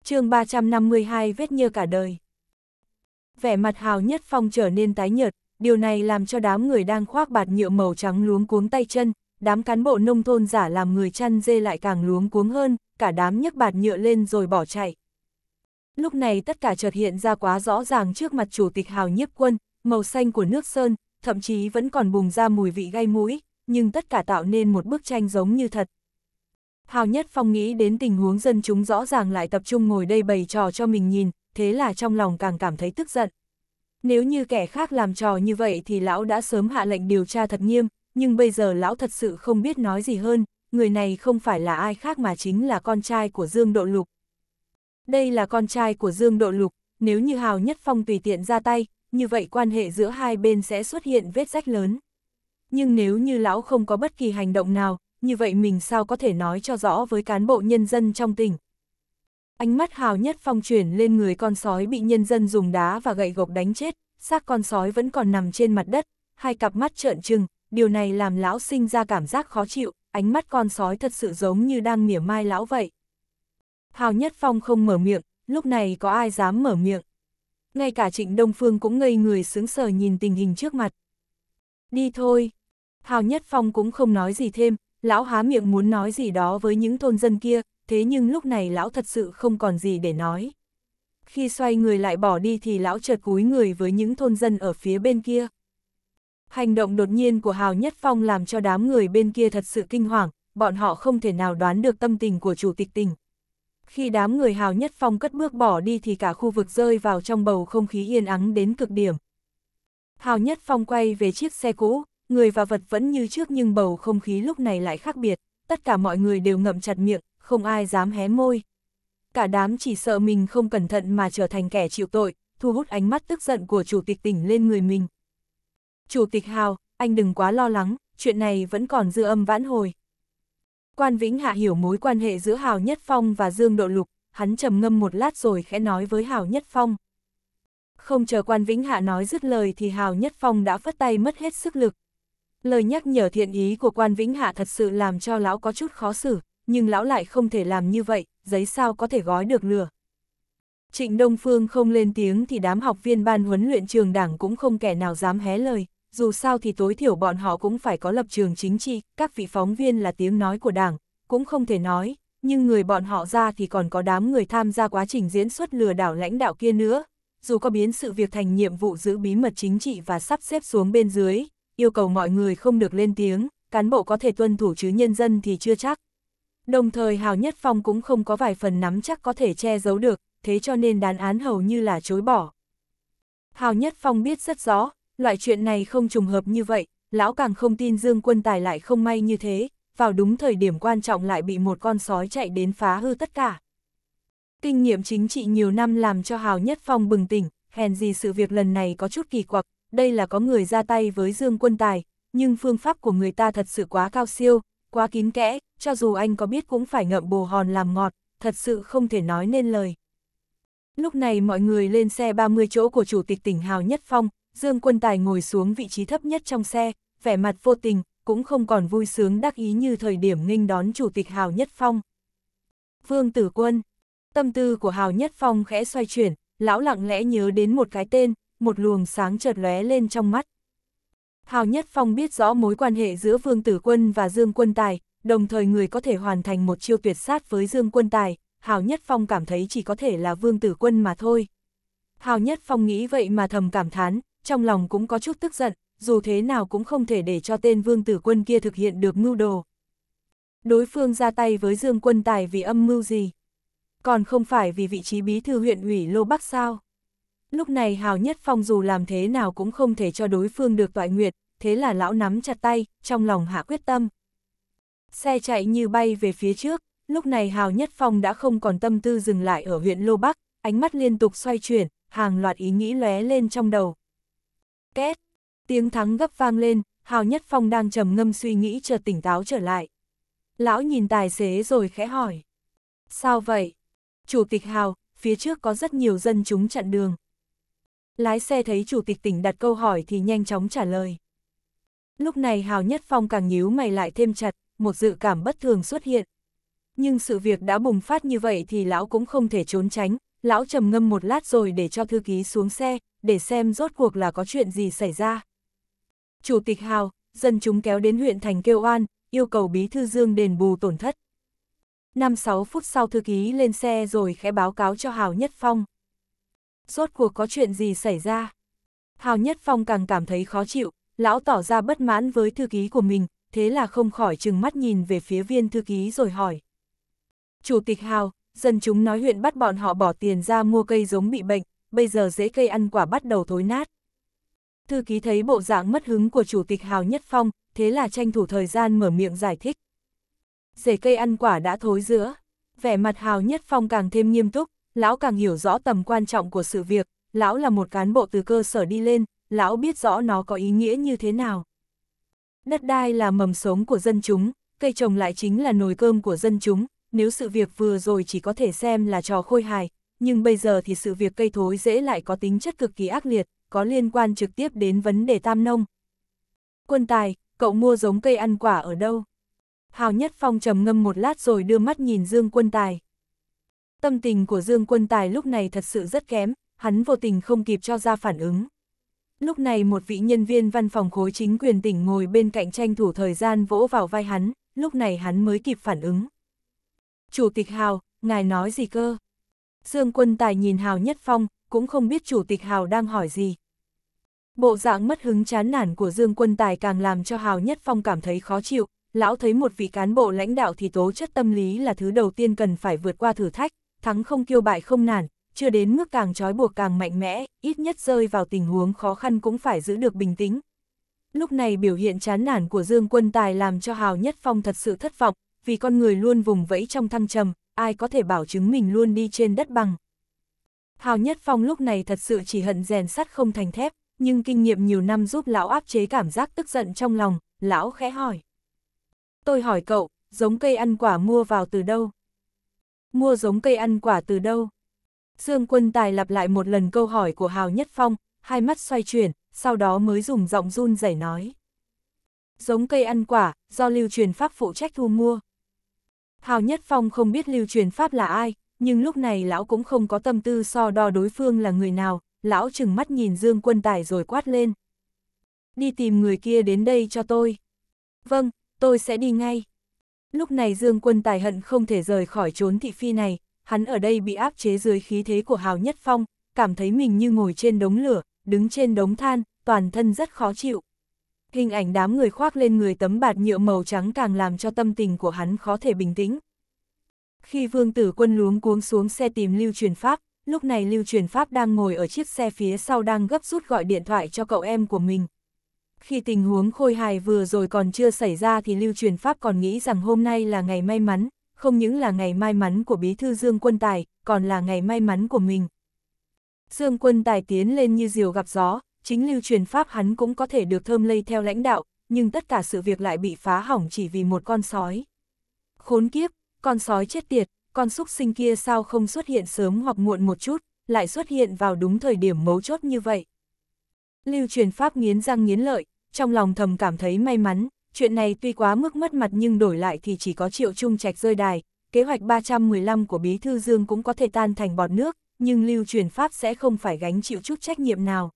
chương 352 vết nhơ cả đời. Vẻ mặt hào nhất phong trở nên tái nhợt, điều này làm cho đám người đang khoác bạt nhựa màu trắng luống cuống tay chân, đám cán bộ nông thôn giả làm người chăn dê lại càng luống cuống hơn, cả đám nhấc bạt nhựa lên rồi bỏ chạy. Lúc này tất cả chợt hiện ra quá rõ ràng trước mặt chủ tịch Hào Nhiếp Quân, màu xanh của nước sơn, thậm chí vẫn còn bùng ra mùi vị gai mũi, nhưng tất cả tạo nên một bức tranh giống như thật. Hào Nhất Phong nghĩ đến tình huống dân chúng rõ ràng lại tập trung ngồi đây bày trò cho mình nhìn, thế là trong lòng càng cảm thấy tức giận. Nếu như kẻ khác làm trò như vậy thì lão đã sớm hạ lệnh điều tra thật nghiêm, nhưng bây giờ lão thật sự không biết nói gì hơn, người này không phải là ai khác mà chính là con trai của Dương Độ Lục. Đây là con trai của Dương Độ Lục, nếu như Hào Nhất Phong tùy tiện ra tay, như vậy quan hệ giữa hai bên sẽ xuất hiện vết rách lớn. Nhưng nếu như lão không có bất kỳ hành động nào, như vậy mình sao có thể nói cho rõ với cán bộ nhân dân trong tỉnh, Ánh mắt hào nhất phong chuyển lên người con sói bị nhân dân dùng đá và gậy gộc đánh chết, xác con sói vẫn còn nằm trên mặt đất, hai cặp mắt trợn trừng, điều này làm lão sinh ra cảm giác khó chịu, ánh mắt con sói thật sự giống như đang mỉa mai lão vậy. Hào Nhất Phong không mở miệng, lúc này có ai dám mở miệng. Ngay cả Trịnh Đông Phương cũng ngây người sướng sờ nhìn tình hình trước mặt. Đi thôi. Hào Nhất Phong cũng không nói gì thêm, lão há miệng muốn nói gì đó với những thôn dân kia, thế nhưng lúc này lão thật sự không còn gì để nói. Khi xoay người lại bỏ đi thì lão chợt cúi người với những thôn dân ở phía bên kia. Hành động đột nhiên của Hào Nhất Phong làm cho đám người bên kia thật sự kinh hoàng, bọn họ không thể nào đoán được tâm tình của chủ tịch tỉnh. Khi đám người Hào Nhất Phong cất bước bỏ đi thì cả khu vực rơi vào trong bầu không khí yên ắng đến cực điểm. Hào Nhất Phong quay về chiếc xe cũ, người và vật vẫn như trước nhưng bầu không khí lúc này lại khác biệt, tất cả mọi người đều ngậm chặt miệng, không ai dám hé môi. Cả đám chỉ sợ mình không cẩn thận mà trở thành kẻ chịu tội, thu hút ánh mắt tức giận của chủ tịch tỉnh lên người mình. Chủ tịch Hào, anh đừng quá lo lắng, chuyện này vẫn còn dư âm vãn hồi. Quan Vĩnh Hạ hiểu mối quan hệ giữa Hào Nhất Phong và Dương Độ Lục, hắn trầm ngâm một lát rồi khẽ nói với Hào Nhất Phong. Không chờ Quan Vĩnh Hạ nói dứt lời thì Hào Nhất Phong đã phất tay mất hết sức lực. Lời nhắc nhở thiện ý của Quan Vĩnh Hạ thật sự làm cho lão có chút khó xử, nhưng lão lại không thể làm như vậy, giấy sao có thể gói được lửa. Trịnh Đông Phương không lên tiếng thì đám học viên ban huấn luyện trường đảng cũng không kẻ nào dám hé lời, dù sao thì tối thiểu bọn họ cũng phải có lập trường chính trị, các vị phóng viên là tiếng nói của đảng, cũng không thể nói, nhưng người bọn họ ra thì còn có đám người tham gia quá trình diễn xuất lừa đảo lãnh đạo kia nữa. Dù có biến sự việc thành nhiệm vụ giữ bí mật chính trị và sắp xếp xuống bên dưới, yêu cầu mọi người không được lên tiếng, cán bộ có thể tuân thủ chứ nhân dân thì chưa chắc, Đồng thời Hào Nhất Phong cũng không có vài phần nắm chắc có thể che giấu được, thế cho nên đán án hầu như là chối bỏ. Hào Nhất Phong biết rất rõ, loại chuyện này không trùng hợp như vậy, lão càng không tin Dương Quân Tài lại không may như thế, vào đúng thời điểm quan trọng lại bị một con sói chạy đến phá hư tất cả. Kinh nghiệm chính trị nhiều năm làm cho Hào Nhất Phong bừng tỉnh, hèn gì sự việc lần này có chút kỳ quặc, đây là có người ra tay với Dương Quân Tài, nhưng phương pháp của người ta thật sự quá cao siêu, quá kín kẽ, cho dù anh có biết cũng phải ngậm bồ hòn làm ngọt, thật sự không thể nói nên lời. Lúc này mọi người lên xe 30 chỗ của Chủ tịch tỉnh Hào Nhất Phong, Dương Quân Tài ngồi xuống vị trí thấp nhất trong xe, vẻ mặt vô tình, cũng không còn vui sướng đắc ý như thời điểm nghênh đón Chủ tịch Hào Nhất Phong. Vương Tử Quân Tâm tư của Hào Nhất Phong khẽ xoay chuyển, lão lặng lẽ nhớ đến một cái tên, một luồng sáng chợt lóe lên trong mắt. Hào Nhất Phong biết rõ mối quan hệ giữa Vương Tử Quân và Dương Quân Tài, đồng thời người có thể hoàn thành một chiêu tuyệt sát với Dương Quân Tài, Hào Nhất Phong cảm thấy chỉ có thể là Vương Tử Quân mà thôi. Hào Nhất Phong nghĩ vậy mà thầm cảm thán, trong lòng cũng có chút tức giận, dù thế nào cũng không thể để cho tên Vương Tử Quân kia thực hiện được mưu đồ. Đối phương ra tay với Dương Quân Tài vì âm mưu gì? Còn không phải vì vị trí bí thư huyện ủy Lô Bắc sao? Lúc này Hào Nhất Phong dù làm thế nào cũng không thể cho đối phương được tọa nguyệt, thế là lão nắm chặt tay, trong lòng hạ quyết tâm. Xe chạy như bay về phía trước, lúc này Hào Nhất Phong đã không còn tâm tư dừng lại ở huyện Lô Bắc, ánh mắt liên tục xoay chuyển, hàng loạt ý nghĩ lóe lên trong đầu. Két, tiếng thắng gấp vang lên, Hào Nhất Phong đang trầm ngâm suy nghĩ chờ tỉnh táo trở lại. Lão nhìn tài xế rồi khẽ hỏi. Sao vậy? Chủ tịch Hào, phía trước có rất nhiều dân chúng chặn đường. Lái xe thấy chủ tịch tỉnh đặt câu hỏi thì nhanh chóng trả lời. Lúc này Hào Nhất Phong càng nhíu mày lại thêm chặt, một dự cảm bất thường xuất hiện. Nhưng sự việc đã bùng phát như vậy thì lão cũng không thể trốn tránh, lão trầm ngâm một lát rồi để cho thư ký xuống xe, để xem rốt cuộc là có chuyện gì xảy ra. Chủ tịch Hào, dân chúng kéo đến huyện thành kêu oan, yêu cầu bí thư Dương đền bù tổn thất. năm sáu phút sau thư ký lên xe rồi khẽ báo cáo cho Hào Nhất Phong. Rốt cuộc có chuyện gì xảy ra? Hào Nhất Phong càng cảm thấy khó chịu, lão tỏ ra bất mãn với thư ký của mình, thế là không khỏi chừng mắt nhìn về phía viên thư ký rồi hỏi. Chủ tịch Hào, dân chúng nói huyện bắt bọn họ bỏ tiền ra mua cây giống bị bệnh, bây giờ dễ cây ăn quả bắt đầu thối nát. Thư ký thấy bộ dạng mất hứng của chủ tịch Hào Nhất Phong, thế là tranh thủ thời gian mở miệng giải thích. Rễ cây ăn quả đã thối giữa, vẻ mặt Hào Nhất Phong càng thêm nghiêm túc, lão càng hiểu rõ tầm quan trọng của sự việc, lão là một cán bộ từ cơ sở đi lên, lão biết rõ nó có ý nghĩa như thế nào. Đất đai là mầm sống của dân chúng, cây trồng lại chính là nồi cơm của dân chúng, nếu sự việc vừa rồi chỉ có thể xem là trò khôi hài, nhưng bây giờ thì sự việc cây thối dễ lại có tính chất cực kỳ ác liệt, có liên quan trực tiếp đến vấn đề tam nông. Quân tài, cậu mua giống cây ăn quả ở đâu? Hào Nhất Phong trầm ngâm một lát rồi đưa mắt nhìn Dương Quân Tài. Tâm tình của Dương Quân Tài lúc này thật sự rất kém, hắn vô tình không kịp cho ra phản ứng. Lúc này một vị nhân viên văn phòng khối chính quyền tỉnh ngồi bên cạnh tranh thủ thời gian vỗ vào vai hắn, lúc này hắn mới kịp phản ứng. Chủ tịch Hào, ngài nói gì cơ? Dương quân tài nhìn Hào Nhất Phong, cũng không biết chủ tịch Hào đang hỏi gì. Bộ dạng mất hứng chán nản của Dương quân tài càng làm cho Hào Nhất Phong cảm thấy khó chịu, lão thấy một vị cán bộ lãnh đạo thì tố chất tâm lý là thứ đầu tiên cần phải vượt qua thử thách, thắng không kiêu bại không nản, chưa đến mức càng trói buộc càng mạnh mẽ, ít nhất rơi vào tình huống khó khăn cũng phải giữ được bình tĩnh. Lúc này biểu hiện chán nản của Dương Quân Tài làm cho Hào Nhất Phong thật sự thất vọng, vì con người luôn vùng vẫy trong thăng trầm, ai có thể bảo chứng mình luôn đi trên đất bằng. Hào Nhất Phong lúc này thật sự chỉ hận rèn sắt không thành thép, nhưng kinh nghiệm nhiều năm giúp lão áp chế cảm giác tức giận trong lòng, lão khẽ hỏi. Tôi hỏi cậu, giống cây ăn quả mua vào từ đâu? Mua giống cây ăn quả từ đâu? Dương Quân Tài lặp lại một lần câu hỏi của Hào Nhất Phong, hai mắt xoay chuyển, sau đó mới dùng giọng run rẩy nói. Giống cây ăn quả, do lưu truyền pháp phụ trách thu mua. Hào Nhất Phong không biết lưu truyền pháp là ai, nhưng lúc này lão cũng không có tâm tư so đo đối phương là người nào, lão chừng mắt nhìn Dương Quân Tài rồi quát lên. Đi tìm người kia đến đây cho tôi. Vâng, tôi sẽ đi ngay. Lúc này Dương Quân Tài hận không thể rời khỏi trốn thị phi này, hắn ở đây bị áp chế dưới khí thế của Hào Nhất Phong, cảm thấy mình như ngồi trên đống lửa, đứng trên đống than, toàn thân rất khó chịu. Hình ảnh đám người khoác lên người tấm bạt nhựa màu trắng càng làm cho tâm tình của hắn khó thể bình tĩnh. Khi vương tử quân luống cuống xuống xe tìm lưu truyền pháp, lúc này lưu truyền pháp đang ngồi ở chiếc xe phía sau đang gấp rút gọi điện thoại cho cậu em của mình. Khi tình huống khôi hài vừa rồi còn chưa xảy ra thì lưu truyền pháp còn nghĩ rằng hôm nay là ngày may mắn, không những là ngày may mắn của bí thư Dương Quân Tài, còn là ngày may mắn của mình. Dương Quân Tài tiến lên như diều gặp gió, chính lưu truyền pháp hắn cũng có thể được thơm lây theo lãnh đạo, nhưng tất cả sự việc lại bị phá hỏng chỉ vì một con sói. Khốn kiếp, con sói chết tiệt, con súc sinh kia sao không xuất hiện sớm hoặc muộn một chút, lại xuất hiện vào đúng thời điểm mấu chốt như vậy. Lưu truyền pháp nghiến răng nghiến lợi, trong lòng thầm cảm thấy may mắn, chuyện này tuy quá mức mất mặt nhưng đổi lại thì chỉ có triệu trung trạch rơi đài, kế hoạch 315 của Bí Thư Dương cũng có thể tan thành bọt nước, nhưng lưu truyền Pháp sẽ không phải gánh chịu chút trách nhiệm nào.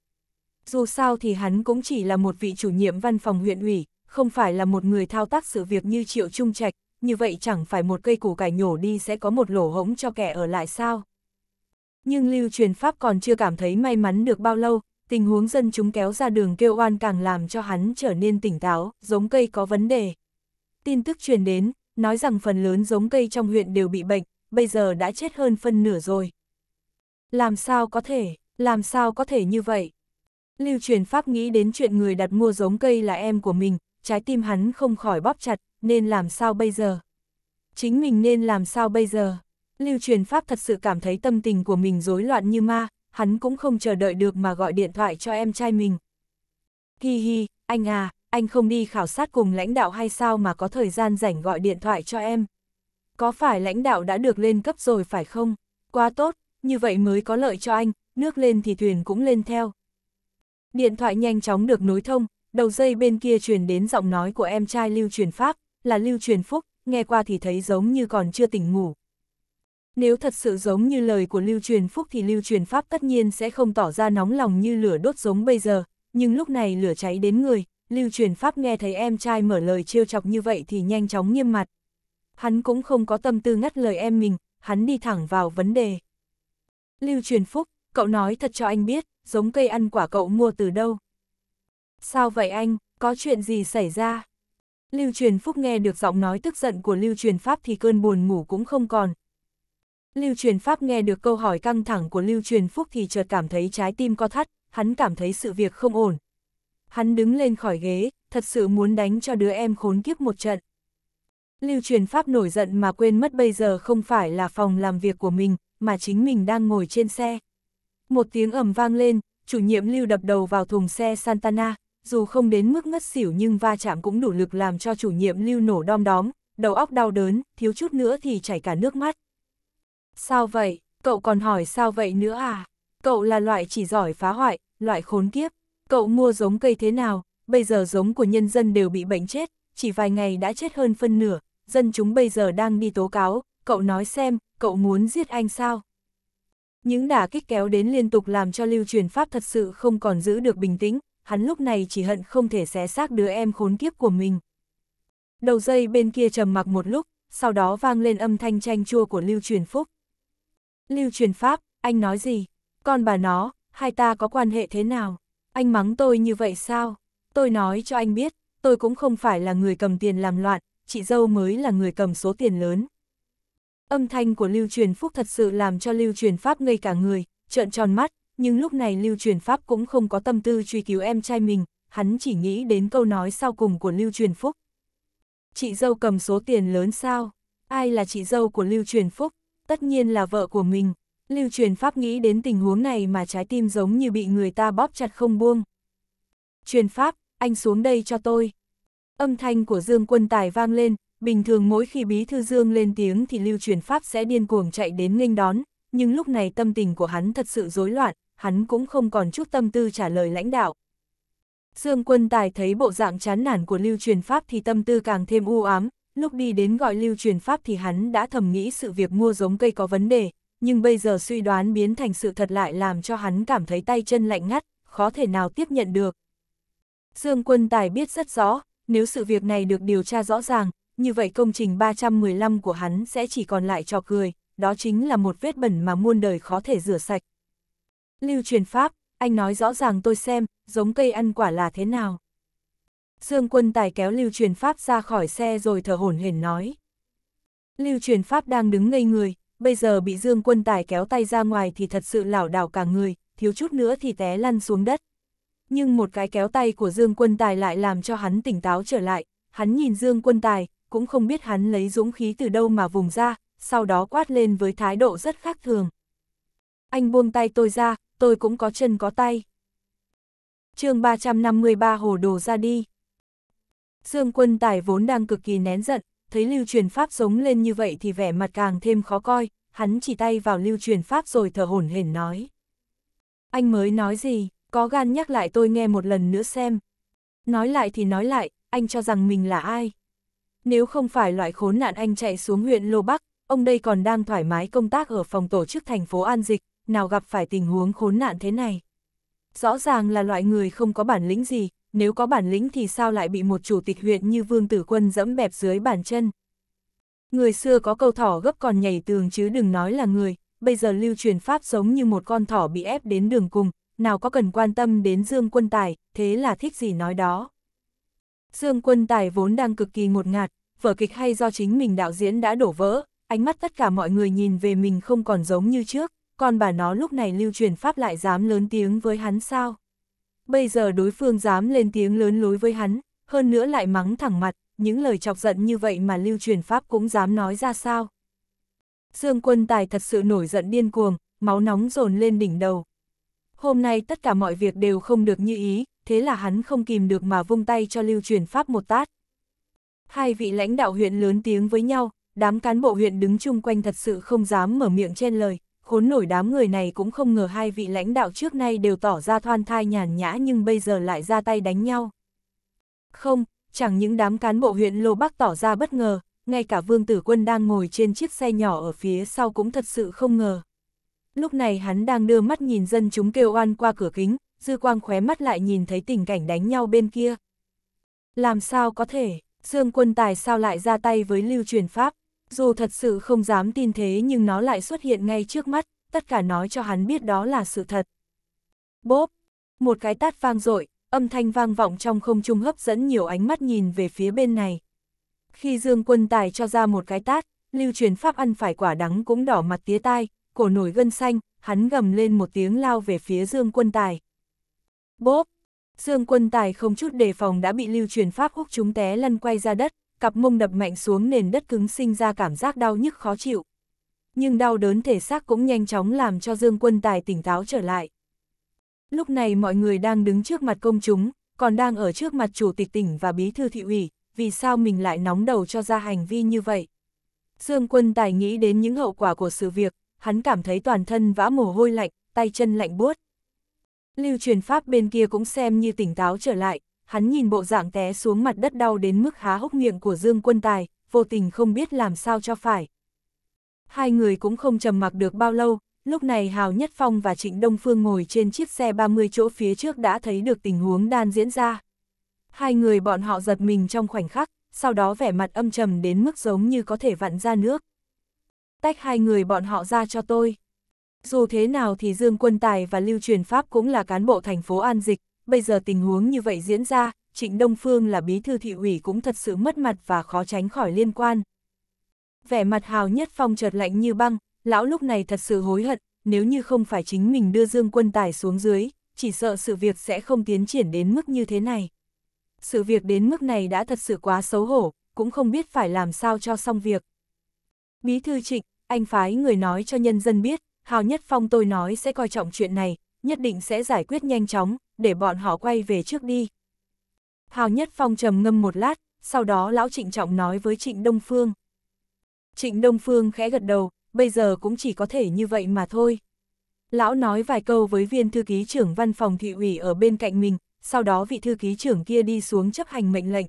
Dù sao thì hắn cũng chỉ là một vị chủ nhiệm văn phòng huyện ủy, không phải là một người thao tác sự việc như triệu trung trạch, như vậy chẳng phải một cây củ cải nhổ đi sẽ có một lỗ hống cho kẻ ở lại sao. Nhưng lưu truyền Pháp còn chưa cảm thấy may mắn được bao lâu, tình huống dân chúng kéo ra đường kêu oan càng làm cho hắn trở nên tỉnh táo, giống cây có vấn đề. Tin tức truyền đến, nói rằng phần lớn giống cây trong huyện đều bị bệnh, bây giờ đã chết hơn phân nửa rồi. Làm sao có thể, làm sao có thể như vậy? Lưu truyền Pháp nghĩ đến chuyện người đặt mua giống cây là em của mình, trái tim hắn không khỏi bóp chặt, nên làm sao bây giờ? Chính mình nên làm sao bây giờ? Lưu truyền Pháp thật sự cảm thấy tâm tình của mình rối loạn như ma, hắn cũng không chờ đợi được mà gọi điện thoại cho em trai mình. Hi hi, anh à, anh không đi khảo sát cùng lãnh đạo hay sao mà có thời gian rảnh gọi điện thoại cho em? Có phải lãnh đạo đã được lên cấp rồi phải không? Quá tốt, như vậy mới có lợi cho anh, nước lên thì thuyền cũng lên theo. Điện thoại nhanh chóng được nối thông, đầu dây bên kia truyền đến giọng nói của em trai Lưu Truyền Pháp, là Lưu Truyền Phúc, nghe qua thì thấy giống như còn chưa tỉnh ngủ, nếu thật sự giống như lời của Lưu Truyền Phúc thì Lưu Truyền Pháp tất nhiên sẽ không tỏ ra nóng lòng như lửa đốt giống bây giờ, nhưng lúc này lửa cháy đến người, Lưu Truyền Pháp nghe thấy em trai mở lời trêu chọc như vậy thì nhanh chóng nghiêm mặt. Hắn cũng không có tâm tư ngắt lời em mình, hắn đi thẳng vào vấn đề. Lưu Truyền Phúc, cậu nói thật cho anh biết, giống cây ăn quả cậu mua từ đâu. Sao vậy anh, có chuyện gì xảy ra? Lưu Truyền Phúc nghe được giọng nói tức giận của Lưu Truyền Pháp thì cơn buồn ngủ cũng không còn, Lưu truyền Pháp nghe được câu hỏi căng thẳng của Lưu truyền Phúc thì chợt cảm thấy trái tim co thắt, hắn cảm thấy sự việc không ổn. Hắn đứng lên khỏi ghế, thật sự muốn đánh cho đứa em khốn kiếp một trận. Lưu truyền Pháp nổi giận mà quên mất bây giờ không phải là phòng làm việc của mình, mà chính mình đang ngồi trên xe. Một tiếng ầm vang lên, chủ nhiệm Lưu đập đầu vào thùng xe Santana, dù không đến mức ngất xỉu nhưng va chạm cũng đủ lực làm cho chủ nhiệm Lưu nổ đom đóm, đầu óc đau đớn, thiếu chút nữa thì chảy cả nước mắt. Sao vậy, cậu còn hỏi sao vậy nữa à? Cậu là loại chỉ giỏi phá hoại, loại khốn kiếp. Cậu mua giống cây thế nào, bây giờ giống của nhân dân đều bị bệnh chết, chỉ vài ngày đã chết hơn phân nửa, dân chúng bây giờ đang đi tố cáo, cậu nói xem, cậu muốn giết anh sao? Những đả kích kéo đến liên tục làm cho lưu truyền pháp thật sự không còn giữ được bình tĩnh, hắn lúc này chỉ hận không thể xé xác đứa em khốn kiếp của mình. Đầu dây bên kia trầm mặc một lúc, sau đó vang lên âm thanh chanh chua của lưu truyền phúc. Lưu truyền pháp, anh nói gì? Con bà nó, hai ta có quan hệ thế nào? Anh mắng tôi như vậy sao? Tôi nói cho anh biết, tôi cũng không phải là người cầm tiền làm loạn, chị dâu mới là người cầm số tiền lớn. Âm thanh của Lưu Truyền Phúc thật sự làm cho Lưu Truyền Pháp ngây cả người, trợn tròn mắt, nhưng lúc này Lưu Truyền Pháp cũng không có tâm tư truy cứu em trai mình, hắn chỉ nghĩ đến câu nói sau cùng của Lưu Truyền Phúc. Chị dâu cầm số tiền lớn sao? Ai là chị dâu của Lưu Truyền Phúc? tất nhiên là vợ của mình. Lưu truyền pháp nghĩ đến tình huống này mà trái tim giống như bị người ta bóp chặt không buông. Truyền pháp, anh xuống đây cho tôi. Âm thanh của Dương Quân Tài vang lên, bình thường mỗi khi bí thư Dương lên tiếng thì lưu truyền pháp sẽ điên cuồng chạy đến nghênh đón, nhưng lúc này tâm tình của hắn thật sự rối loạn, hắn cũng không còn chút tâm tư trả lời lãnh đạo. Dương Quân Tài thấy bộ dạng chán nản của lưu truyền pháp thì tâm tư càng thêm u ám, Lúc đi đến gọi lưu truyền pháp thì hắn đã thầm nghĩ sự việc mua giống cây có vấn đề, nhưng bây giờ suy đoán biến thành sự thật lại làm cho hắn cảm thấy tay chân lạnh ngắt, khó thể nào tiếp nhận được. Dương Quân Tài biết rất rõ, nếu sự việc này được điều tra rõ ràng, như vậy công trình 315 của hắn sẽ chỉ còn lại cho cười, đó chính là một vết bẩn mà muôn đời khó thể rửa sạch. Lưu truyền pháp, anh nói rõ ràng tôi xem, giống cây ăn quả là thế nào. Dương quân tài kéo Lưu Truyền Pháp ra khỏi xe rồi thở hổn hển nói. Lưu Truyền Pháp đang đứng ngây người, bây giờ bị Dương quân tài kéo tay ra ngoài thì thật sự lảo đảo cả người, thiếu chút nữa thì té lăn xuống đất. Nhưng một cái kéo tay của Dương quân tài lại làm cho hắn tỉnh táo trở lại, hắn nhìn Dương quân tài, cũng không biết hắn lấy dũng khí từ đâu mà vùng ra, sau đó quát lên với thái độ rất khác thường. Anh buông tay tôi ra, tôi cũng có chân có tay. chương 353 hồ đồ ra đi. Dương quân tài vốn đang cực kỳ nén giận, thấy lưu truyền pháp giống lên như vậy thì vẻ mặt càng thêm khó coi, hắn chỉ tay vào lưu truyền pháp rồi thở hổn hển nói. Anh mới nói gì, có gan nhắc lại tôi nghe một lần nữa xem. Nói lại thì nói lại, anh cho rằng mình là ai? Nếu không phải loại khốn nạn anh chạy xuống huyện Lô Bắc, ông đây còn đang thoải mái công tác ở phòng tổ chức thành phố An Dịch, nào gặp phải tình huống khốn nạn thế này. Rõ ràng là loại người không có bản lĩnh gì, nếu có bản lĩnh thì sao lại bị một chủ tịch huyện như Vương Tử Quân dẫm bẹp dưới bàn chân. Người xưa có câu thỏ gấp còn nhảy tường chứ đừng nói là người, bây giờ lưu truyền pháp giống như một con thỏ bị ép đến đường cùng, nào có cần quan tâm đến Dương Quân Tài, thế là thích gì nói đó. Dương Quân Tài vốn đang cực kỳ ngột ngạt, vở kịch hay do chính mình đạo diễn đã đổ vỡ, ánh mắt tất cả mọi người nhìn về mình không còn giống như trước, còn bà nó lúc này lưu truyền pháp lại dám lớn tiếng với hắn sao bây giờ đối phương dám lên tiếng lớn lối với hắn, hơn nữa lại mắng thẳng mặt, những lời chọc giận như vậy mà lưu truyền Pháp cũng dám nói ra sao. Dương quân tài thật sự nổi giận điên cuồng, máu nóng dồn lên đỉnh đầu. Hôm nay tất cả mọi việc đều không được như ý, thế là hắn không kìm được mà vung tay cho lưu truyền Pháp một tát. Hai vị lãnh đạo huyện lớn tiếng với nhau, đám cán bộ huyện đứng chung quanh thật sự không dám mở miệng chen lời, khốn nổi đám người này cũng không ngờ hai vị lãnh đạo trước nay đều tỏ ra thoan thai nhàn nhã nhưng bây giờ lại ra tay đánh nhau. Không, chẳng những đám cán bộ huyện Lô Bắc tỏ ra bất ngờ, ngay cả Vương Tử Quân đang ngồi trên chiếc xe nhỏ ở phía sau cũng thật sự không ngờ. Lúc này hắn đang đưa mắt nhìn dân chúng kêu oan qua cửa kính, dư quang khóe mắt lại nhìn thấy tình cảnh đánh nhau bên kia. Làm sao có thể, Dương Quân Tài sao lại ra tay với Lưu Truyền Pháp? Dù thật sự không dám tin thế nhưng nó lại xuất hiện ngay trước mắt, tất cả nói cho hắn biết đó là sự thật. Bốp! Một cái tát vang dội âm thanh vang vọng trong không trung hấp dẫn nhiều ánh mắt nhìn về phía bên này. Khi Dương Quân Tài cho ra một cái tát, lưu truyền pháp ăn phải quả đắng cũng đỏ mặt tía tai, cổ nổi gân xanh, hắn gầm lên một tiếng lao về phía Dương Quân Tài. Bốp! Dương Quân Tài không chút đề phòng đã bị lưu truyền pháp húc chúng té lăn quay ra đất, cặp mông đập mạnh xuống nền đất cứng sinh ra cảm giác đau nhức khó chịu. Nhưng đau đớn thể xác cũng nhanh chóng làm cho Dương Quân Tài tỉnh táo trở lại. Lúc này mọi người đang đứng trước mặt công chúng, còn đang ở trước mặt chủ tịch tỉnh và bí thư thị ủy, vì sao mình lại nóng đầu cho ra hành vi như vậy? Dương Quân Tài nghĩ đến những hậu quả của sự việc, hắn cảm thấy toàn thân vã mồ hôi lạnh, tay chân lạnh buốt. Lưu truyền pháp bên kia cũng xem như tỉnh táo trở lại, hắn nhìn bộ dạng té xuống mặt đất đau đến mức há hốc miệng của Dương Quân Tài, vô tình không biết làm sao cho phải. Hai người cũng không trầm mặc được bao lâu, lúc này Hào Nhất Phong và Trịnh Đông Phương ngồi trên chiếc xe 30 chỗ phía trước đã thấy được tình huống đang diễn ra. Hai người bọn họ giật mình trong khoảnh khắc, sau đó vẻ mặt âm trầm đến mức giống như có thể vặn ra nước. Tách hai người bọn họ ra cho tôi. Dù thế nào thì Dương Quân Tài và Lưu Truyền Pháp cũng là cán bộ thành phố An Dịch, bây giờ tình huống như vậy diễn ra, Trịnh Đông Phương là bí thư thị ủy cũng thật sự mất mặt và khó tránh khỏi liên quan. Vẻ mặt hào nhất phong chợt lạnh như băng, lão lúc này thật sự hối hận, nếu như không phải chính mình đưa Dương Quân Tài xuống dưới, chỉ sợ sự việc sẽ không tiến triển đến mức như thế này. Sự việc đến mức này đã thật sự quá xấu hổ, cũng không biết phải làm sao cho xong việc. Bí thư trịnh, anh phái người nói cho nhân dân biết, Hào Nhất Phong tôi nói sẽ coi trọng chuyện này, nhất định sẽ giải quyết nhanh chóng, để bọn họ quay về trước đi. Hào Nhất Phong trầm ngâm một lát, sau đó lão trịnh trọng nói với trịnh Đông Phương. Trịnh Đông Phương khẽ gật đầu, bây giờ cũng chỉ có thể như vậy mà thôi. Lão nói vài câu với viên thư ký trưởng văn phòng thị ủy ở bên cạnh mình, sau đó vị thư ký trưởng kia đi xuống chấp hành mệnh lệnh.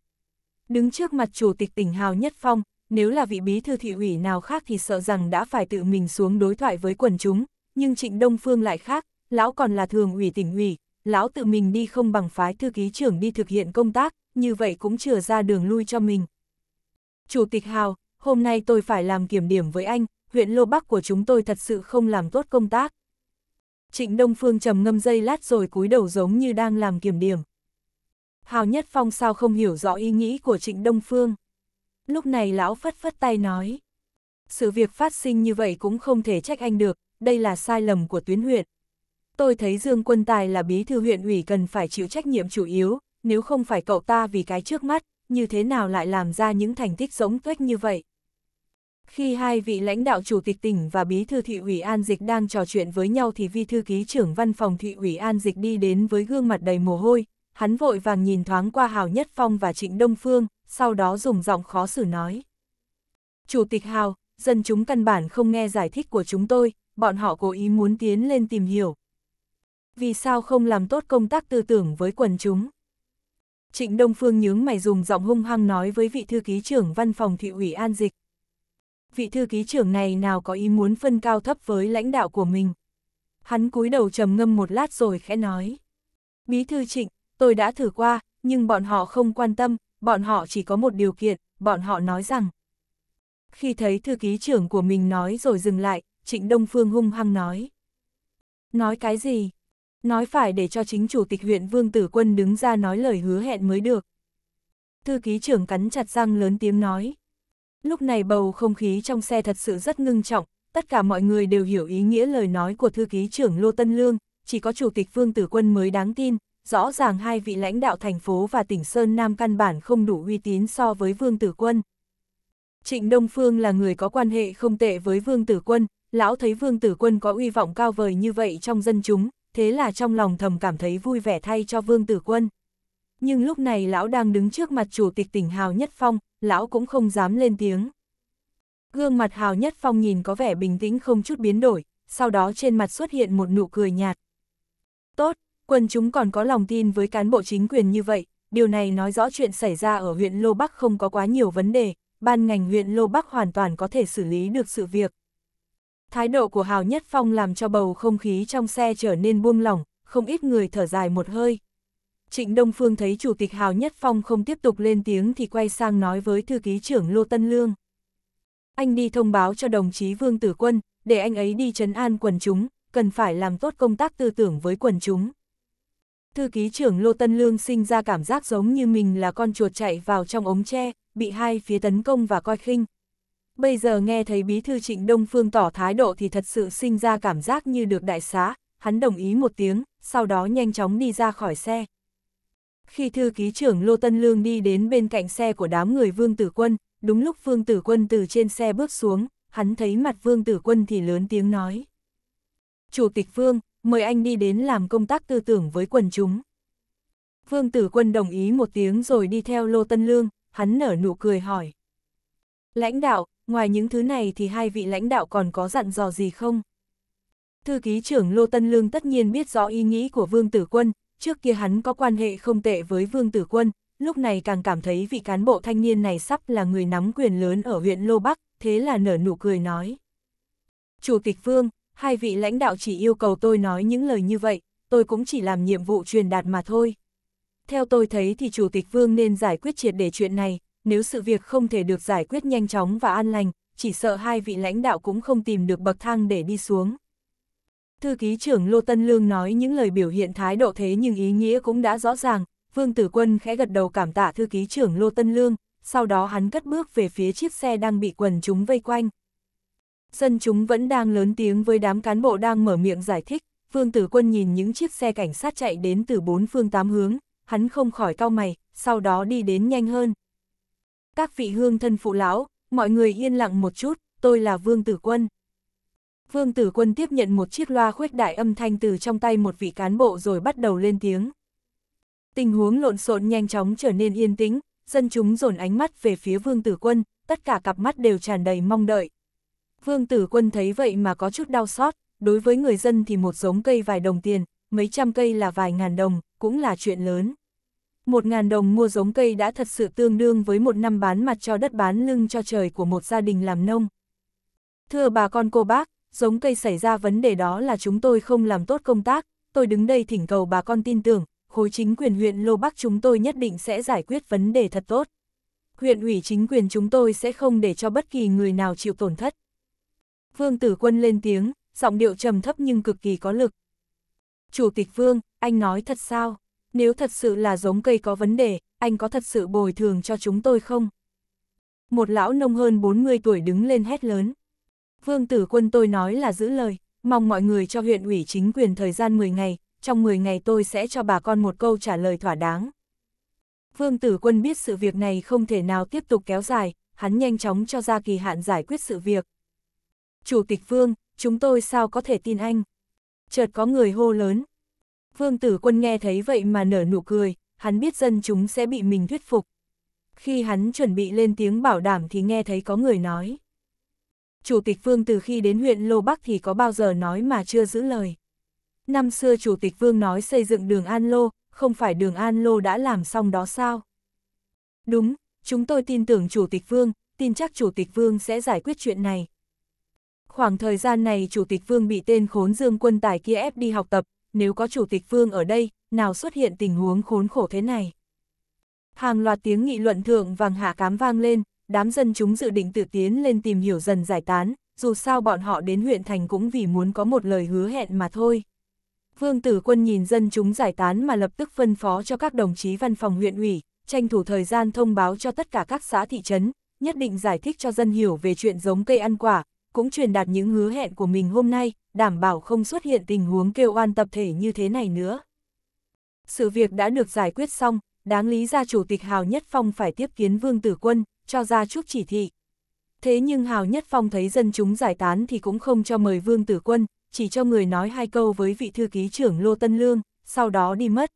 Đứng trước mặt chủ tịch tỉnh Hào Nhất Phong, nếu là vị bí thư thị ủy nào khác thì sợ rằng đã phải tự mình xuống đối thoại với quần chúng, nhưng Trịnh Đông Phương lại khác, lão còn là thường ủy tỉnh ủy, lão tự mình đi không bằng phái thư ký trưởng đi thực hiện công tác, như vậy cũng chừa ra đường lui cho mình. Chủ tịch Hào, hôm nay tôi phải làm kiểm điểm với anh, huyện Lô Bắc của chúng tôi thật sự không làm tốt công tác. Trịnh Đông Phương trầm ngâm dây lát rồi cúi đầu giống như đang làm kiểm điểm. Hào Nhất Phong sao không hiểu rõ ý nghĩ của Trịnh Đông Phương. Lúc này lão phất phất tay nói. Sự việc phát sinh như vậy cũng không thể trách anh được, đây là sai lầm của tuyến huyện tôi thấy Dương Quân Tài là bí thư huyện ủy cần phải chịu trách nhiệm chủ yếu, nếu không phải cậu ta vì cái trước mắt, như thế nào lại làm ra những thành tích giống tuếch như vậy. Khi hai vị lãnh đạo chủ tịch tỉnh và bí thư thị ủy An Dịch đang trò chuyện với nhau thì vi thư ký trưởng văn phòng thị ủy An Dịch đi đến với gương mặt đầy mồ hôi, hắn vội vàng nhìn thoáng qua Hào Nhất Phong và Trịnh Đông Phương, sau đó dùng giọng khó xử nói. Chủ tịch Hào, dân chúng căn bản không nghe giải thích của chúng tôi, bọn họ cố ý muốn tiến lên tìm hiểu, vì sao không làm tốt công tác tư tưởng với quần chúng. Trịnh Đông Phương nhướng mày dùng giọng hung hăng nói với vị thư ký trưởng văn phòng thị ủy An Dịch. Vị thư ký trưởng này nào có ý muốn phân cao thấp với lãnh đạo của mình. Hắn cúi đầu trầm ngâm một lát rồi khẽ nói. Bí thư trịnh, tôi đã thử qua, nhưng bọn họ không quan tâm, bọn họ chỉ có một điều kiện, bọn họ nói rằng. Khi thấy thư ký trưởng của mình nói rồi dừng lại, trịnh Đông Phương hung hăng nói. Nói cái gì? Nói phải để cho chính chủ tịch huyện Vương Tử Quân đứng ra nói lời hứa hẹn mới được. Thư ký trưởng cắn chặt răng lớn tiếng nói. Lúc này bầu không khí trong xe thật sự rất ngưng trọng, tất cả mọi người đều hiểu ý nghĩa lời nói của thư ký trưởng Lô Tân Lương, chỉ có chủ tịch Vương Tử Quân mới đáng tin, rõ ràng hai vị lãnh đạo thành phố và tỉnh Sơn Nam căn bản không đủ uy tín so với Vương Tử Quân. Trịnh Đông Phương là người có quan hệ không tệ với Vương Tử Quân, lão thấy Vương Tử Quân có uy vọng cao vời như vậy trong dân chúng, thế là trong lòng thầm cảm thấy vui vẻ thay cho Vương Tử Quân. Nhưng lúc này lão đang đứng trước mặt chủ tịch tỉnh Hào Nhất Phong, lão cũng không dám lên tiếng. Gương mặt Hào Nhất Phong nhìn có vẻ bình tĩnh không chút biến đổi, sau đó trên mặt xuất hiện một nụ cười nhạt. Tốt, quân chúng còn có lòng tin với cán bộ chính quyền như vậy, điều này nói rõ chuyện xảy ra ở huyện Lô Bắc không có quá nhiều vấn đề, ban ngành huyện Lô Bắc hoàn toàn có thể xử lý được sự việc, Thái độ của Hào Nhất Phong làm cho bầu không khí trong xe trở nên buông lỏng, không ít người thở dài một hơi. Trịnh Đông Phương thấy Chủ tịch Hào Nhất Phong không tiếp tục lên tiếng thì quay sang nói với Thư ký trưởng Lô Tân Lương. Anh đi thông báo cho đồng chí Vương Tử Quân, để anh ấy đi trấn an quần chúng, cần phải làm tốt công tác tư tưởng với quần chúng. Thư ký trưởng Lô Tân Lương sinh ra cảm giác giống như mình là con chuột chạy vào trong ống tre, bị hai phía tấn công và coi khinh, bây giờ nghe thấy bí thư trịnh Đông Phương tỏ thái độ thì thật sự sinh ra cảm giác như được đại xá, hắn đồng ý một tiếng, sau đó nhanh chóng đi ra khỏi xe. Khi thư ký trưởng Lô Tân Lương đi đến bên cạnh xe của đám người Vương Tử Quân, đúng lúc Vương Tử Quân từ trên xe bước xuống, hắn thấy mặt Vương Tử Quân thì lớn tiếng nói. Chủ tịch Vương, mời anh đi đến làm công tác tư tưởng với quần chúng. Vương Tử Quân đồng ý một tiếng rồi đi theo Lô Tân Lương, hắn nở nụ cười hỏi. Lãnh đạo, ngoài những thứ này thì hai vị lãnh đạo còn có dặn dò gì không? Thư ký trưởng Lô Tân Lương tất nhiên biết rõ ý nghĩ của Vương Tử Quân, trước kia hắn có quan hệ không tệ với Vương Tử Quân, lúc này càng cảm thấy vị cán bộ thanh niên này sắp là người nắm quyền lớn ở huyện Lô Bắc, thế là nở nụ cười nói. Chủ tịch Vương, hai vị lãnh đạo chỉ yêu cầu tôi nói những lời như vậy, tôi cũng chỉ làm nhiệm vụ truyền đạt mà thôi. Theo tôi thấy thì Chủ tịch Vương nên giải quyết triệt để chuyện này, nếu sự việc không thể được giải quyết nhanh chóng và an lành, chỉ sợ hai vị lãnh đạo cũng không tìm được bậc thang để đi xuống. Thư ký trưởng Lô Tân Lương nói những lời biểu hiện thái độ thế nhưng ý nghĩa cũng đã rõ ràng, Vương Tử Quân khẽ gật đầu cảm tạ thư ký trưởng Lô Tân Lương, sau đó hắn cất bước về phía chiếc xe đang bị quần chúng vây quanh. Dân chúng vẫn đang lớn tiếng với đám cán bộ đang mở miệng giải thích, Vương Tử Quân nhìn những chiếc xe cảnh sát chạy đến từ bốn phương tám hướng, hắn không khỏi cau mày, sau đó đi đến nhanh hơn, các vị hương thân phụ lão, mọi người yên lặng một chút, tôi là Vương Tử Quân. Vương Tử Quân tiếp nhận một chiếc loa khuếch đại âm thanh từ trong tay một vị cán bộ rồi bắt đầu lên tiếng. Tình huống lộn xộn nhanh chóng trở nên yên tĩnh, dân chúng dồn ánh mắt về phía Vương Tử Quân, tất cả cặp mắt đều tràn đầy mong đợi. Vương Tử Quân thấy vậy mà có chút đau xót, đối với người dân thì một giống cây vài đồng tiền, mấy trăm cây là vài ngàn đồng, cũng là chuyện lớn một ngàn đồng mua giống cây đã thật sự tương đương với một năm bán mặt cho đất bán lưng cho trời của một gia đình làm nông. Thưa bà con cô bác, giống cây xảy ra vấn đề đó là chúng tôi không làm tốt công tác, tôi đứng đây thỉnh cầu bà con tin tưởng, khối chính quyền huyện Lô Bắc chúng tôi nhất định sẽ giải quyết vấn đề thật tốt. Huyện ủy chính quyền chúng tôi sẽ không để cho bất kỳ người nào chịu tổn thất. Vương Tử Quân lên tiếng, giọng điệu trầm thấp nhưng cực kỳ có lực. Chủ tịch Vương, anh nói thật sao? nếu thật sự là giống cây có vấn đề, anh có thật sự bồi thường cho chúng tôi không? Một lão nông hơn 40 tuổi đứng lên hét lớn. Vương tử quân tôi nói là giữ lời, mong mọi người cho huyện ủy chính quyền thời gian 10 ngày, trong 10 ngày tôi sẽ cho bà con một câu trả lời thỏa đáng. Vương tử quân biết sự việc này không thể nào tiếp tục kéo dài, hắn nhanh chóng cho ra kỳ hạn giải quyết sự việc. Chủ tịch Vương, chúng tôi sao có thể tin anh? Chợt có người hô lớn, Vương tử quân nghe thấy vậy mà nở nụ cười, hắn biết dân chúng sẽ bị mình thuyết phục. Khi hắn chuẩn bị lên tiếng bảo đảm thì nghe thấy có người nói. Chủ tịch Vương từ khi đến huyện Lô Bắc thì có bao giờ nói mà chưa giữ lời. Năm xưa Chủ tịch Vương nói xây dựng đường An Lô, không phải đường An Lô đã làm xong đó sao? Đúng, chúng tôi tin tưởng Chủ tịch Vương, tin chắc Chủ tịch Vương sẽ giải quyết chuyện này. Khoảng thời gian này Chủ tịch Vương bị tên khốn Dương Quân Tài kia ép đi học tập, nếu có chủ tịch vương ở đây, nào xuất hiện tình huống khốn khổ thế này. Hàng loạt tiếng nghị luận thượng vàng hạ cám vang lên, đám dân chúng dự định tự tiến lên tìm hiểu dần giải tán, dù sao bọn họ đến huyện thành cũng vì muốn có một lời hứa hẹn mà thôi. Vương Tử Quân nhìn dân chúng giải tán mà lập tức phân phó cho các đồng chí văn phòng huyện ủy, tranh thủ thời gian thông báo cho tất cả các xã thị trấn, nhất định giải thích cho dân hiểu về chuyện giống cây ăn quả, cũng truyền đạt những hứa hẹn của mình hôm nay, đảm bảo không xuất hiện tình huống kêu oan tập thể như thế này nữa. Sự việc đã được giải quyết xong, đáng lý ra Chủ tịch Hào Nhất Phong phải tiếp kiến Vương Tử Quân, cho ra chút chỉ thị. Thế nhưng Hào Nhất Phong thấy dân chúng giải tán thì cũng không cho mời Vương Tử Quân, chỉ cho người nói hai câu với vị thư ký trưởng Lô Tân Lương, sau đó đi mất.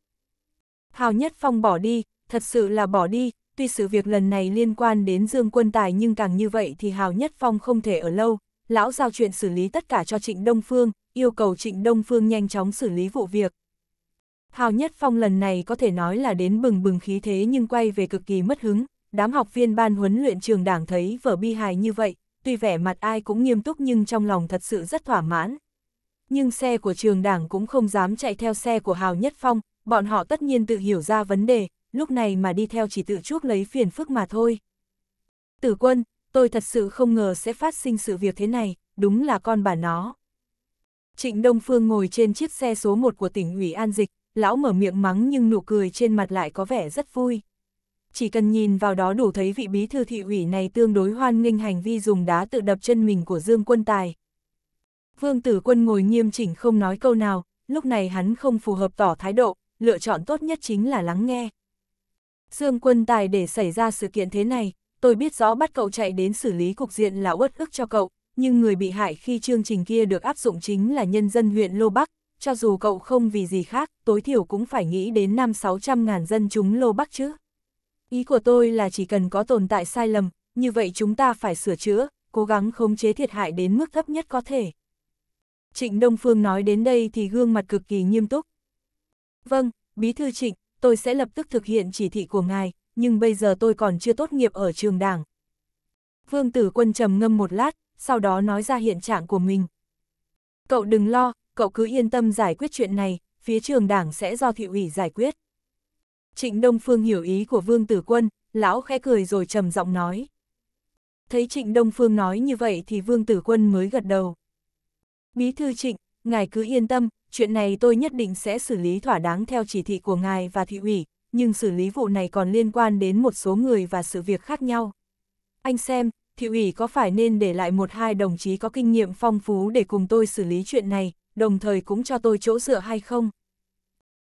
Hào Nhất Phong bỏ đi, thật sự là bỏ đi, tuy sự việc lần này liên quan đến Dương Quân Tài nhưng càng như vậy thì Hào Nhất Phong không thể ở lâu, lão giao chuyện xử lý tất cả cho Trịnh Đông Phương, yêu cầu Trịnh Đông Phương nhanh chóng xử lý vụ việc. Hào Nhất Phong lần này có thể nói là đến bừng bừng khí thế nhưng quay về cực kỳ mất hứng, đám học viên ban huấn luyện trường đảng thấy vở bi hài như vậy, tuy vẻ mặt ai cũng nghiêm túc nhưng trong lòng thật sự rất thỏa mãn. Nhưng xe của trường đảng cũng không dám chạy theo xe của Hào Nhất Phong, bọn họ tất nhiên tự hiểu ra vấn đề, lúc này mà đi theo chỉ tự chuốc lấy phiền phức mà thôi. Tử quân, tôi thật sự không ngờ sẽ phát sinh sự việc thế này, đúng là con bà nó. Trịnh Đông Phương ngồi trên chiếc xe số 1 của tỉnh ủy An Dịch, lão mở miệng mắng nhưng nụ cười trên mặt lại có vẻ rất vui. Chỉ cần nhìn vào đó đủ thấy vị bí thư thị ủy này tương đối hoan nghênh hành vi dùng đá tự đập chân mình của Dương Quân Tài. Vương Tử Quân ngồi nghiêm chỉnh không nói câu nào, lúc này hắn không phù hợp tỏ thái độ, lựa chọn tốt nhất chính là lắng nghe. Dương Quân Tài để xảy ra sự kiện thế này, tôi biết rõ bắt cậu chạy đến xử lý cục diện là uất ức cho cậu, nhưng người bị hại khi chương trình kia được áp dụng chính là nhân dân huyện Lô Bắc, cho dù cậu không vì gì khác, tối thiểu cũng phải nghĩ đến năm 600 ngàn dân chúng Lô Bắc chứ. Ý của tôi là chỉ cần có tồn tại sai lầm, như vậy chúng ta phải sửa chữa, cố gắng khống chế thiệt hại đến mức thấp nhất có thể. Trịnh Đông Phương nói đến đây thì gương mặt cực kỳ nghiêm túc. Vâng, Bí thư Trịnh, tôi sẽ lập tức thực hiện chỉ thị của ngài, nhưng bây giờ tôi còn chưa tốt nghiệp ở trường đảng. Vương tử quân trầm ngâm một lát, sau đó nói ra hiện trạng của mình. Cậu đừng lo, cậu cứ yên tâm giải quyết chuyện này, phía trường đảng sẽ do thị ủy giải quyết. Trịnh Đông Phương hiểu ý của Vương Tử Quân, lão khẽ cười rồi trầm giọng nói. Thấy Trịnh Đông Phương nói như vậy thì Vương Tử Quân mới gật đầu. Bí thư Trịnh, ngài cứ yên tâm, chuyện này tôi nhất định sẽ xử lý thỏa đáng theo chỉ thị của ngài và thị ủy, nhưng xử lý vụ này còn liên quan đến một số người và sự việc khác nhau. Anh xem, thị ủy có phải nên để lại một hai đồng chí có kinh nghiệm phong phú để cùng tôi xử lý chuyện này, đồng thời cũng cho tôi chỗ dựa hay không?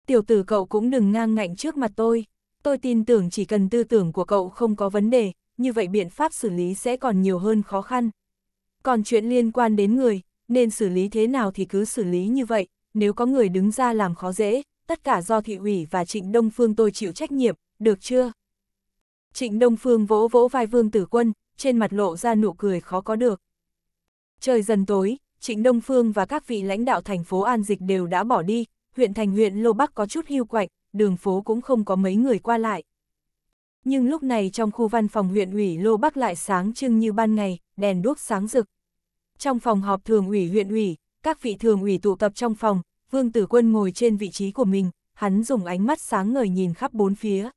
Tiểu tử cậu cũng đừng ngang ngạnh trước mặt tôi. Tôi tin tưởng chỉ cần tư tưởng của cậu không có vấn đề, như vậy biện pháp xử lý sẽ còn nhiều hơn khó khăn. Còn chuyện liên quan đến người, nên xử lý thế nào thì cứ xử lý như vậy, nếu có người đứng ra làm khó dễ, tất cả do thị ủy và trịnh Đông Phương tôi chịu trách nhiệm, được chưa? Trịnh Đông Phương vỗ vỗ vai Vương Tử Quân, trên mặt lộ ra nụ cười khó có được. Trời dần tối, Trịnh Đông Phương và các vị lãnh đạo thành phố An Dịch đều đã bỏ đi, huyện thành huyện Lô Bắc có chút hưu quạnh, đường phố cũng không có mấy người qua lại. Nhưng lúc này trong khu văn phòng huyện ủy Lô Bắc lại sáng trưng như ban ngày, đèn đuốc sáng rực. Trong phòng họp thường ủy huyện ủy, các vị thường ủy tụ tập trong phòng, Vương Tử Quân ngồi trên vị trí của mình, hắn dùng ánh mắt sáng ngời nhìn khắp bốn phía.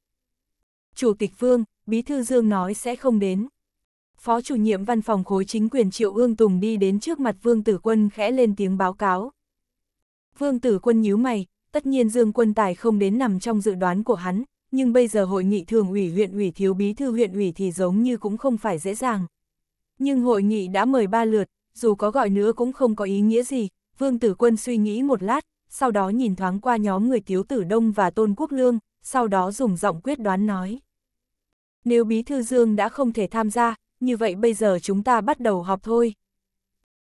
Chủ tịch Vương, Bí Thư Dương nói sẽ không đến. Phó chủ nhiệm văn phòng khối chính quyền Triệu Ương Tùng đi đến trước mặt Vương Tử Quân khẽ lên tiếng báo cáo. Vương Tử Quân nhíu mày, tất nhiên Dương Quân Tài không đến nằm trong dự đoán của hắn, nhưng bây giờ hội nghị thường ủy huyện ủy thiếu bí thư huyện ủy thì giống như cũng không phải dễ dàng. Nhưng hội nghị đã mời ba lượt, dù có gọi nữa cũng không có ý nghĩa gì, Vương Tử Quân suy nghĩ một lát, sau đó nhìn thoáng qua nhóm người Tiếu Tử Đông và Tôn Quốc Lương, sau đó dùng giọng quyết đoán nói. Nếu Bí Thư Dương đã không thể tham gia, như vậy bây giờ chúng ta bắt đầu họp thôi.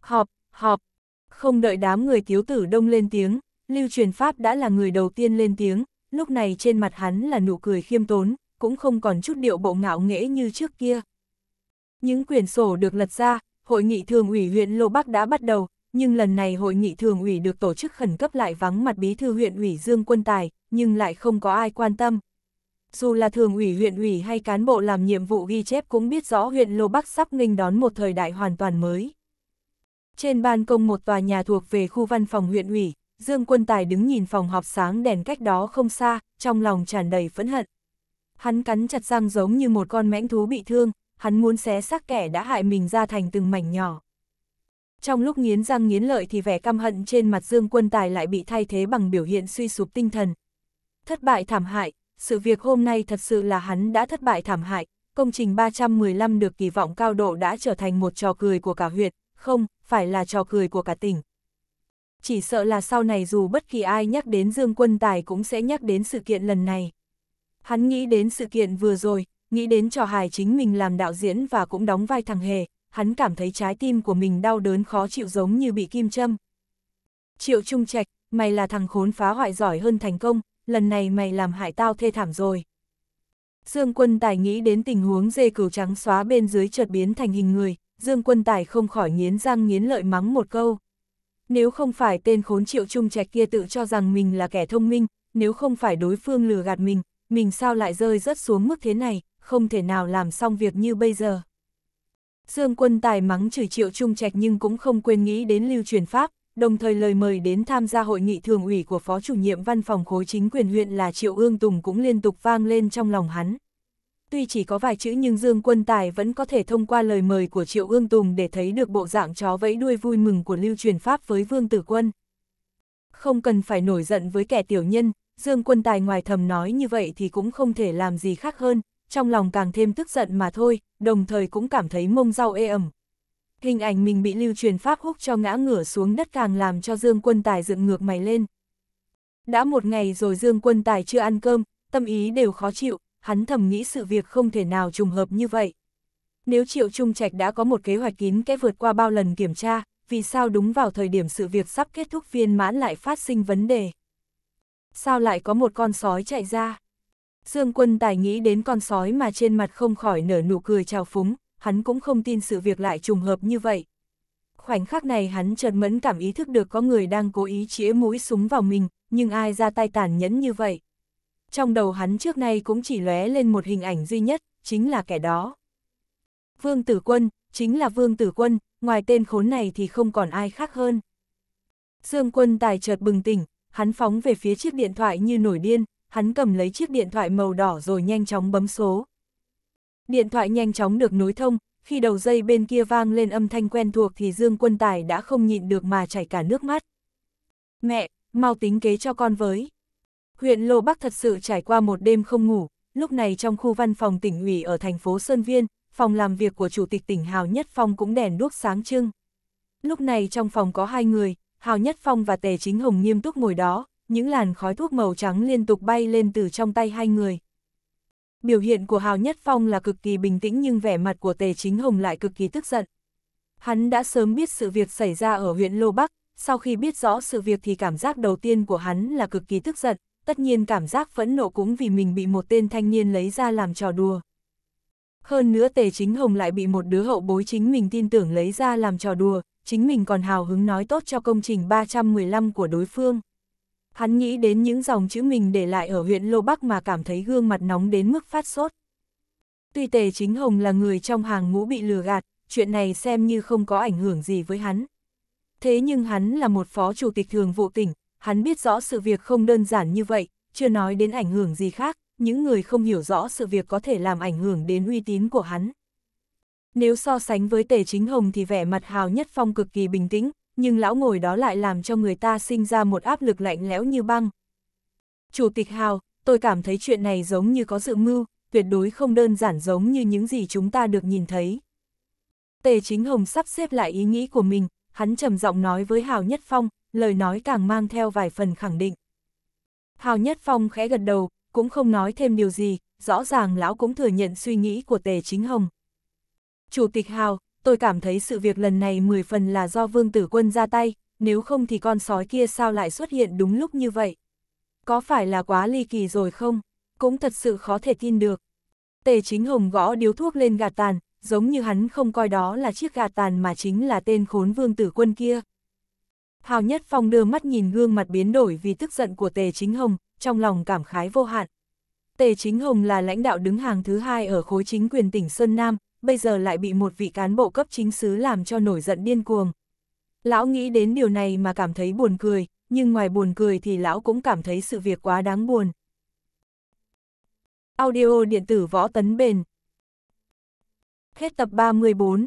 Họp, họp, không đợi đám người Tiếu Tử Đông lên tiếng, Lưu Truyền Pháp đã là người đầu tiên lên tiếng, lúc này trên mặt hắn là nụ cười khiêm tốn, cũng không còn chút điệu bộ ngạo nghễ như trước kia. Những quyển sổ được lật ra, hội nghị thường ủy huyện Lô Bắc đã bắt đầu, nhưng lần này hội nghị thường ủy được tổ chức khẩn cấp lại vắng mặt bí thư huyện ủy Dương Quân Tài, nhưng lại không có ai quan tâm. Dù là thường ủy huyện ủy hay cán bộ làm nhiệm vụ ghi chép cũng biết rõ huyện Lô Bắc sắp nghênh đón một thời đại hoàn toàn mới. Trên ban công một tòa nhà thuộc về khu văn phòng huyện ủy, Dương Quân Tài đứng nhìn phòng họp sáng đèn cách đó không xa, trong lòng tràn đầy phẫn hận. Hắn cắn chặt răng giống như một con mãnh thú bị thương, hắn muốn xé xác kẻ đã hại mình ra thành từng mảnh nhỏ. Trong lúc nghiến răng nghiến lợi thì vẻ căm hận trên mặt Dương Quân Tài lại bị thay thế bằng biểu hiện suy sụp tinh thần. Thất bại thảm hại, sự việc hôm nay thật sự là hắn đã thất bại thảm hại, công trình 315 được kỳ vọng cao độ đã trở thành một trò cười của cả huyện, không, phải là trò cười của cả tỉnh. Chỉ sợ là sau này dù bất kỳ ai nhắc đến Dương Quân Tài cũng sẽ nhắc đến sự kiện lần này. Hắn nghĩ đến sự kiện vừa rồi, nghĩ đến trò hài chính mình làm đạo diễn và cũng đóng vai thằng hề, hắn cảm thấy trái tim của mình đau đớn khó chịu giống như bị kim châm. Triệu Trung Trạch, mày là thằng khốn phá hoại giỏi hơn thành công, lần này mày làm hại tao thê thảm rồi. Dương Quân Tài nghĩ đến tình huống dê cừu trắng xóa bên dưới chợt biến thành hình người, Dương Quân Tài không khỏi nghiến răng nghiến lợi mắng một câu. Nếu không phải tên khốn triệu trung trạch kia tự cho rằng mình là kẻ thông minh, nếu không phải đối phương lừa gạt mình, mình sao lại rơi rất xuống mức thế này, không thể nào làm xong việc như bây giờ. Dương quân tài mắng chửi triệu trung trạch nhưng cũng không quên nghĩ đến lưu truyền pháp, đồng thời lời mời đến tham gia hội nghị thường ủy của phó chủ nhiệm văn phòng khối chính quyền huyện là triệu ương tùng cũng liên tục vang lên trong lòng hắn. Tuy chỉ có vài chữ nhưng Dương Quân Tài vẫn có thể thông qua lời mời của Triệu Ương Tùng để thấy được bộ dạng chó vẫy đuôi vui mừng của Lưu Truyền Pháp với Vương Tử Quân. Không cần phải nổi giận với kẻ tiểu nhân, Dương Quân Tài ngoài thầm nói như vậy thì cũng không thể làm gì khác hơn, trong lòng càng thêm tức giận mà thôi, đồng thời cũng cảm thấy mông rau ê ẩm. Hình ảnh mình bị lưu truyền pháp húc cho ngã ngửa xuống đất càng làm cho Dương Quân Tài dựng ngược mày lên. Đã một ngày rồi Dương Quân Tài chưa ăn cơm, tâm ý đều khó chịu, hắn thầm nghĩ sự việc không thể nào trùng hợp như vậy. Nếu Triệu Trung Trạch đã có một kế hoạch kín kẽ vượt qua bao lần kiểm tra, vì sao đúng vào thời điểm sự việc sắp kết thúc viên mãn lại phát sinh vấn đề? Sao lại có một con sói chạy ra? Dương quân tài nghĩ đến con sói mà trên mặt không khỏi nở nụ cười trào phúng, hắn cũng không tin sự việc lại trùng hợp như vậy. Khoảnh khắc này hắn chợt mẫn cảm ý thức được có người đang cố ý chĩa mũi súng vào mình, nhưng ai ra tay tàn nhẫn như vậy. Trong đầu hắn trước nay cũng chỉ lóe lên một hình ảnh duy nhất, chính là kẻ đó. Vương Tử Quân, chính là Vương Tử Quân, ngoài tên khốn này thì không còn ai khác hơn. Dương Quân Tài chợt bừng tỉnh, hắn phóng về phía chiếc điện thoại như nổi điên, hắn cầm lấy chiếc điện thoại màu đỏ rồi nhanh chóng bấm số. Điện thoại nhanh chóng được nối thông, khi đầu dây bên kia vang lên âm thanh quen thuộc thì Dương Quân Tài đã không nhịn được mà chảy cả nước mắt. Mẹ, mau tính kế cho con với. Huyện Lô Bắc thật sự trải qua một đêm không ngủ, lúc này trong khu văn phòng tỉnh ủy ở thành phố Sơn Viên, phòng làm việc của Chủ tịch tỉnh Hào Nhất Phong cũng đèn đuốc sáng trưng. Lúc này trong phòng có hai người, Hào Nhất Phong và Tề Chính Hồng nghiêm túc ngồi đó, những làn khói thuốc màu trắng liên tục bay lên từ trong tay hai người. Biểu hiện của Hào Nhất Phong là cực kỳ bình tĩnh nhưng vẻ mặt của Tề Chính Hồng lại cực kỳ tức giận. Hắn đã sớm biết sự việc xảy ra ở huyện Lô Bắc, sau khi biết rõ sự việc thì cảm giác đầu tiên của hắn là cực kỳ tức giận, tất nhiên cảm giác phẫn nộ cũng vì mình bị một tên thanh niên lấy ra làm trò đùa. Hơn nữa Tề Chính Hồng lại bị một đứa hậu bối chính mình tin tưởng lấy ra làm trò đùa, chính mình còn hào hứng nói tốt cho công trình 315 của đối phương. Hắn nghĩ đến những dòng chữ mình để lại ở huyện Lô Bắc mà cảm thấy gương mặt nóng đến mức phát sốt. Tuy Tề Chính Hồng là người trong hàng ngũ bị lừa gạt, chuyện này xem như không có ảnh hưởng gì với hắn. Thế nhưng hắn là một phó chủ tịch thường vụ tỉnh, hắn biết rõ sự việc không đơn giản như vậy, chưa nói đến ảnh hưởng gì khác, những người không hiểu rõ sự việc có thể làm ảnh hưởng đến uy tín của hắn. Nếu so sánh với Tề Chính Hồng thì vẻ mặt Hào Nhất Phong cực kỳ bình tĩnh, nhưng lão ngồi đó lại làm cho người ta sinh ra một áp lực lạnh lẽo như băng. Chủ tịch Hào, tôi cảm thấy chuyện này giống như có dự mưu, tuyệt đối không đơn giản giống như những gì chúng ta được nhìn thấy. Tề Chính Hồng sắp xếp lại ý nghĩ của mình, hắn trầm giọng nói với Hào Nhất Phong, lời nói càng mang theo vài phần khẳng định. Hào Nhất Phong khẽ gật đầu, cũng không nói thêm điều gì, rõ ràng lão cũng thừa nhận suy nghĩ của Tề Chính Hồng. Chủ tịch Hào, tôi cảm thấy sự việc lần này 10 phần là do vương tử quân ra tay, nếu không thì con sói kia sao lại xuất hiện đúng lúc như vậy. Có phải là quá ly kỳ rồi không? Cũng thật sự khó thể tin được. Tề chính hồng gõ điếu thuốc lên gạt tàn, giống như hắn không coi đó là chiếc gạt tàn mà chính là tên khốn vương tử quân kia. Hào Nhất Phong đưa mắt nhìn gương mặt biến đổi vì tức giận của Tề Chính Hồng, trong lòng cảm khái vô hạn. Tề Chính Hồng là lãnh đạo đứng hàng thứ hai ở khối chính quyền tỉnh Sơn Nam, bây giờ lại bị một vị cán bộ cấp chính xứ làm cho nổi giận điên cuồng. Lão nghĩ đến điều này mà cảm thấy buồn cười, nhưng ngoài buồn cười thì lão cũng cảm thấy sự việc quá đáng buồn. Audio điện tử võ tấn bền Hết tập 34